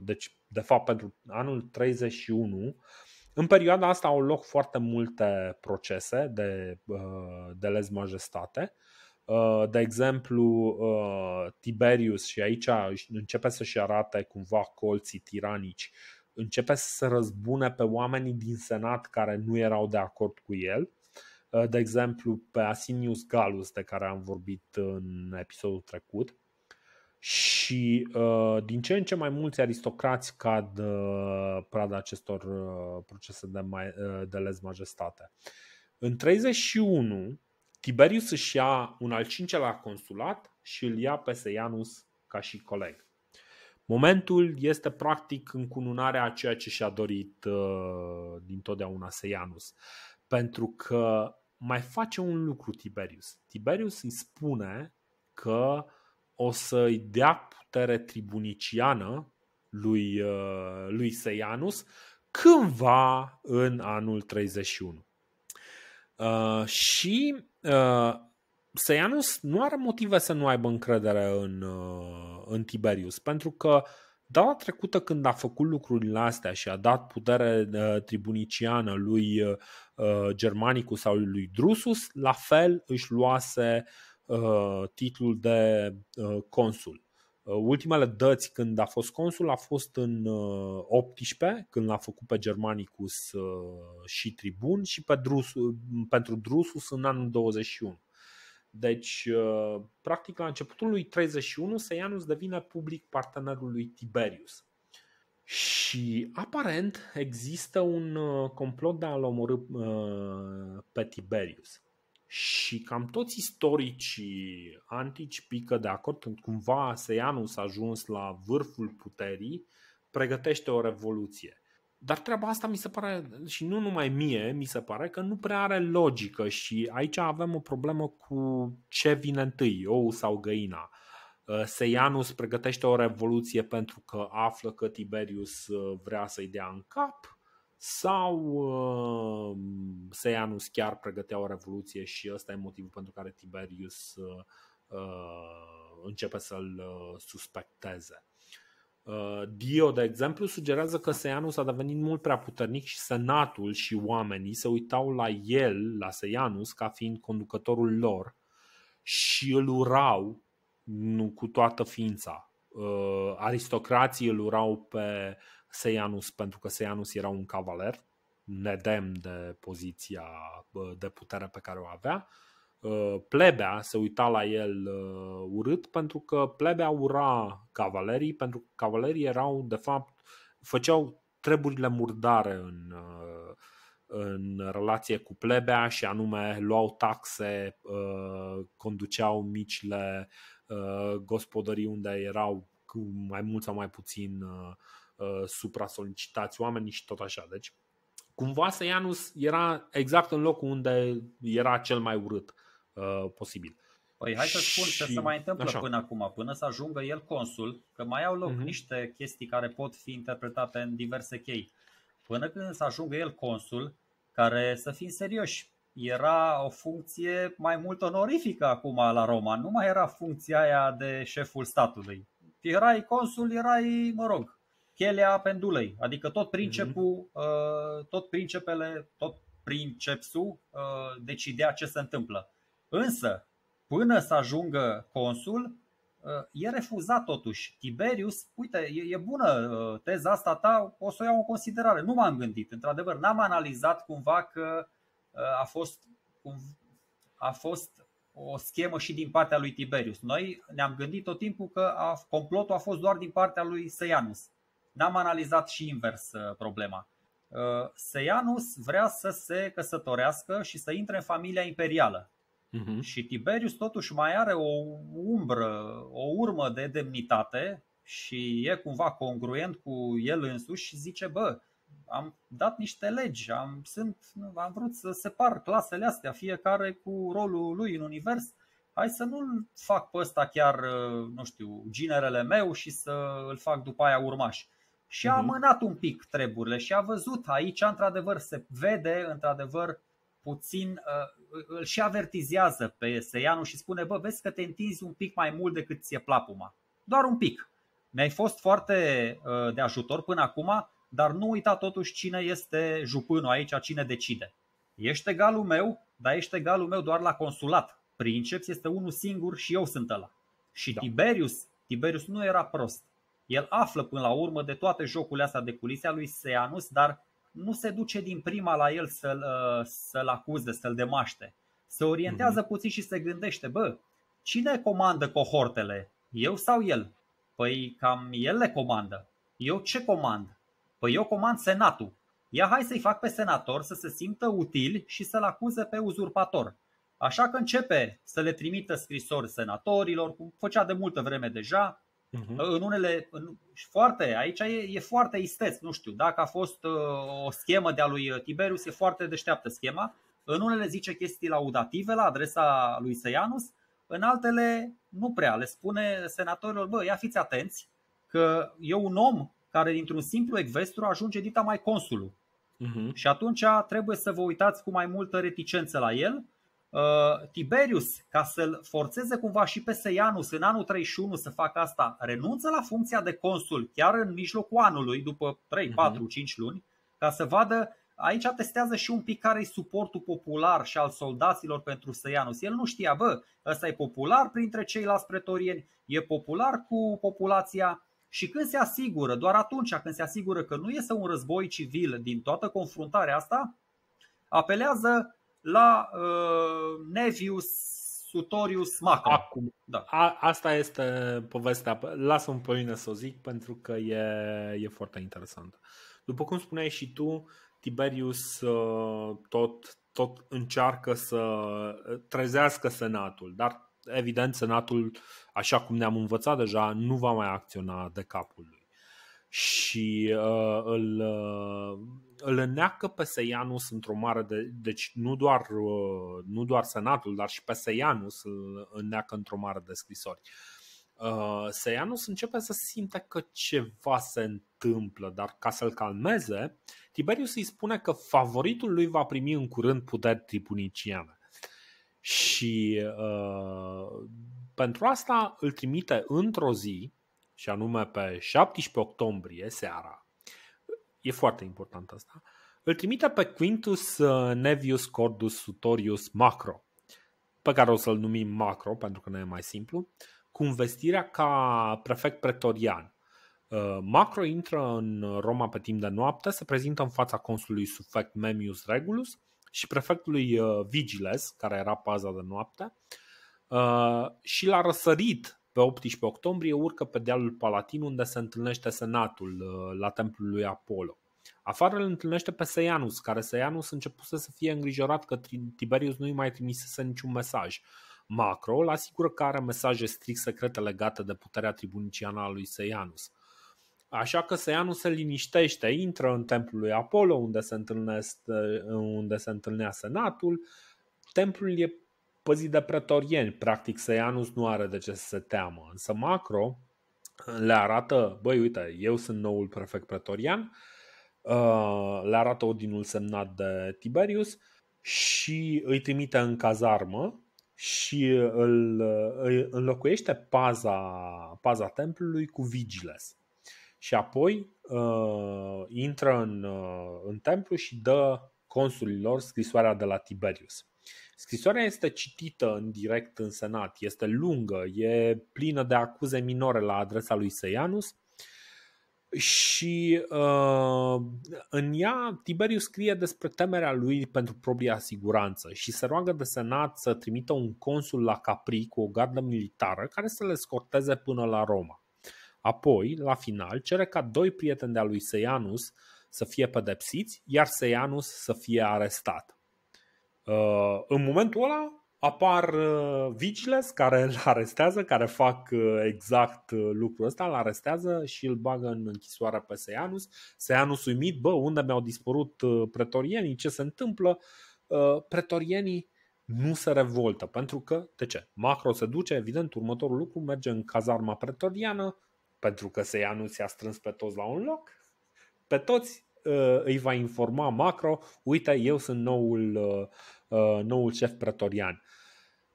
deci de fapt pentru anul 31 în perioada asta au loc foarte multe procese de, de lez majestate Uh, de exemplu, uh, Tiberius, și aici începe să-și arate cumva colții tiranici, începe să se răzbune pe oamenii din Senat care nu erau de acord cu el. Uh, de exemplu, pe Asinius Galus, de care am vorbit în episodul trecut. Și din ce în ce mai mulți aristocrați cad prada acestor procese de, mai, de lez majestate. În 31, Tiberius își ia un al cincelea consulat și îl ia pe Seianus ca și coleg. Momentul este practic încununarea a ceea ce și-a dorit uh, dintotdeauna Seianus. Pentru că mai face un lucru Tiberius. Tiberius îi spune că o să-i dea putere tribuniciană lui, uh, lui Seianus cândva în anul 31. Uh, și uh, Seianus nu are motive să nu aibă încredere în, uh, în Tiberius, pentru că data trecută când a făcut lucrurile astea și a dat putere uh, tribuniciană lui uh, Germanicus sau lui Drusus, la fel își luase uh, titlul de uh, consul. Uh, ultimele dăți când a fost consul a fost în 18, uh, când l-a făcut pe Germanicus uh, și tribun și pe Drusus, pentru Drusus în anul 21. Deci, practic, la începutul lui 31, Seianus devine public partenerul lui Tiberius. Și aparent există un complot de a-l omorâ pe Tiberius și cam toți istoricii antici pică de acord când cumva Seianus a ajuns la vârful puterii, pregătește o revoluție. Dar treaba asta mi se pare, și nu numai mie, mi se pare că nu prea are logică și aici avem o problemă cu ce vine întâi, ou sau găina. Seianus pregătește o revoluție pentru că află că Tiberius vrea să-i dea în cap – sau uh, Seianus chiar pregătea o revoluție și ăsta e motivul pentru care Tiberius uh, uh începe să-l uh, suspecteze. Uh, Dio, de exemplu, sugerează că Seianus a devenit mult prea puternic și senatul și oamenii se uitau la el, la Seianus, ca fiind conducătorul lor și îl urau nu, cu toată ființa. Aristocrații îl urau pe uh, Seianus, pentru că Seianus era un cavaler, nedemn de poziția de putere pe care o avea. Uh, plebea se uita la el uh, urât pentru că plebea ura cavalerii, pentru că cavalerii erau, de fapt, făceau treburile murdare în, uh, în relație cu plebea și anume luau taxe, conduceau micile gospodării unde erau mai mult sau mai puțin uh, Uh, supra-solicitați oamenii și tot așa. Deci, cumva Seianus era exact în locul unde era cel mai urât uh, posibil. Păi hai să spun și... ce se mai întâmplă Așa. până acum, până să ajungă el consul, că mai au loc uh-huh. niște chestii care pot fi interpretate în diverse chei. Până când să ajungă el consul, care să fim serioși, era o funcție mai mult onorifică acum la Roma, nu mai era funcția aia de șeful statului. Erai consul, erai, mă rog, chelea pendulei, adică tot principul, mhm. uh, tot principele, tot princepsul uh, decidea ce se întâmplă. Însă, până să ajungă consul, uh, e refuzat totuși. Tiberius, uite, e, e bună teza asta ta, o să o iau în considerare. Nu m-am gândit, într-adevăr, n-am analizat cumva că a fost, a fost o schemă și din partea lui Tiberius. Noi ne-am gândit tot timpul că a, complotul a fost doar din partea lui Seianus. N-am analizat și invers uh, problema. Uh, Seianus vrea să se căsătorească și să intre în familia imperială. Uh-huh. Și Tiberius totuși mai are o umbră, o urmă de demnitate și e cumva congruent cu el însuși și zice, bă, am dat niște legi, am, sunt, am vrut să separ clasele astea, fiecare cu rolul lui în univers. Hai să nu-l fac pe ăsta chiar, uh, nu știu, ginerele meu și să îl fac după aia urmași și a mhm. amânat un pic treburile și a văzut aici, într-adevăr, se vede, într-adevăr, puțin, uh, îl și avertizează pe Seianu și spune, bă, vezi că te întinzi un pic mai mult decât ți-e plapuma. Doar un pic. Mi-ai fost foarte uh, de ajutor până acum, dar nu uita totuși cine este jupânul aici, cine decide. Ești galul meu, dar ești galul meu doar la consulat. Princeps este unul singur și eu sunt ăla. Și da. Tiberius, Tiberius nu era prost. El află până la urmă de toate jocurile astea de culise a lui Seanus, dar nu se duce din prima la el să-l, uh, să-l acuze, să-l demaște. Se orientează mm-hmm. puțin și se gândește, bă, cine comandă cohortele? Eu sau el? Păi cam el le comandă. Eu ce comand? Păi eu comand senatul. Ia hai să-i fac pe senator să se simtă util și să-l acuze pe uzurpator. Așa că începe să le trimită scrisori senatorilor, cum făcea de multă vreme deja, Uh-huh. În unele, în, foarte, aici e, e foarte isteț, nu știu, dacă a fost uh, o schemă de-a lui uh, Tiberius, e foarte deșteaptă schema. În unele zice chestii laudative la adresa lui Seianus, în altele nu prea. Le spune senatorilor, bă, ia fiți atenți că e un om care dintr-un simplu ecvestru ajunge dita mai consulul. Uh-huh. Și atunci trebuie să vă uitați cu mai multă reticență la el Uh, Tiberius, ca să-l forțeze cumva și pe Seianus în anul 31 să facă asta, renunță la funcția de consul chiar în mijlocul anului, după 3, 4, 5 luni, ca să vadă Aici testează și un pic care e suportul popular și al soldaților pentru Seianus. El nu știa, bă, ăsta e popular printre ceilalți pretorieni, e popular cu populația și când se asigură, doar atunci când se asigură că nu este un război civil din toată confruntarea asta, apelează la uh, Nevius Sutorius Macro. Acum, da. a, asta este povestea. Lasă-mi pe mine să o zic pentru că e, e foarte interesantă. După cum spuneai și tu, Tiberius uh, tot, tot încearcă să uh, trezească Senatul, dar evident Senatul, așa cum ne-am învățat deja, nu va mai acționa de capul lui și uh, îl, uh, îl neacă pe Seianus într-o mare de, deci nu doar, uh, nu doar senatul, dar și pe Seianus îl neacă într-o mare de scrisori. Uh, Seianus începe să simte că ceva se întâmplă, dar ca să-l calmeze, Tiberius îi spune că favoritul lui va primi în curând puteri tripuniciene. Și uh, pentru asta îl trimite într-o zi și anume pe 17 octombrie, seara, e foarte important asta, îl trimite pe Quintus uh, Nevius Cordus Sutorius Macro, pe care o să-l numim Macro pentru că nu e mai simplu, cu investirea ca prefect pretorian. Uh, Macro intră în Roma pe timp de noapte, se prezintă în fața consului sufect Memius Regulus și prefectului uh, Vigiles, care era paza de noapte, și l-a răsărit pe 18 octombrie urcă pe dealul Palatin unde se întâlnește senatul uh, la templul lui Apollo. Afară îl întâlnește pe Seianus, care Seianus începuse să fie îngrijorat că Tiberius nu-i mai trimisese niciun mesaj. Macro îl asigură că are mesaje strict secrete legate de puterea tribuniciană a lui Seianus. Așa că Seianus se liniștește, intră în templul lui Apollo unde se, întâlnesc, uh, unde se întâlnea senatul. Templul e păzit de pretorieni. Practic, Seianus nu are de ce să se teamă. Însă Macro le arată, băi, uite, eu sunt noul prefect pretorian, uh, le arată Odinul semnat de Tiberius și îi trimite în cazarmă și îl, înlocuiește paza, paza templului cu vigiles. Și apoi uh, intră în, uh, în templu și dă consulilor scrisoarea de la Tiberius. Scrisoarea este citită în direct în Senat, este lungă, e plină de acuze minore la adresa lui Seianus și uh, în ea Tiberius scrie despre temerea lui pentru propria siguranță și se roagă de senat să trimită un consul la Capri cu o gardă militară care să le scorteze până la Roma. Apoi, la final, cere ca doi prieteni de-a lui Seianus să fie pedepsiți, iar Seianus să fie arestat. Uh, în momentul ăla apar uh, vigiles care îl arestează, care fac uh, exact lucrul ăsta, îl arestează și îl bagă în închisoare pe Seianus. Seianus uimit, bă, unde mi-au dispărut pretorienii, ce se întâmplă? Pretorienii nu se revoltă, pentru că, de ce? Macro se duce, evident, următorul lucru merge în cazarma pretoriană, pentru că Seianus i-a strâns pe toți la un loc, pe toți Uh, îi va informa Macro, uite, eu sunt noul, uh, uh, noul șef pretorian.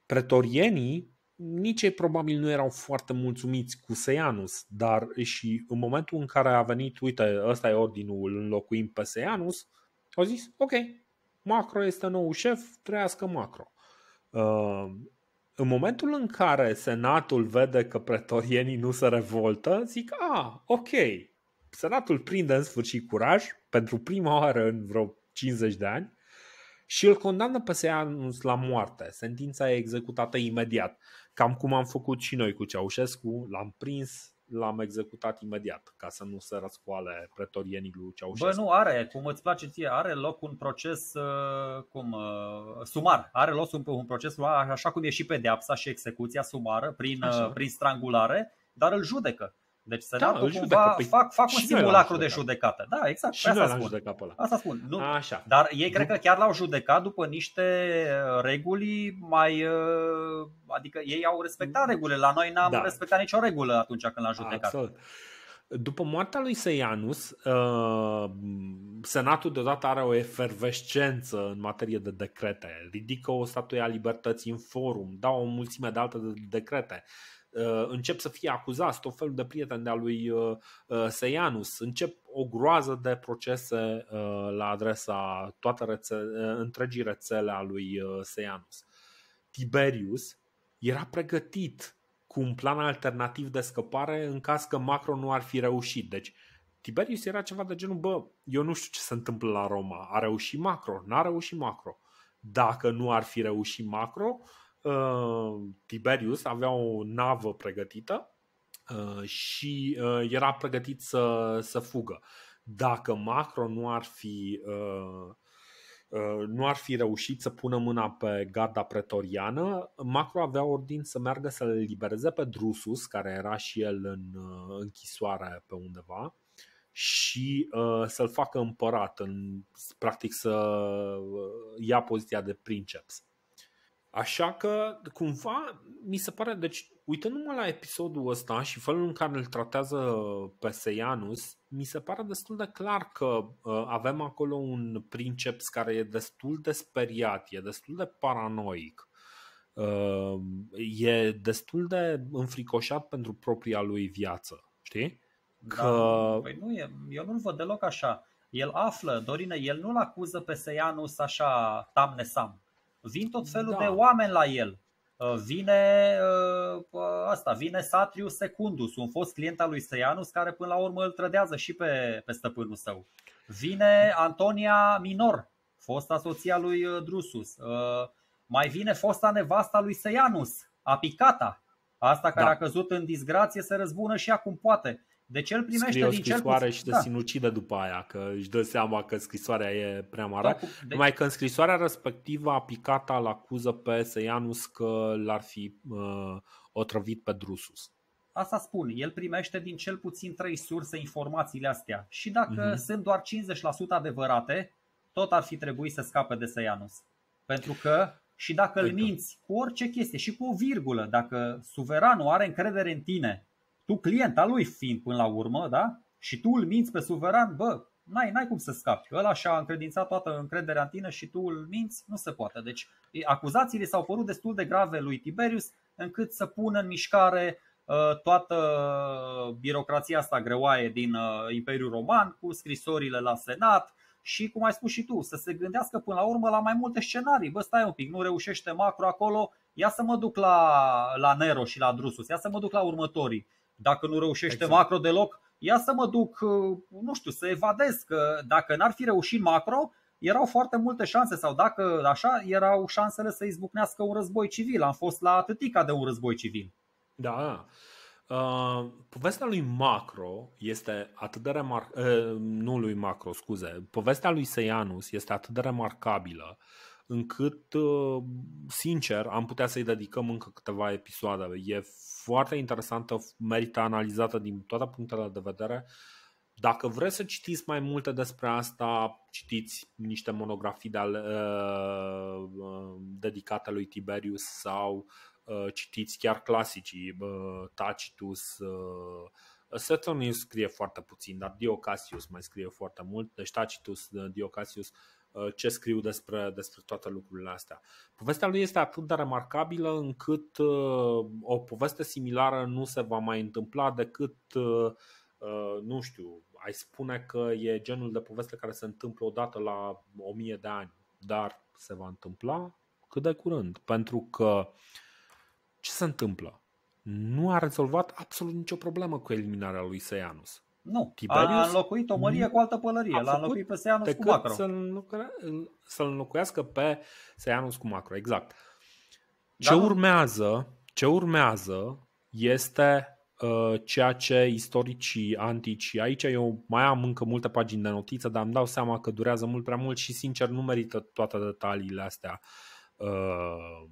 Pretorienii nici ei probabil nu erau foarte mulțumiți cu Seianus, dar și în momentul în care a venit, uite, ăsta e ordinul, înlocuim pe Seianus, au zis, ok, Macro este nou șef, trăiască Macro. în momentul în care senatul vede că pretorienii nu se revoltă, zic, a, ah, ok, Senatul prinde în sfârșit curaj pentru prima oară în vreo 50 de ani și îl condamnă pe Seanus la moarte. Sentința e executată imediat, cam cum am făcut și noi cu Ceaușescu, l-am prins, l-am executat imediat, ca să nu se răscoale pretorienii lui Ceaușescu. Bă, nu are, cum îți place ție, are loc un proces uh, cum, uh, sumar, are loc un, un proces așa cum e și pedeapsa și execuția sumară prin, așa. Uh, prin strangulare, dar îl judecă. Deci să da, cumva păi fac, fac un simulacru de judecată. Da, exact. Și păi asta spun. pe ăla. Asta spun. Nu. Așa. Dar ei nu. cred că chiar l-au judecat după niște uh, reguli mai... Uh, adică ei au respectat mm. regulile. La noi n-am da. respectat nicio regulă atunci când l-am judecat. Absolut. După moartea lui Seianus, uh, Senatul deodată are o efervescență în materie de decrete. Ridică o statuie a libertății în forum, dau o mulțime de alte decrete Uh, încep să fie acuzați tot felul de prieteni de-a lui uh, uh, Seianus, încep o groază de procese la adresa toată rețe întregii rețele a lui Seianus. Tiberius era pregătit cu un plan alternativ de scăpare în caz că Macro nu ar fi reușit. Deci Tiberius era ceva de genul, bă, eu nu știu ce se întâmplă la Roma. A reușit Macro, n-a reușit Macro. Dacă nu ar fi reușit Macro, uh, Uh, Tiberius avea o navă pregătită uh, și uh, era pregătit să, să fugă. Dacă Macro nu ar fi nu ar fi reușit să pună mâna pe garda pretoriană, Macro avea ordin să meargă să-l libereze pe Drusus, care era și el în închisoare pe undeva, și să-l facă împărat, în, practic să ia poziția de princeps. Așa că, cumva, mi se pare, deci, uitându-mă la episodul ăsta și felul în care îl tratează pe Seianus, mi se pare destul de clar că uh, avem acolo un princeps care e destul de speriat, e destul de paranoic, uh, e destul de înfricoșat pentru propria lui viață, știi? Da, că... Da, păi nu, e, eu nu-l văd deloc așa. El află, Dorine, el nu-l acuză pe Seianus așa, tamnesam. Vin tot felul da. de oameni la el. Uh, vine uh, asta, vine Satriu Secundus, un fost client al lui Seianus care până la urmă îl trădează și pe, pe stăpânul său. Vine Antonia Minor, fosta soția lui uh, Drusus. Mai vine fosta nevasta lui Seianus, Apicata, Asta care da. a căzut în disgrație se răzbună și acum poate. Deci el primește Scrie o scrisoare și da. se sinucide după aia, că își dă seama că scrisoarea e prea mare. Da, deci... Numai că în scrisoarea respectivă picat al acuză pe Seianus că l-ar fi uh, otrăvit pe Drusus. Asta spun, el primește din cel puțin trei surse informațiile astea și dacă uh-huh. sunt doar 50% adevărate, tot ar fi trebuit să scape de Seianus. Pentru că și dacă Uite. îl minți cu orice chestie și cu o virgulă, dacă suveranul are încredere în tine tu client al lui fiind până la urmă, da? Și tu îl minți pe suveran, bă, n-ai, n-ai cum să scapi. Ăla și-a încredințat toată încrederea în tine și tu îl minți, nu se poate. Deci acuzațiile s-au părut destul de grave lui Tiberius încât să pună în mișcare ă, toată birocrația asta greoaie din ă, Imperiul Roman cu scrisorile la Senat și, cum ai spus și tu, să se gândească până la urmă la mai multe scenarii. Bă, stai un pic, nu reușește Macro acolo, ia să mă duc la, la Nero și la Drusus, ia să mă duc la următorii dacă nu reușește exact. macro deloc, ia să mă duc, uh, nu știu, să evadez, că dacă n-ar fi reușit macro, erau foarte multe șanse sau dacă așa, erau șansele să izbucnească un război civil. Am fost la atâtica de un război civil. Da. Uh, povestea lui Macro este atât de remarcabilă, uh, nu lui Macro, scuze, povestea lui Seianus este atât de remarcabilă încât, uh, sincer, am putea să-i dedicăm încă câteva episoade. E foarte interesantă, merită analizată din toate punctele de vedere. Dacă vreți să citiți mai multe despre asta, citiți niște monografii de ale, uh, uh, dedicate lui Tiberius sau citiți chiar clasicii, Tacitus, uh, Suetonius scrie foarte puțin, dar Dio Cassius mai scrie foarte mult, deci Tacitus, Dio Cassius uh, Uh, ce scriu despre, despre toate lucrurile astea. Povestea lui este atât de remarcabilă încât uh, o poveste similară nu se va mai întâmpla decât, uh, nu știu, ai spune că e genul de poveste care se întâmplă odată la o mie de ani, dar se va întâmpla cât de curând, pentru că ce se întâmplă? Nu a rezolvat absolut nicio problemă cu eliminarea lui Seianus. Nu, Tiberius a înlocuit o mărie mm-hmm. cu altă pălărie. L-a înlocuit pe Seanus cu Macro. Să-l, să înlocuiască pe Seanus cu Macro, exact. Ce da, urmează, ce urmează este uh, ceea ce istoricii antici, aici eu mai am încă multe pagini de notiță, dar îmi dau seama că durează mult prea mult și sincer nu merită toate detaliile astea uh,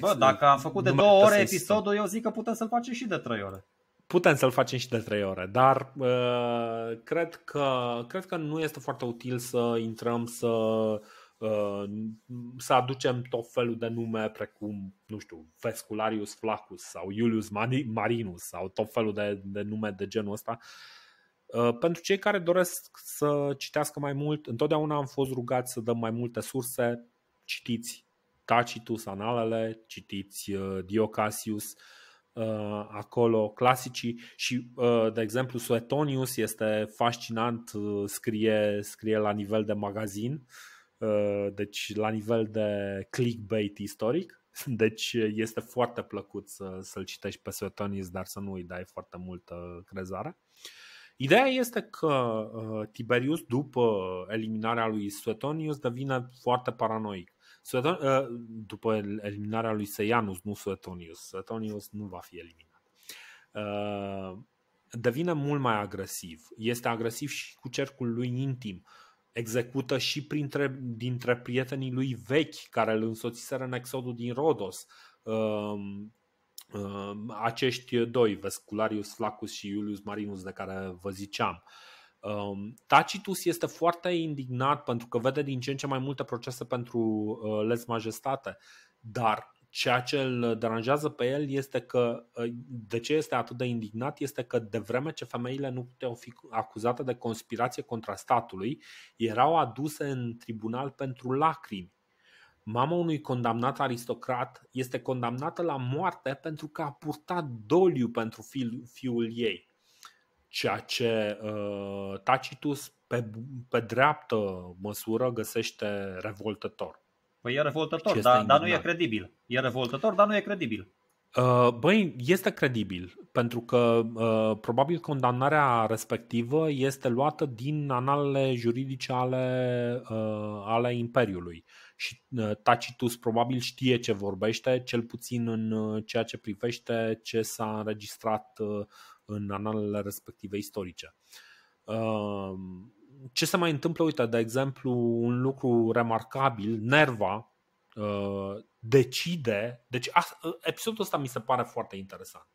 Bă, dacă am făcut de două ore episodul, eu zic că putem să-l facem și de trei ore. Putem să-l facem și de 3 ore, dar uh, cred, că, cred că nu este foarte util să intrăm să, uh, să aducem tot felul de nume precum, nu știu, Vescularius Flacus sau Iulius Marinus sau tot felul de, de nume de genul ăsta. Uh, pentru cei care doresc să citească mai mult, întotdeauna am fost rugat să dăm mai multe surse. Citiți Tacitus, Analele, citiți uh, Diocasius, uh, Uh, acolo clasicii și, uh, de exemplu, Suetonius este fascinant, uh, scrie, scrie la nivel de magazin, deci la nivel de clickbait istoric, [laughs] deci este foarte plăcut să, să-l citești pe Suetonius, dar să nu îi dai foarte multă crezare. Ideea este că Tiberius, după eliminarea lui Suetonius, devine foarte paranoic Sueton, ă, după eliminarea lui Seianus, nu Suetonius. Suetonius nu va fi eliminat. Ă, devine mult mai agresiv. Este agresiv și cu cercul lui intim. Execută și printre, dintre prietenii lui vechi care îl însoțiseră în exodul din Rodos. Ă, acești doi, Vescularius Flacus și Iulius Marinus, de care vă ziceam. Uh, Um, Tacitus este foarte indignat pentru că vede din ce în ce mai multe procese pentru uh, Les majestate, dar ceea ce îl deranjează pe el este că, uh, de ce este atât de indignat, este că de vreme ce femeile nu puteau fi acuzate de conspirație contra statului, erau aduse în tribunal pentru lacrimi. Mama unui condamnat aristocrat este condamnată la moarte pentru că a purtat doliu pentru fiul ei ceea ce uh, Tacitus pe, pe dreaptă măsură găsește revoltător. Păi e revoltător, dar, dar nu e credibil. E revoltător, dar nu e credibil. Uh, băi, este credibil, pentru că uh, probabil condamnarea respectivă este luată din analele juridice ale, uh, ale Imperiului și Tacitus probabil știe ce vorbește, cel puțin în ceea ce privește ce s-a înregistrat în analele respective istorice. Ehm, ce se mai întâmplă? Uite, de exemplu, un lucru remarcabil, Nerva ehm, decide, deci episodul ăsta mi se pare foarte interesant.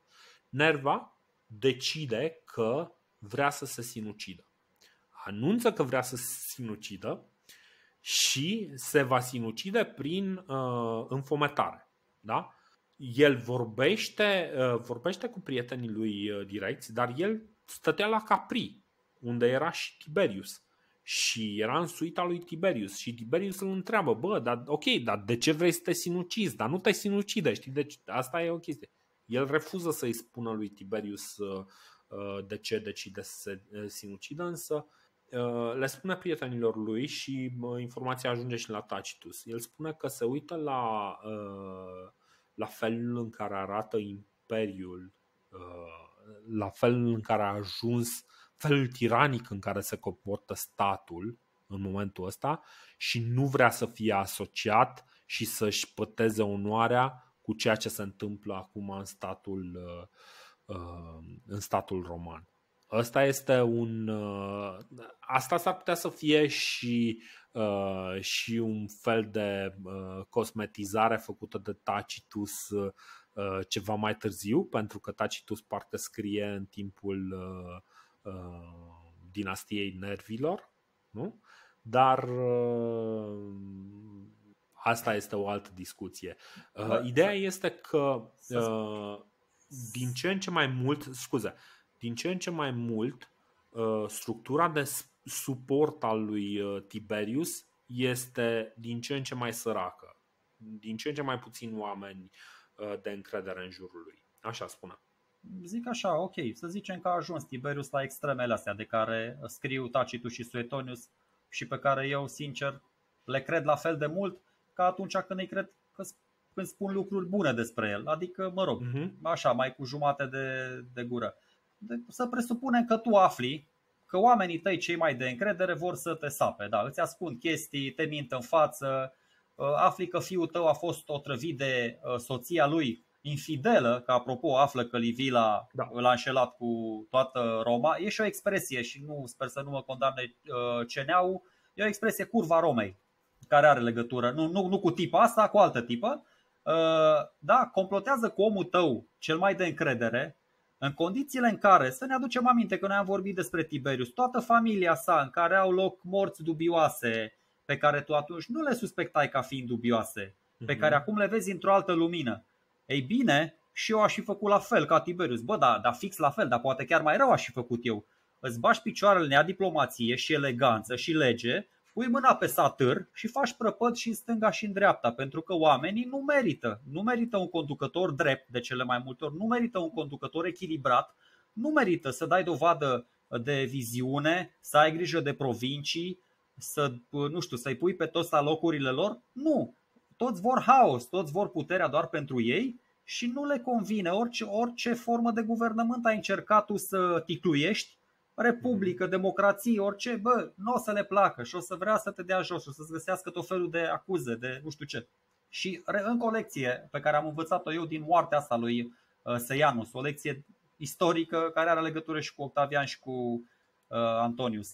Nerva decide că vrea să se sinucidă. Anunță că vrea să se sinucidă și se va sinucide prin uh, înfometare. Da? el vorbește, uh, vorbește cu prietenii lui uh, direcți, dar el stătea la Capri, unde era și Tiberius. Și era în suita lui Tiberius și Tiberius îl întreabă, bă, dar ok, dar de ce vrei să te sinucizi? Dar nu te sinucide, știi? Deci asta e o chestie. El refuză să-i spună lui Tiberius uh, de ce decide să se sinucidă, însă le spune prietenilor lui și informația ajunge și la Tacitus. El spune că se uită la la felul în care arată imperiul, uh, la felul în care a ajuns, felul tiranic în care se comportă statul în momentul ăsta și nu vrea să fie asociat și să-și păteze onoarea cu ceea ce se întâmplă acum în statul, uh, uh, în statul roman. Asta este un. Uh, asta s-ar putea să fie și, uh, și un fel de uh, cosmetizare făcută de Tacitus uh, ceva mai târziu, pentru că Tacitus parcă scrie în timpul uh, uh, dinastiei nervilor, nu? Dar uh, asta este o altă discuție. Uh, da. ideea este că uh, din ce în ce mai mult, scuze, din ce în ce mai mult uh, structura de suport al lui uh, Tiberius este din ce în ce mai săracă, din ce în ce mai puțin oameni uh, de încredere în jurul lui. Așa spune. Zic așa, ok, să zicem că a ajuns Tiberius la extremele astea de care scriu Tacitus și Suetonius și pe care eu, sincer, le cred la fel de mult ca atunci când îi cred că când spun lucruri bune despre el. Adică, mă rog, uh-huh. așa, mai cu jumate de, de gură. Uh, să presupunem că tu afli că oamenii tăi cei mai de încredere vor să te sape, da, îți ascund chestii, te mint în față, uh, afli că fiul tău a fost otrăvit de uh, soția lui infidelă, că apropo află că Livila da. l-a înșelat cu toată Roma, e și o expresie și nu sper să nu mă condamne uh, ceneau. e o expresie curva Romei care are legătură, nu, nu, nu cu tipa asta, cu altă tipă, da, complotează cu omul tău cel mai de încredere, în condițiile în care, să ne aducem aminte că noi am vorbit despre Tiberius, toată familia sa în care au loc morți dubioase, pe care tu atunci nu le suspectai ca fiind dubioase, pe mhm. care acum le vezi într-o altă lumină. Ei bine, și eu aș fi făcut la fel ca Tiberius. Bă, da, da fix la fel, dar poate chiar mai rău aș fi făcut eu. Îți bași picioarele a diplomație și eleganță și lege pui mâna pe satâr și faci prăpăd și în stânga și în dreapta, pentru că oamenii nu merită. Nu merită un conducător drept de cele mai multe ori, nu merită un conducător echilibrat, nu merită să dai dovadă de viziune, să ai grijă de provincii, să, nu știu, să-i pui pe toți la locurile lor. Nu! Toți vor haos, toți vor puterea doar pentru ei și nu le convine orice, orice formă de guvernământ ai încercat tu să ticluiești, republică, democrație, orice, bă, nu o să le placă și o să vrea să te dea jos, o să-ți găsească tot felul de acuze, de nu știu ce. Și în colecție pe care am învățat-o eu din moartea asta lui uh, Seianus, o lecție istorică care are legătură și cu Octavian și cu uh, Antonius.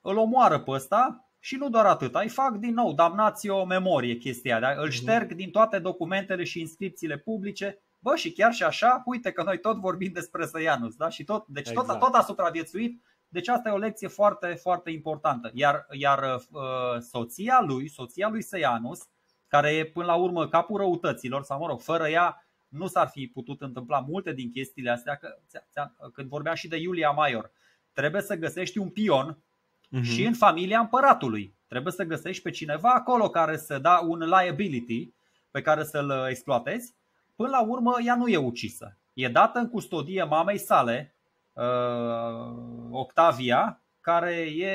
Îl omoară pe ăsta și nu doar atât, îi fac din nou damnați-o memorie chestia, dar îl mhm. șterg din toate documentele și inscripțiile publice Bă, și chiar și așa, uite că noi tot vorbim despre Săianus, da? Și tot, deci exact. tot, tot a supraviețuit deci asta e o lecție foarte, foarte importantă. Iar, iar uh, soția lui, soția lui Seianus, care e până la urmă capul răutăților, sau mă rog, fără ea nu s-ar fi putut întâmpla multe din chestiile astea, că, când vorbea și de Iulia Maior. Trebuie să găsești un pion uh-huh. și în familia împăratului. Trebuie să găsești pe cineva acolo care să da un liability pe care să-l exploatezi. Până la urmă, ea nu e ucisă. E dată în custodie mamei sale, Uh, Octavia, care e,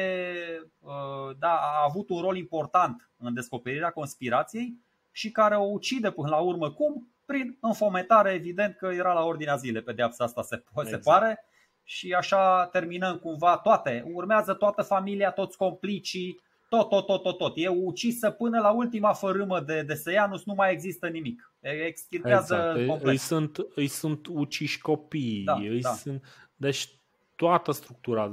uh, da, a avut un rol important în descoperirea conspirației și care o ucide până la urmă cum? Prin înfometare, evident că era la ordinea zilei, pedeapsa asta se, exact. se pare și așa terminăm cumva toate. Urmează toată familia, toți complicii, tot, tot, tot, tot, tot. E ucisă până la ultima fărâmă de, de Seianus, nu mai există nimic. Extirpează exact. complet. Îi sunt, îi sunt uciși copii, da, îi da. sunt deci toată structura,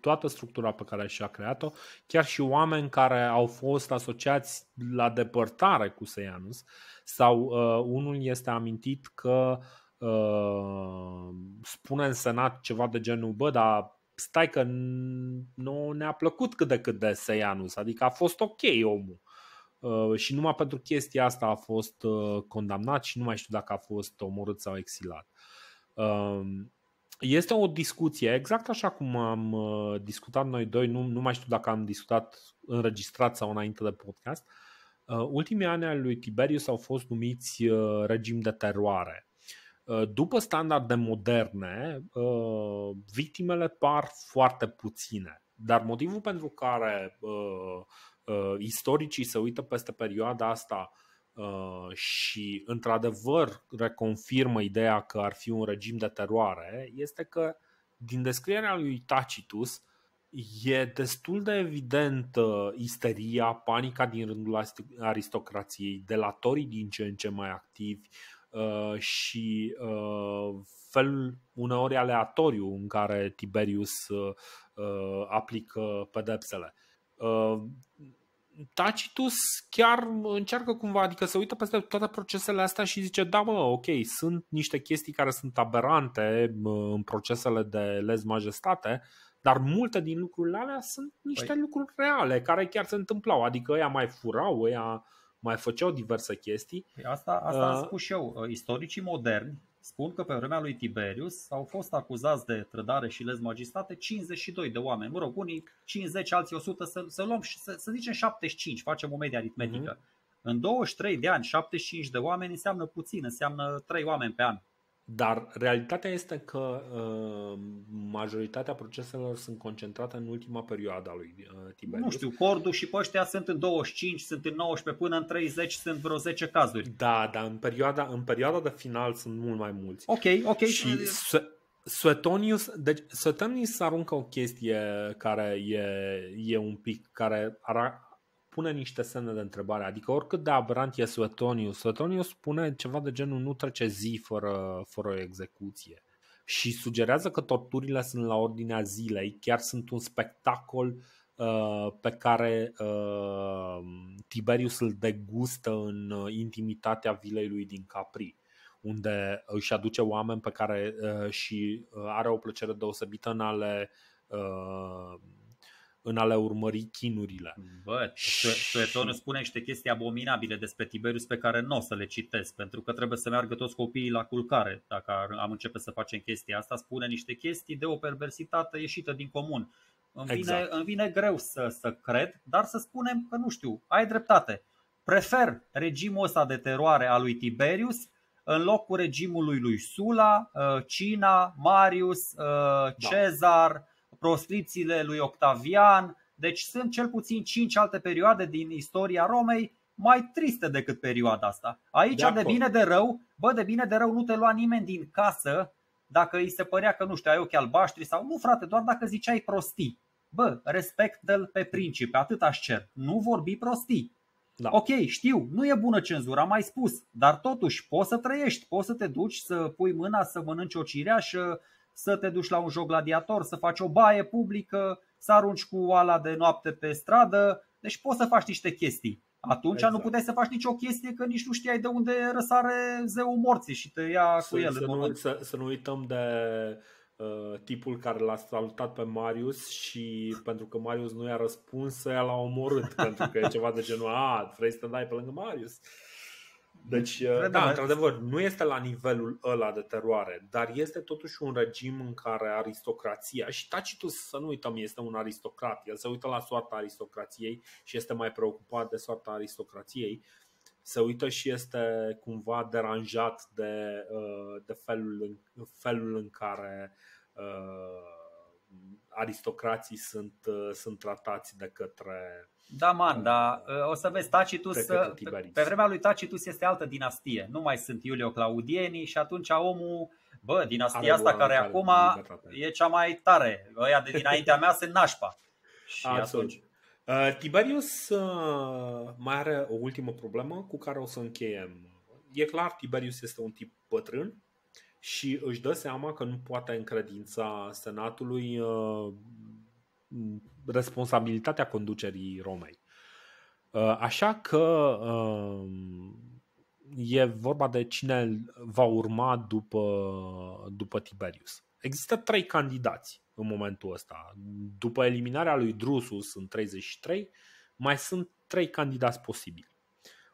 toată structura pe care și-a creat-o, chiar și oameni care au fost asociați la depărtare cu Seianus, sau uh, unul este amintit că uh, spune în Senat ceva de genul, bă, dar stai că nu ne-a plăcut cât de cât de Seianus, adică a fost ok omul. Uh, și numai pentru chestia asta a fost uh, condamnat și nu mai știu dacă a fost omorât sau exilat. Um, este o discuție, exact așa cum am uh, discutat noi doi, nu, nu mai știu dacă am discutat înregistrat sau înainte de podcast. Uh, ultimii ani ai lui Tiberius au fost numiți uh, regim de teroare. După standarde moderne, victimele par foarte puține. Dar motivul pentru care istoricii se uită peste perioada asta Uh, și într-adevăr reconfirmă ideea că ar fi un regim de teroare este că din descrierea lui Tacitus e destul de evident isteria, panica din rândul aristocrației, delatorii din ce în ce mai activi uh, și uh, felul uneori aleatoriu în care Tiberius aplică pedepsele Tacitus chiar încearcă cumva, adică se uită peste toate procesele astea și zice, da mă, ok, sunt niște chestii care sunt aberante în procesele de lez majestate, dar multe din lucrurile alea sunt niște păi. lucruri reale care chiar se întâmplau, adică ea mai furau, ea mai făceau diverse chestii. Păi asta, asta uh, am spus și eu, istoricii moderni spun că pe vremea lui Tiberius au fost acuzați de trădare și lez magistate 52 de oameni. Mă rog, unii 50, alții 100, să, să luăm și să, să zicem 75, facem o medie aritmetică. Mm-hmm. În 23 de ani, 75 de oameni înseamnă puțin, înseamnă 3 oameni pe an. Dar realitatea este că uh, majoritatea proceselor sunt concentrate în ultima perioadă a lui uh, Tiberius. Nu știu, Cordu și pe sunt în 25, sunt în 19, până în 30 sunt vreo 10 cazuri. Da, dar în perioada, în perioada de final sunt mult mai mulți. Ok, ok. Și Suetonius, deci Suetonius aruncă o chestie care e, e un pic, care pune niște semne de întrebare. Adică oricât de aberant e Suetonius, Suetonius spune ceva de genul nu trece zi fără, fără o execuție și sugerează că torturile sunt la ordinea zilei, chiar sunt un spectacol uh, pe care uh, Tiberius îl degustă în uh, intimitatea vilei lui din Capri unde își aduce oameni pe care uh, și uh, are o plăcere deosebită în a le uh, în a le urmări chinurile. Bă, Suetonul spune niște chestii abominabile despre Tiberius pe care nu o să le citesc, pentru că trebuie să meargă toți copiii la culcare dacă am începe să facem chestia asta. Spune niște chestii de o perversitate ieșită din comun. Îmi vine, exact. îmi vine greu să, să cred, dar să spunem că nu știu, ai dreptate. Prefer regimul ăsta de teroare a lui Tiberius în locul regimului lui Sula, uh, Cina, Marius, uh, da. Cezar, da proscripțiile lui Octavian. Deci sunt cel puțin cinci alte perioade din istoria Romei mai triste decât perioada asta. Aici de, de bine de rău, bă, de bine de rău nu te lua nimeni din casă dacă îi se părea că nu știu, ai ochi albaștri sau nu frate, doar dacă ziceai prostii. Bă, respectă-l pe principe, atât aș cer. Nu vorbi prostii. Da. Ok, știu, nu e bună cenzura, am mai spus, dar totuși poți să trăiești, poți să te duci să pui mâna să mănânci o cireașă, să te duci la un joc gladiator, să faci o baie publică, să arunci cu oala de noapte pe stradă, deci poți să faci niște chestii. Atunci exact. nu puteai să faci nicio chestie că nici nu știai de unde răsare zeul morții și te ia să, cu el. Să, nu, să, să nu uităm de uh, tipul care l-a salutat pe Marius și pentru că Marius nu i-a răspuns, să a l-a omorât [laughs] pentru că e ceva de genul, a, vrei să te dai pe lângă Marius. Deci, uh, da, da, într-adevăr, nu este la nivelul ăla de teroare, dar este totuși un regim în care aristocrația, și Tacitus, să nu uităm, este un aristocrat, el se uită la soarta aristocrației și este mai preocupat de soarta aristocrației, se uită și este cumva deranjat de, uh, de felul, în, felul în care uh, aristocrații sunt, sunt tratați de către da, man, dar uh, o să vezi, Tacitus, pe, uh, pe vremea lui Tacitus este altă dinastie. Nu mai sunt iulio Claudieni și atunci omul, bă, dinastia asta care, care acum e cea mai tare. Ăia de dinaintea mea sunt nașpa. Și Absolut. atunci... Uh, Tiberius uh, mai are o ultimă problemă cu care o să încheiem. E clar, Tiberius este un tip bătrân și își dă seama că nu poate încredința senatului uh, responsabilitatea conducerii Romei. Uh, așa că um, e vorba de cine va urma după, după Tiberius. Există trei candidați în momentul ăsta. După eliminarea lui Drusus în 33, mai sunt trei candidați posibili.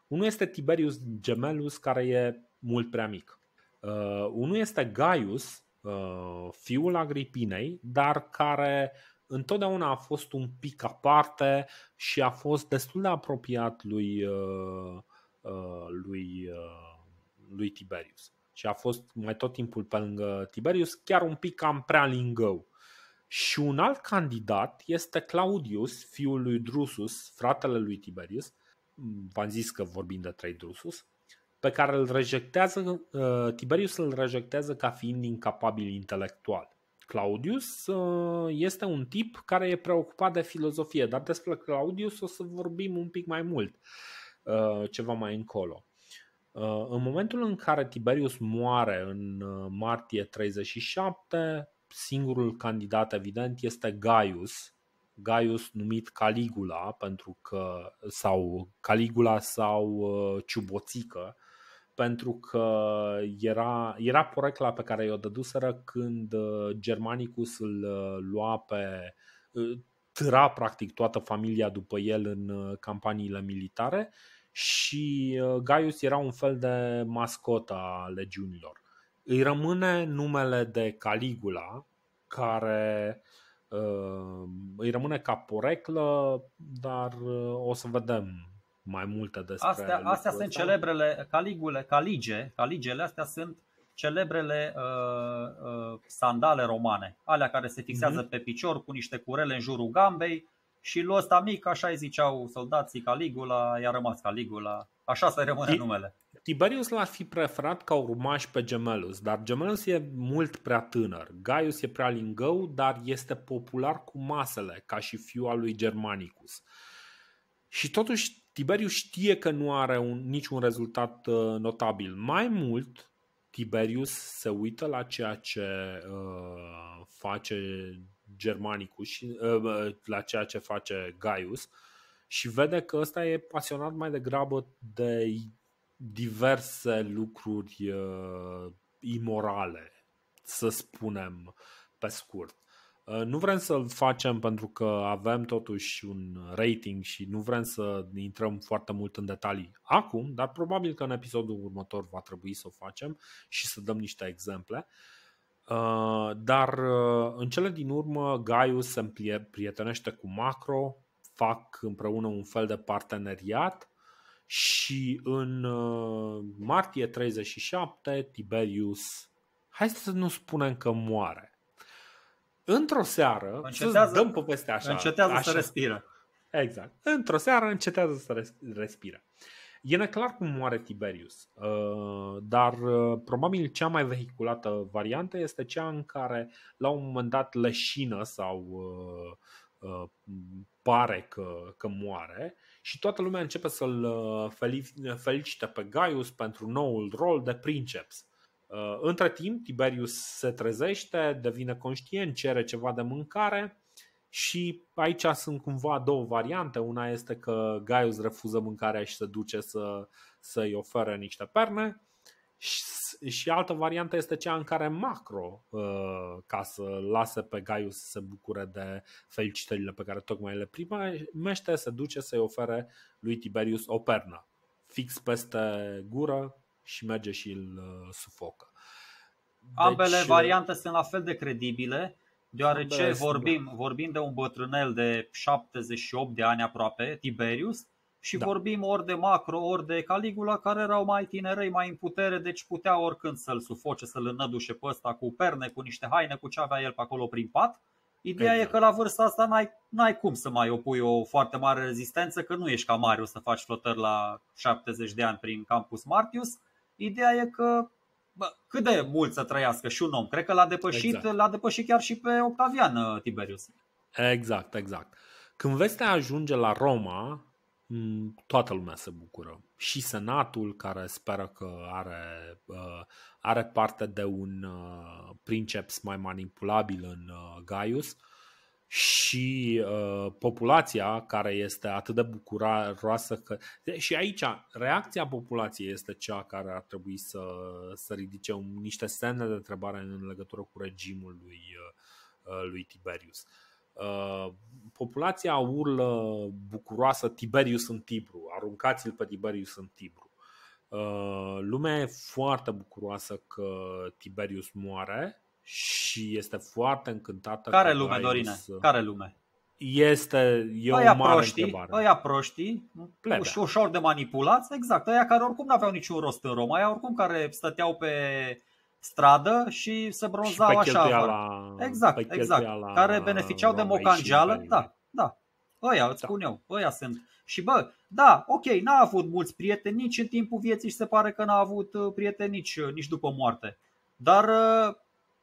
Unul este Tiberius Gemellus, care e mult prea mic. Uh, unul este Gaius, uh, fiul Agripinei, dar care întotdeauna a fost un pic aparte și a fost destul de apropiat lui, uh, uh, lui, uh, lui Tiberius. Și a fost mai tot timpul pe lângă Tiberius, chiar un pic cam prea lingău. Și un alt candidat este Claudius, fiul lui Drusus, fratele lui Tiberius, v-am zis că vorbim de trei Drusus, pe care îl rejectează, Tiberius îl rejectează ca fiind incapabil intelectual. Claudius uh, este un tip care e preocupat de filozofie, dar despre Claudius o să vorbim un pic mai mult, uh, ceva mai încolo. Uh, în momentul în care Tiberius moare în martie 37, singurul candidat evident este Gaius, Gaius numit Caligula pentru că sau Caligula sau Ciuboțică pentru că era, era porecla pe care i-o dăduseră când uh, Germanicus îl uh, lua pe uh, târa practic toată familia după el în campaniile militare și Gaius era un fel de mascotă a legiunilor. Îi rămâne numele de Caligula, care îi rămâne ca poreclă, dar o să vedem mai multe despre Astea, astea sunt ăsta. celebrele caligule, calige, caligele astea sunt celebrele uh, uh, sandale romane, alea care se fixează uh-huh. pe picior cu niște curele în jurul gambei și lui ăsta mic, așa îi ziceau soldații Caligula, i-a rămas Caligula, așa se rămâne Ti- numele. Tiberius l-ar fi preferat ca urmaș pe Gemellus, dar Gemellus e mult prea tânăr. Gaius e prea lingău, dar este popular cu masele, ca și fiul al lui Germanicus. Și totuși Tiberiu știe că nu are un, niciun rezultat uh, notabil. Mai mult, Tiberius se uită la ceea ce uh, face Germanicus și uh, uh, la ceea ce face Gaius și vede că ăsta e pasionat mai degrabă de diverse lucruri uh, imorale, să spunem pe scurt. Uh, nu vrem să-l facem pentru că avem totuși un rating și nu vrem să intrăm foarte mult în detalii acum, dar probabil că în episodul următor va trebui să o facem și să dăm niște exemple. Uh, dar uh, în cele din urmă, Gaius se prietenește cu Macro, fac împreună un fel de parteneriat și în martie 37 Tiberius, hai să nu spunem că moare, într-o seară, încetează, să dăm povestea așa. Încetează așa. să respiră. Exact. Într-o seară încetează să respire. E neclar cum moare Tiberius, uh, dar uh, probabil cea mai vehiculată variantă este cea în care la un moment dat leșină sau uh, pare că, că moare și toată lumea începe să-l felicite pe Gaius pentru noul rol de princeps. Uh, între timp, Tiberius se trezește, devine conștient, cere ceva de mâncare și aici sunt cumva două variante. Una este că Gaius refuză mâncarea și se duce să, să-i ofere niște perne și, și altă variantă este cea în care Macro, uh, ca să lase pe Gaius să se bucure de felicitările pe care tocmai le primește, se duce să-i ofere lui Tiberius o pernă fix peste gură și merge și îl uh, sufocă. Ambele deci, uh, variante sunt la fel de credibile, deoarece vorbim, da. vorbim de un bătrânel de 78 de ani aproape, Tiberius, și da. vorbim ori de Macro, ori de Caligula, care erau mai tinerei, mai în putere, deci putea oricând să-l sufoce, să-l înădușe pe ăsta cu perne, cu niște haine, cu ce avea el pe acolo prin pat. Ideea exact. e că la vârsta asta n-ai, n-ai cum să mai opui o foarte mare rezistență, că nu ești ca Marius să faci flotări la 70 de ani prin Campus Martius. Ideea e că bă, cât de mult să trăiască și un om. Cred că l-a depășit, exact. l-a depășit chiar și pe Octavian uh, Tiberius. Exact, exact. Când vestea ajunge la Roma, toată lumea se bucură. Și senatul care speră că are, uh, are parte de un uh, princeps mai manipulabil în Gaius, și uh, populația care este atât de bucuroasă că. Și aici, reacția populației este cea care ar trebui să, să ridice un, niște semne de întrebare în legătură cu regimul lui, uh, lui Tiberius. Uh, populația urlă bucuroasă Tiberius în Tibru, aruncați-l pe Tiberius în Tibru. Uh, lumea e foarte bucuroasă că Tiberius moare și este foarte încântată. Care lume, Dorine? Să... Uh, care lume? Este e aia mare proștii, întrebare. Aia proștii, Plebea. ușor de manipulați, exact. Aia care oricum nu aveau niciun rost în Roma, aia oricum care stăteau pe stradă și se bronzau și așa. La, exact, exact. La care beneficiau Romei de mocangeală. Da, da. Ăia, îți da. spun eu, ăia sunt. Și bă, da, ok, n-a avut mulți prieteni nici în timpul vieții și se pare că n-a avut uh, prieteni nici, uh, nici după moarte. Dar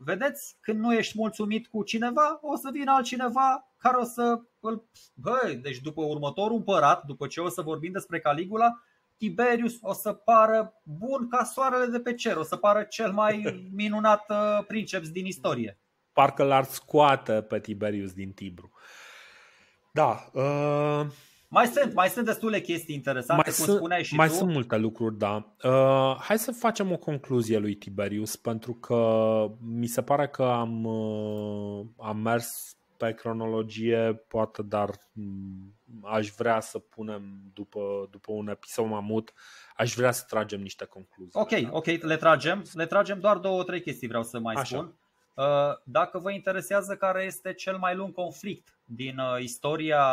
Vedeți, când nu ești mulțumit cu cineva, o să vină altcineva care o să îl... Băi, deci după următorul împărat, după ce o să vorbim despre Caligula, Tiberius o să pară bun ca soarele de pe cer, o să pară cel mai [laughs] minunat uh, princeps din istorie. Parcă l-ar scoată pe Tiberius din Tibru. Da, uh, mai sunt, mai sunt destule chestii interesante, mai cum sunt, spuneai și Mai tu. sunt multe lucruri, da. Uh, hai să facem o concluzie lui Tiberius, pentru că mi se pare că am, uh, am mers pe cronologie, poate, dar mm, aș vrea să punem după, după un episod mamut, aș vrea să tragem niște concluzii. Ok, da? ok, le tragem. Le tragem doar două, trei chestii vreau să mai Așa. spun. Uh, dacă vă interesează care este cel mai lung conflict din uh, istoria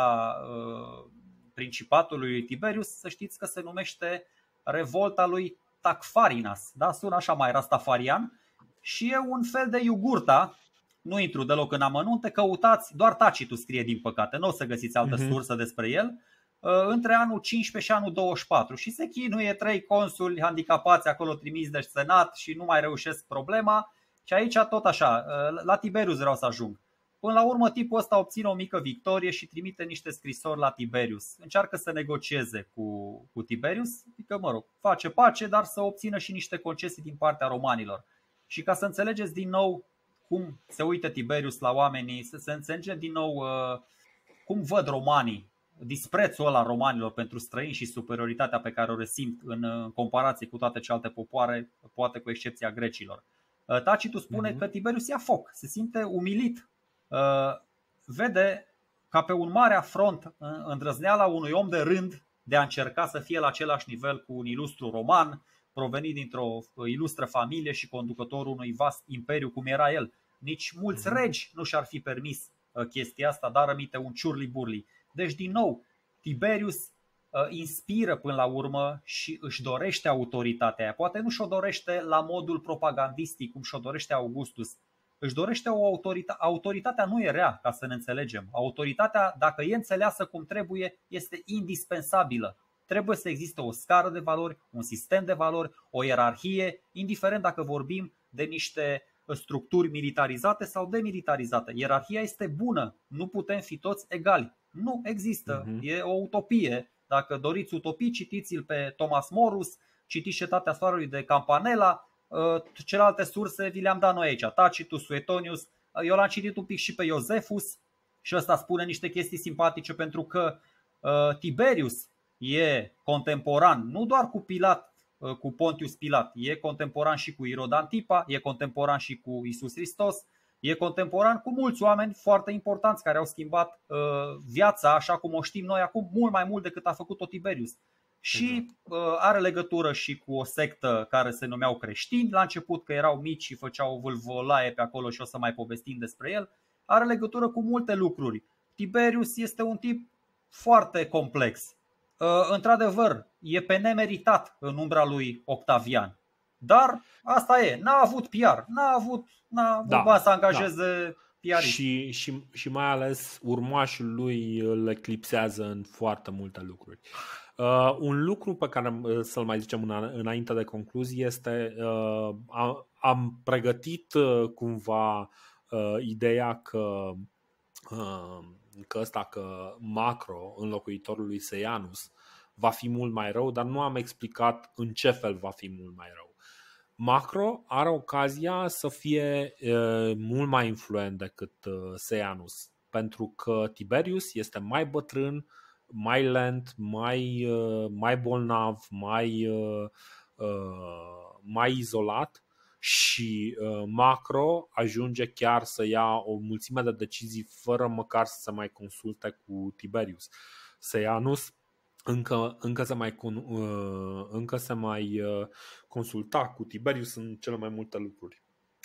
uh, Principatului Tiberius, să știți că se numește Revolta lui Tacfarinas, da? sună așa mai rastafarian, și e un fel de iugurta, nu intru deloc în amănunte, căutați, doar Tacitus scrie din păcate, nu o să găsiți altă uh-huh. sursă despre el, uh, între anul 15 și anul 24 și se chinuie trei consuli handicapați acolo trimiși de senat și nu mai reușesc problema și aici tot așa, uh, la Tiberius vreau să ajung. Până la urmă, tipul ăsta obține o mică victorie și trimite niște scrisori la Tiberius. Încearcă să negocieze cu, cu Tiberius, că, adică, mă rog, face pace, dar să obțină și niște concesii din partea romanilor. Și ca să înțelegeți din nou cum se uită Tiberius la oamenii, să se înțelege din nou uh, cum văd romanii, disprețul ăla romanilor pentru străini și superioritatea pe care o resimt în, în uh, comparație cu toate celelalte popoare, poate cu excepția grecilor. Uh, Tacitus spune uh-huh. că Tiberius ia foc, se simte umilit Uh, vede ca pe un mare afront uh, îndrăzneala unui om de rând de a încerca să fie la același nivel cu un ilustru roman provenit dintr-o uh, ilustră familie și conducătorul unui vast imperiu cum era el. Nici mulți mhm. regi nu și-ar fi permis chestia asta, dar rămite un ciurli-burli. Deci, din nou, Tiberius inspiră până la urmă și își dorește autoritatea aia. Poate nu și-o dorește la modul propagandistic cum și-o dorește Augustus, își dorește o autoritate. Autoritatea nu e rea, ca să ne înțelegem. Autoritatea, dacă e înțeleasă cum trebuie, este indispensabilă. Trebuie să existe o scară de valori, un sistem de valori, o ierarhie, indiferent dacă vorbim de niște structuri militarizate sau demilitarizate. Ierarhia este bună, nu putem fi toți egali. Nu există, uh-huh. e o utopie. Dacă doriți utopii, citiți-l pe Thomas Morus, citiți Cetatea Soarelui de Campanella, Uh, celelalte surse vi le-am dat noi aici, Tacitus, Suetonius, uh, eu l-am citit un pic și pe Iosefus și ăsta spune niște chestii simpatice pentru că uh, Tiberius e contemporan nu doar cu Pilat, cu Pontius Pilat, e contemporan și cu Irod Antipa, e contemporan și cu Isus Hristos, e contemporan cu mulți oameni foarte importanți care au schimbat viața așa cum o știm noi acum mult mai mult decât a făcut-o Tiberius și exact. uh, are legătură și cu o sectă care se numeau creștini la început, că erau mici și făceau vâlvolaie pe acolo și o să mai povestim despre el. Are legătură cu multe lucruri. Tiberius este un tip foarte complex. Uh, într-adevăr, e pe nemeritat în umbra lui Octavian. Dar asta e, n-a avut PR, n-a avut, n-a avut da, bani să da. angajeze da. PR. Și, și, și mai ales urmașul lui îl eclipsează în foarte multe lucruri. Uh, un lucru pe care uh, să-l mai zicem în, înainte de concluzie este uh, am, am pregătit uh, cumva uh, ideea că uh, că ăsta că macro înlocuitorul lui Seianus va fi mult mai rău, dar nu am explicat în ce fel va fi mult mai rău. Macro are ocazia să fie uh, mult mai influent decât uh, Seianus, pentru că Tiberius este mai bătrân, uh, mai lent, mai, uh, mai bolnav, mai, uh, uh, mai izolat și macro ajunge chiar să ia o mulțime de decizii fără măcar să se mai consulte cu Tiberius. Seianus încă, încă, se mai, încă se mai consulta cu Tiberius în cele mai multe lucruri.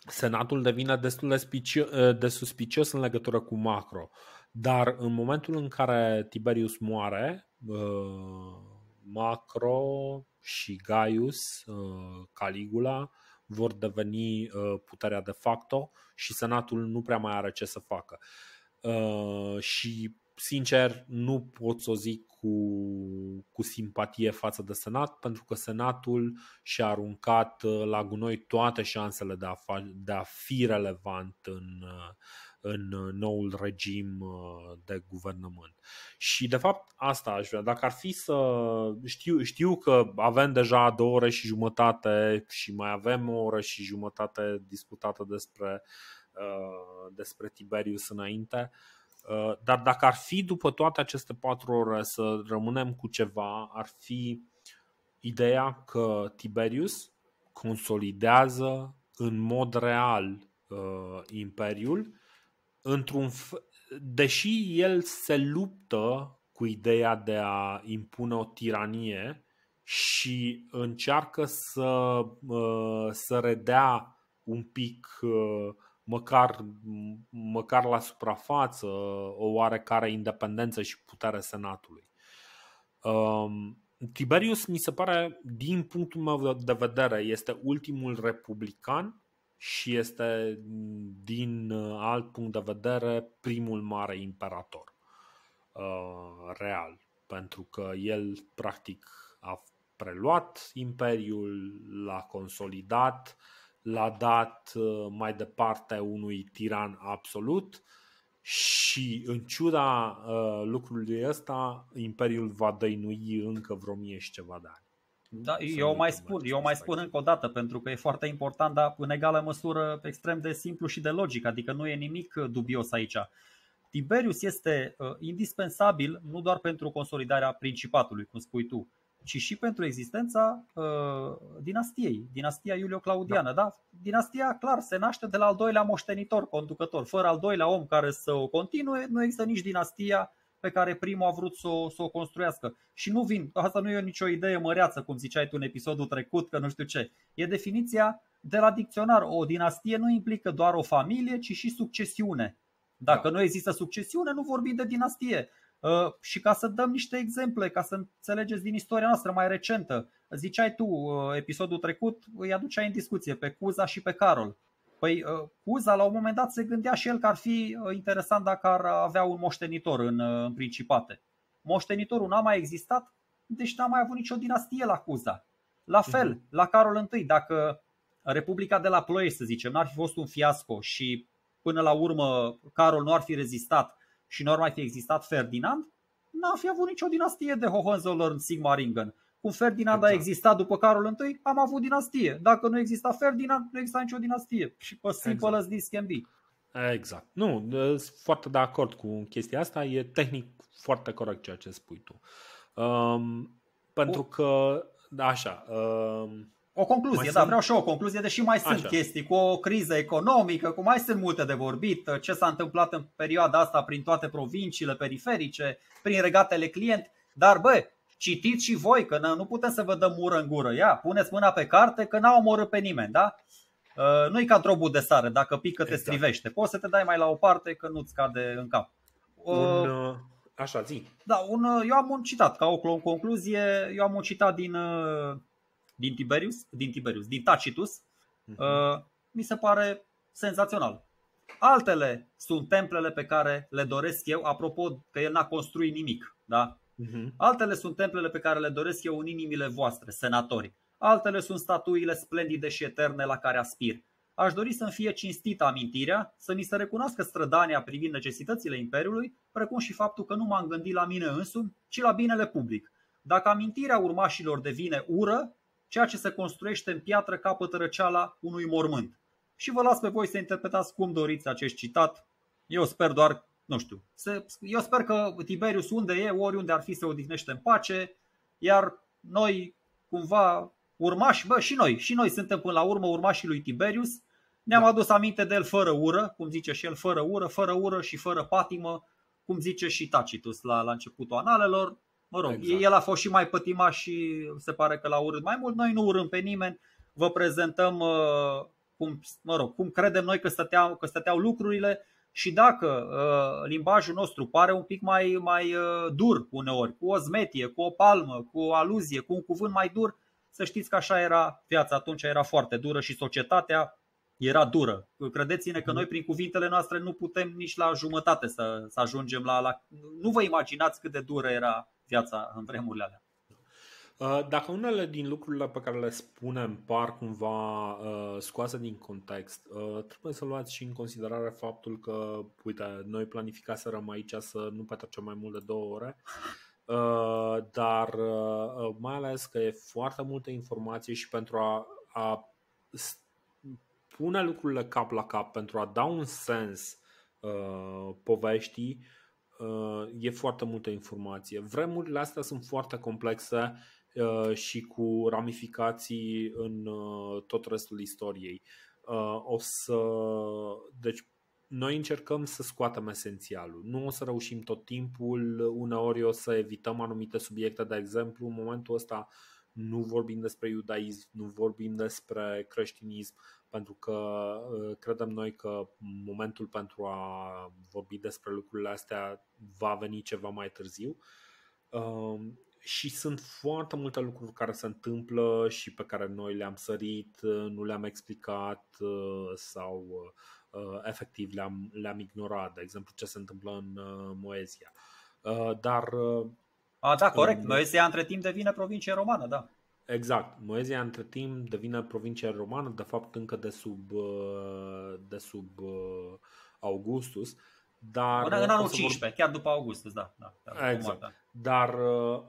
Senatul devine destul de, spicio, de suspicios în legătură cu Macro. Uh, dar în momentul în care Tiberius moare, uh, Macro și Gaius, uh, Caligula, vor deveni uh, puterea de facto și senatul nu prea mai are ce să facă. Și sincer, nu pot să o zic cu, cu simpatie față de Senat, pentru că Senatul și-a aruncat uh, la gunoi toate șansele de a, fa- de a fi relevant în, uh, în uh, noul regim de guvernământ. Și, de fapt, asta aș vrea. Dacă ar fi să. Știu, știu că avem deja două ore și jumătate și mai avem o oră și jumătate discutată despre, despre Tiberius înainte. Uh, dar dacă ar fi după toate aceste patru ore să rămânem cu ceva, ar fi ideea că Tiberius consolidează în mod real uh, imperiul, într-un f- deși el se luptă cu ideea de a impune o tiranie și încearcă să, uh, să redea un pic uh, măcar, măcar la suprafață o oarecare independență și putere Senatului. Um, Tiberius, mi se pare, din punctul meu de vedere, este ultimul republican și este, din alt punct de vedere, primul mare imperator uh, real. Pentru că el, practic, a preluat imperiul, l-a consolidat, uh, l-a dat uh, mai departe unui tiran absolut și în ciuda uh, lucrului ăsta, Imperiul va dăinui încă vreo mie și ceva de ani. Da, eu mai spun, eu mai spun încă o dată, pentru că e foarte important, dar în egală măsură extrem de simplu și de logic, adică nu e nimic uh, dubios aici. Tiberius este uh, indispensabil nu doar pentru consolidarea principatului, cum spui tu, ci și pentru existența uh, dinastiei, dinastia Iulio-Claudiană. Da. da? Dinastia, clar, se naște de la al doilea moștenitor conducător. Fără al doilea om care să o continue, nu există nici dinastia pe care primul a vrut să o, să o construiască. Și nu vin, asta nu e nicio idee măreață, cum ziceai tu în episodul trecut, că nu știu ce. E definiția de la dicționar. O dinastie nu implică doar o familie, ci și succesiune. Dacă da. nu există succesiune, nu vorbim de dinastie. Uh, și ca să dăm niște exemple, ca să înțelegeți din istoria noastră mai recentă. Ziceai tu, uh, episodul trecut, îi aduceai în discuție pe Cuza și pe Carol. Păi uh, Cuza la un moment dat se gândea și el că ar fi interesant dacă ar avea un moștenitor în, în principate. Moștenitorul n-a mai existat, deci n-a mai avut nicio dinastie la Cuza. La mhm. fel, la Carol I, dacă Republica de la Ploiești, să zicem, n-ar fi fost un fiasco și până la urmă Carol nu ar fi rezistat și n-ar mai fi existat Ferdinand, n-ar fi avut nicio dinastie de Hohenzollern-Sigmaringen. Cum Ferdinand exact. a existat după Carol I, am avut dinastie. Dacă nu exista Ferdinand, nu exista nicio dinastie. Și pe simple exact. as this can be. Exact. Nu, ă, sunt foarte de acord cu chestia asta. E tehnic foarte corect ceea ce spui tu. Um, pentru o... că, da, așa, um, o concluzie, mai da, sunt... vreau și o concluzie, deși mai sunt Așa. chestii cu o criză economică, cu mai sunt multe de vorbit, ce s-a întâmplat în perioada asta prin toate provinciile periferice, prin regatele client, dar bă, citiți și voi, că nu putem să vă dăm ură în gură. Ia, puneți mâna pe carte că n-a omorât pe nimeni, da? Uh, nu-i ca drobul de sare, dacă pică te exact. strivește. Poți să te dai mai la o parte că nu-ți cade în cap. Uh, un, uh, așa, zi. Da, un, uh, eu am un citat, ca o concluzie, eu am un citat din uh, din Tiberius, din Tiberius, din Tacitus, uh-huh. mi se pare senzațional. Altele sunt templele pe care le doresc eu, apropo că el n-a construit nimic, da? Uh-huh. Altele sunt templele pe care le doresc eu în inimile voastre, senatori. Altele sunt statuile splendide și eterne la care aspir. Aș dori să-mi fie cinstită amintirea, să mi se recunoască strădania privind necesitățile Imperiului, precum și faptul că nu m-am gândit la mine însumi, ci la binele public. Dacă amintirea urmașilor devine ură, ceea ce se construiește în piatră capătă răceala unui mormânt. Și vă las pe voi să interpretați cum doriți acest citat. Eu sper doar, nu știu, să, eu sper că Tiberius unde e, oriunde ar fi, se odihnește în pace, iar noi cumva urmași, bă, și noi, și noi suntem până la urmă urmașii lui Tiberius, ne-am da. adus aminte de el fără ură, cum zice și el, fără ură, fără ură și fără patimă, cum zice și Tacitus la, la începutul analelor. Mă rog, exact. el a fost și mai pătima și se pare că l-a urât mai mult. Noi nu urâm pe nimeni, vă prezentăm uh, cum, mă rog, cum credem noi că stăteau, că stăteau lucrurile și dacă uh, limbajul nostru pare un pic mai, mai uh, dur uneori, cu o zmetie, cu o palmă, cu o aluzie, cu un cuvânt mai dur, să știți că așa era viața atunci, era foarte dură și societatea era dură. Credeți-ne că mhm. noi prin cuvintele noastre nu putem nici la jumătate să, să ajungem la, la... Nu vă imaginați cât de dură era piața în vremurile alea. Uh, dacă unele din lucrurile pe care le spunem par cumva uh, scoase din context, uh, trebuie să luați și în considerare faptul că, uite, noi planificaserăm aici să nu petrecem mai mult de două ore, dar mai ales că e foarte multă informație și pentru a, a pune lucrurile cap la cap, pentru a da un sens uh, poveștii, uh, e foarte multă informație. Vremurile astea sunt foarte complexe uh, și cu ramificații în uh, tot restul istoriei. Uh, o să. Deci, noi încercăm să scoatem esențialul. Nu o să reușim tot timpul, uneori o să evităm anumite subiecte, de exemplu, în momentul ăsta nu vorbim despre iudaism, nu vorbim despre creștinism, pentru că uh, credem noi că momentul pentru a vorbi despre lucrurile astea va veni ceva mai târziu. Um, și sunt foarte multe lucruri care se întâmplă și pe care noi le-am sărit, uh, nu le-am explicat uh, sau efectiv le-am, le-am ignorat. De exemplu, ce se întâmplă în Moezia. Dar. A, da, corect. În... Moezia între timp devine provincie romană, da. Exact. Moezia între timp devine provincia romană, de fapt încă de sub, uh, de sub uh, Augustus. Dar uh, în anul 15, vorbim... chiar după Augustus, da. da, da exact. Da. Dar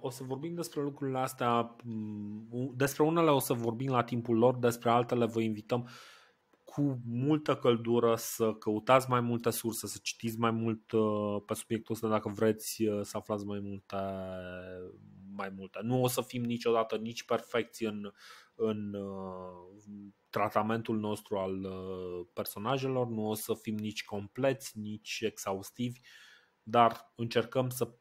o să vorbim despre lucrurile astea, mm, despre unele o să vorbim la timpul lor, despre altele vă invităm cu multă căldură să căutați mai multe surse, să citiți mai mult uh, pe subiectul ăsta dacă vreți uh, să aflați mai multe. Mai multe. Nu o să fim niciodată nici perfecți în, în uh, tratamentul nostru al personajelor, nu o să fim nici compleți, nici exhaustivi, dar încercăm să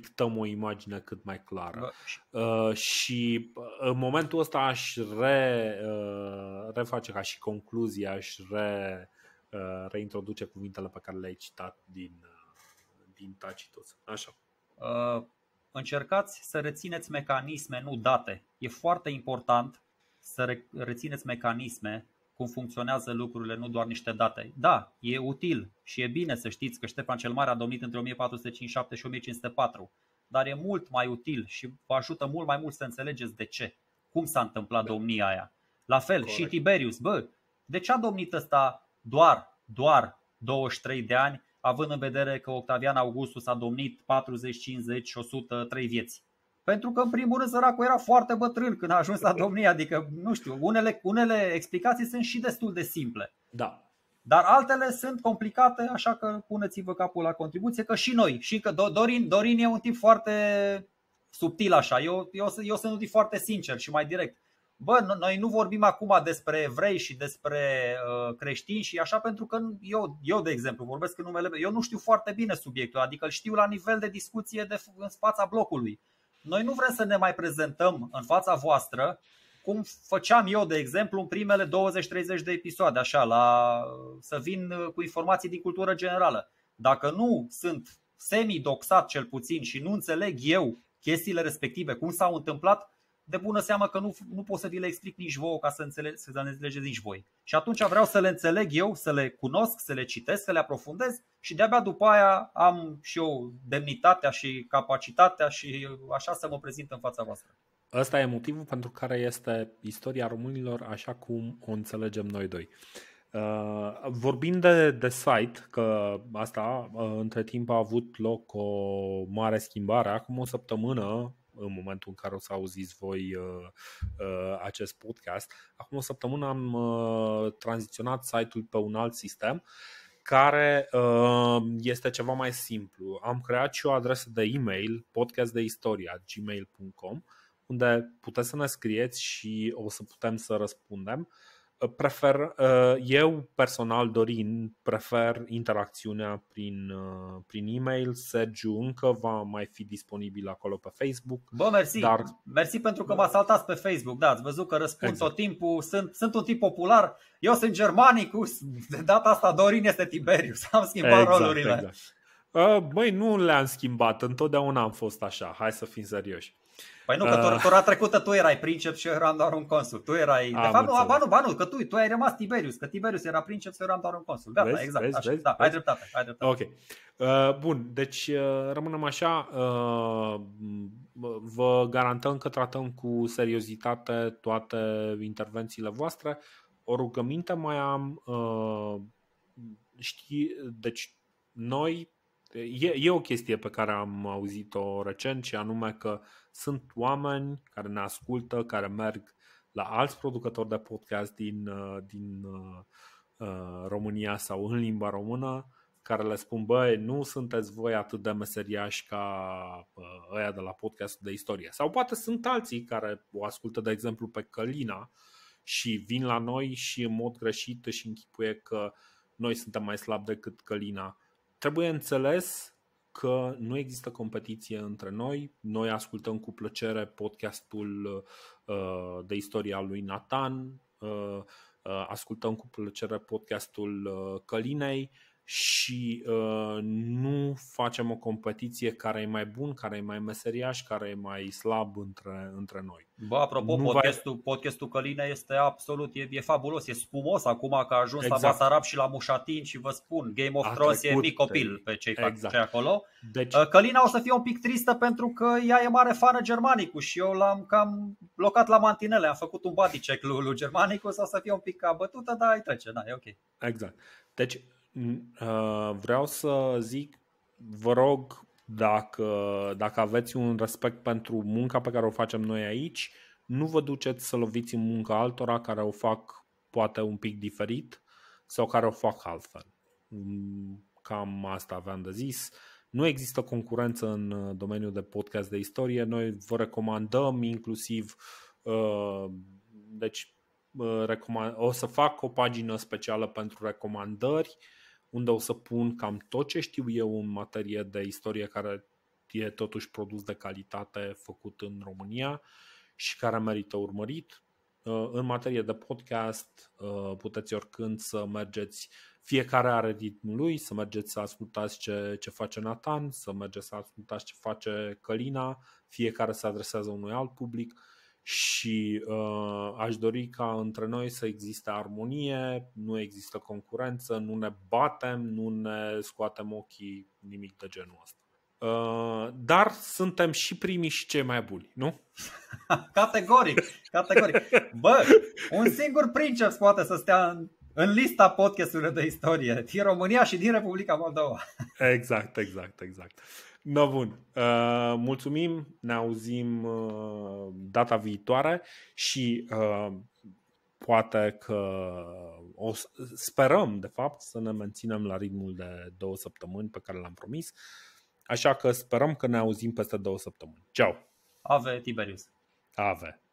pictăm o imagine cât mai clară. Da. Uh, și uh, în momentul ăsta aș re, uh, reface ca și concluzia aș re, uh, reintroduce cuvintele pe care le-ai citat din, uh, din Tacitus. Așa. Uh, încercați să rețineți mecanisme, nu date. E foarte important să re- rețineți mecanisme cum funcționează lucrurile, nu doar niște date. Da, e util și e bine să știți că Ștefan cel Mare a domnit între 1457 și 1504, dar e mult mai util și vă ajută mult mai mult să înțelegeți de ce, cum s-a întâmplat da. domnia aia. La fel Corect. și Tiberius, bă, de ce a domnit ăsta doar, doar 23 de ani, având în vedere că Octavian Augustus a domnit 40, 50 103 vieți? Pentru că, în primul rând, săracul era foarte bătrân când a ajuns la domnie. Adică, nu știu, unele, unele explicații sunt și destul de simple. Da. Dar altele sunt complicate, așa că puneți-vă capul la contribuție, că și noi, și că Dorin, Dorin e un tip foarte subtil așa. Eu, eu, eu sunt un tip foarte sincer și mai direct. Bă, noi nu vorbim acum despre evrei și despre uh, creștini și așa, pentru că eu, eu, de exemplu, vorbesc în numele meu. Eu nu știu foarte bine subiectul, adică îl știu la nivel de discuție de, în fața blocului. Noi nu vrem să ne mai prezentăm în fața voastră cum făceam eu, de exemplu, în primele 20-30 de episoade, așa, la, să vin cu informații din cultură generală. Dacă nu sunt semi-doxat cel puțin și nu înțeleg eu chestiile respective, cum s-au întâmplat, de bună seamă că nu, nu pot să vi le explic nici vouă ca să, înțeleg, să le înțelegeți nici voi. Și atunci vreau să le înțeleg eu, să le cunosc, să le citesc, să le aprofundez și de-abia după aia am și eu demnitatea și capacitatea și așa să mă prezint în fața voastră. Ăsta e motivul pentru care este istoria românilor așa cum o înțelegem noi doi. Uh, vorbind de, de site, că asta uh, între timp a avut loc o mare schimbare, acum o săptămână în momentul în care o să auziți voi uh, uh, acest podcast. Acum o săptămână am uh, tranziționat site-ul pe un alt sistem care este ceva mai simplu. Am creat și o adresă de e-mail, podcastdeistoria.gmail.com unde puteți să ne scrieți și o să putem să răspundem. Uh, Uh, prefer, uh, eu personal, Dorin, prefer interacțiunea prin, uh, prin e-mail. Sergiu încă va mai fi disponibil acolo pe Facebook. Bă, mersi, dar... mersi pentru că mă saltați pe Facebook. Da, ați văzut că răspund exact. tot timpul. Sunt, sunt un tip popular. Eu sunt Germanicus. De data asta Dorin este Tiberius. Am schimbat exact, rolurile. Exact. Băi, nu le-am schimbat. Întotdeauna am fost așa. Hai să fim serioși. Păi nu, că uh... Ah. tura trecută tu erai princeps și eu eram doar un consul. Tu erai, Am de fapt, nu, ba nu, ba nu, că tu, tu ai rămas Tiberius, că Tiberius era princeps și eu eram doar un consul. Gata, vezi, exact, vezi, așa, vezi, da, vezi? ai dreptate, ai dreptate. Ok. Uh, bun, deci uh, rămânem așa, uh, vă garantăm că tratăm cu seriozitate toate intervențiile voastre. O rugăminte mai am, uh, știi, deci noi, e, e o chestie pe care am auzit-o recent și anume că uh, sunt oameni care ne ascultă, care merg la alți producători de podcast din, uh, din uh, uh, România sau în limba română care le spun, băi, nu sunteți voi atât de meseriași ca uh, ăia de la podcastul de istorie. Sau poate sunt alții care o ascultă, de exemplu, pe Călina și vin la noi și în mod greșit și închipuie că noi suntem mai slabi decât Călina. Trebuie înțeles că nu există competiție între noi. Noi ascultăm cu plăcere podcastul uh, de istoria lui Nathan, uh, uh ascultăm cu plăcere podcastul uh, Călinei, și uh, nu facem o competiție care e mai bun, care e mai meseriaș, care e mai slab între, între noi. Bă, apropo, nu podcastul, va... podcastul Căline este absolut, e, e fabulos, e spumos acum că a ajuns exact. la Basarab și la Mușatin și vă spun, Game of Thrones e mic copil pe cei exact. cei acolo. Deci... Uh, Călina o să fie un pic tristă pentru că ea e mare fană germanicu și eu l-am cam blocat la mantinele, am făcut un check lui, lui germanicu, o să fie un pic abătută, dar ai trece, da, e ok. Exact. Deci Uh, vreau să zic, vă rog, dacă, dacă aveți un respect pentru munca pe care o facem noi aici, nu vă duceți să loviți în munca altora care o fac poate un pic diferit sau care o fac altfel. Mm, cam asta aveam de zis. Nu există concurență în uh, domeniul de podcast de istorie. Noi vă recomandăm inclusiv uh, deci recomand, o să fac o pagină specială pentru recomandări unde o să pun cam tot ce știu eu în materie de istorie care e totuși produs de calitate făcut în România și care merită urmărit. Uh, în materie de podcast uh, puteți oricând să mergeți, fiecare are ritmul lui, să mergeți să ascultați ce, ce face Nathan, să mergeți să ascultați ce face Călina, fiecare se adresează unui alt public și uh, aș dori ca între noi să existe armonie, nu există concurență, nu ne batem, nu ne scoatem ochii, nimic de genul ăsta. Uh, dar suntem și primii și cei mai buni, nu? [laughs] Categoric, categoric. Bă, un singur princeps poate să stea în, în lista podcasturilor de istorie din România și din Republica Moldova. exact, exact, exact. Uh, No, da, bun. Uh, mulțumim, ne auzim uh, data viitoare și uh, poate că o sperăm, de fapt, să ne menținem la ritmul de două săptămâni pe care l-am promis. Așa că sperăm că ne auzim peste două săptămâni. Ceau! Ave Tiberius! Ave!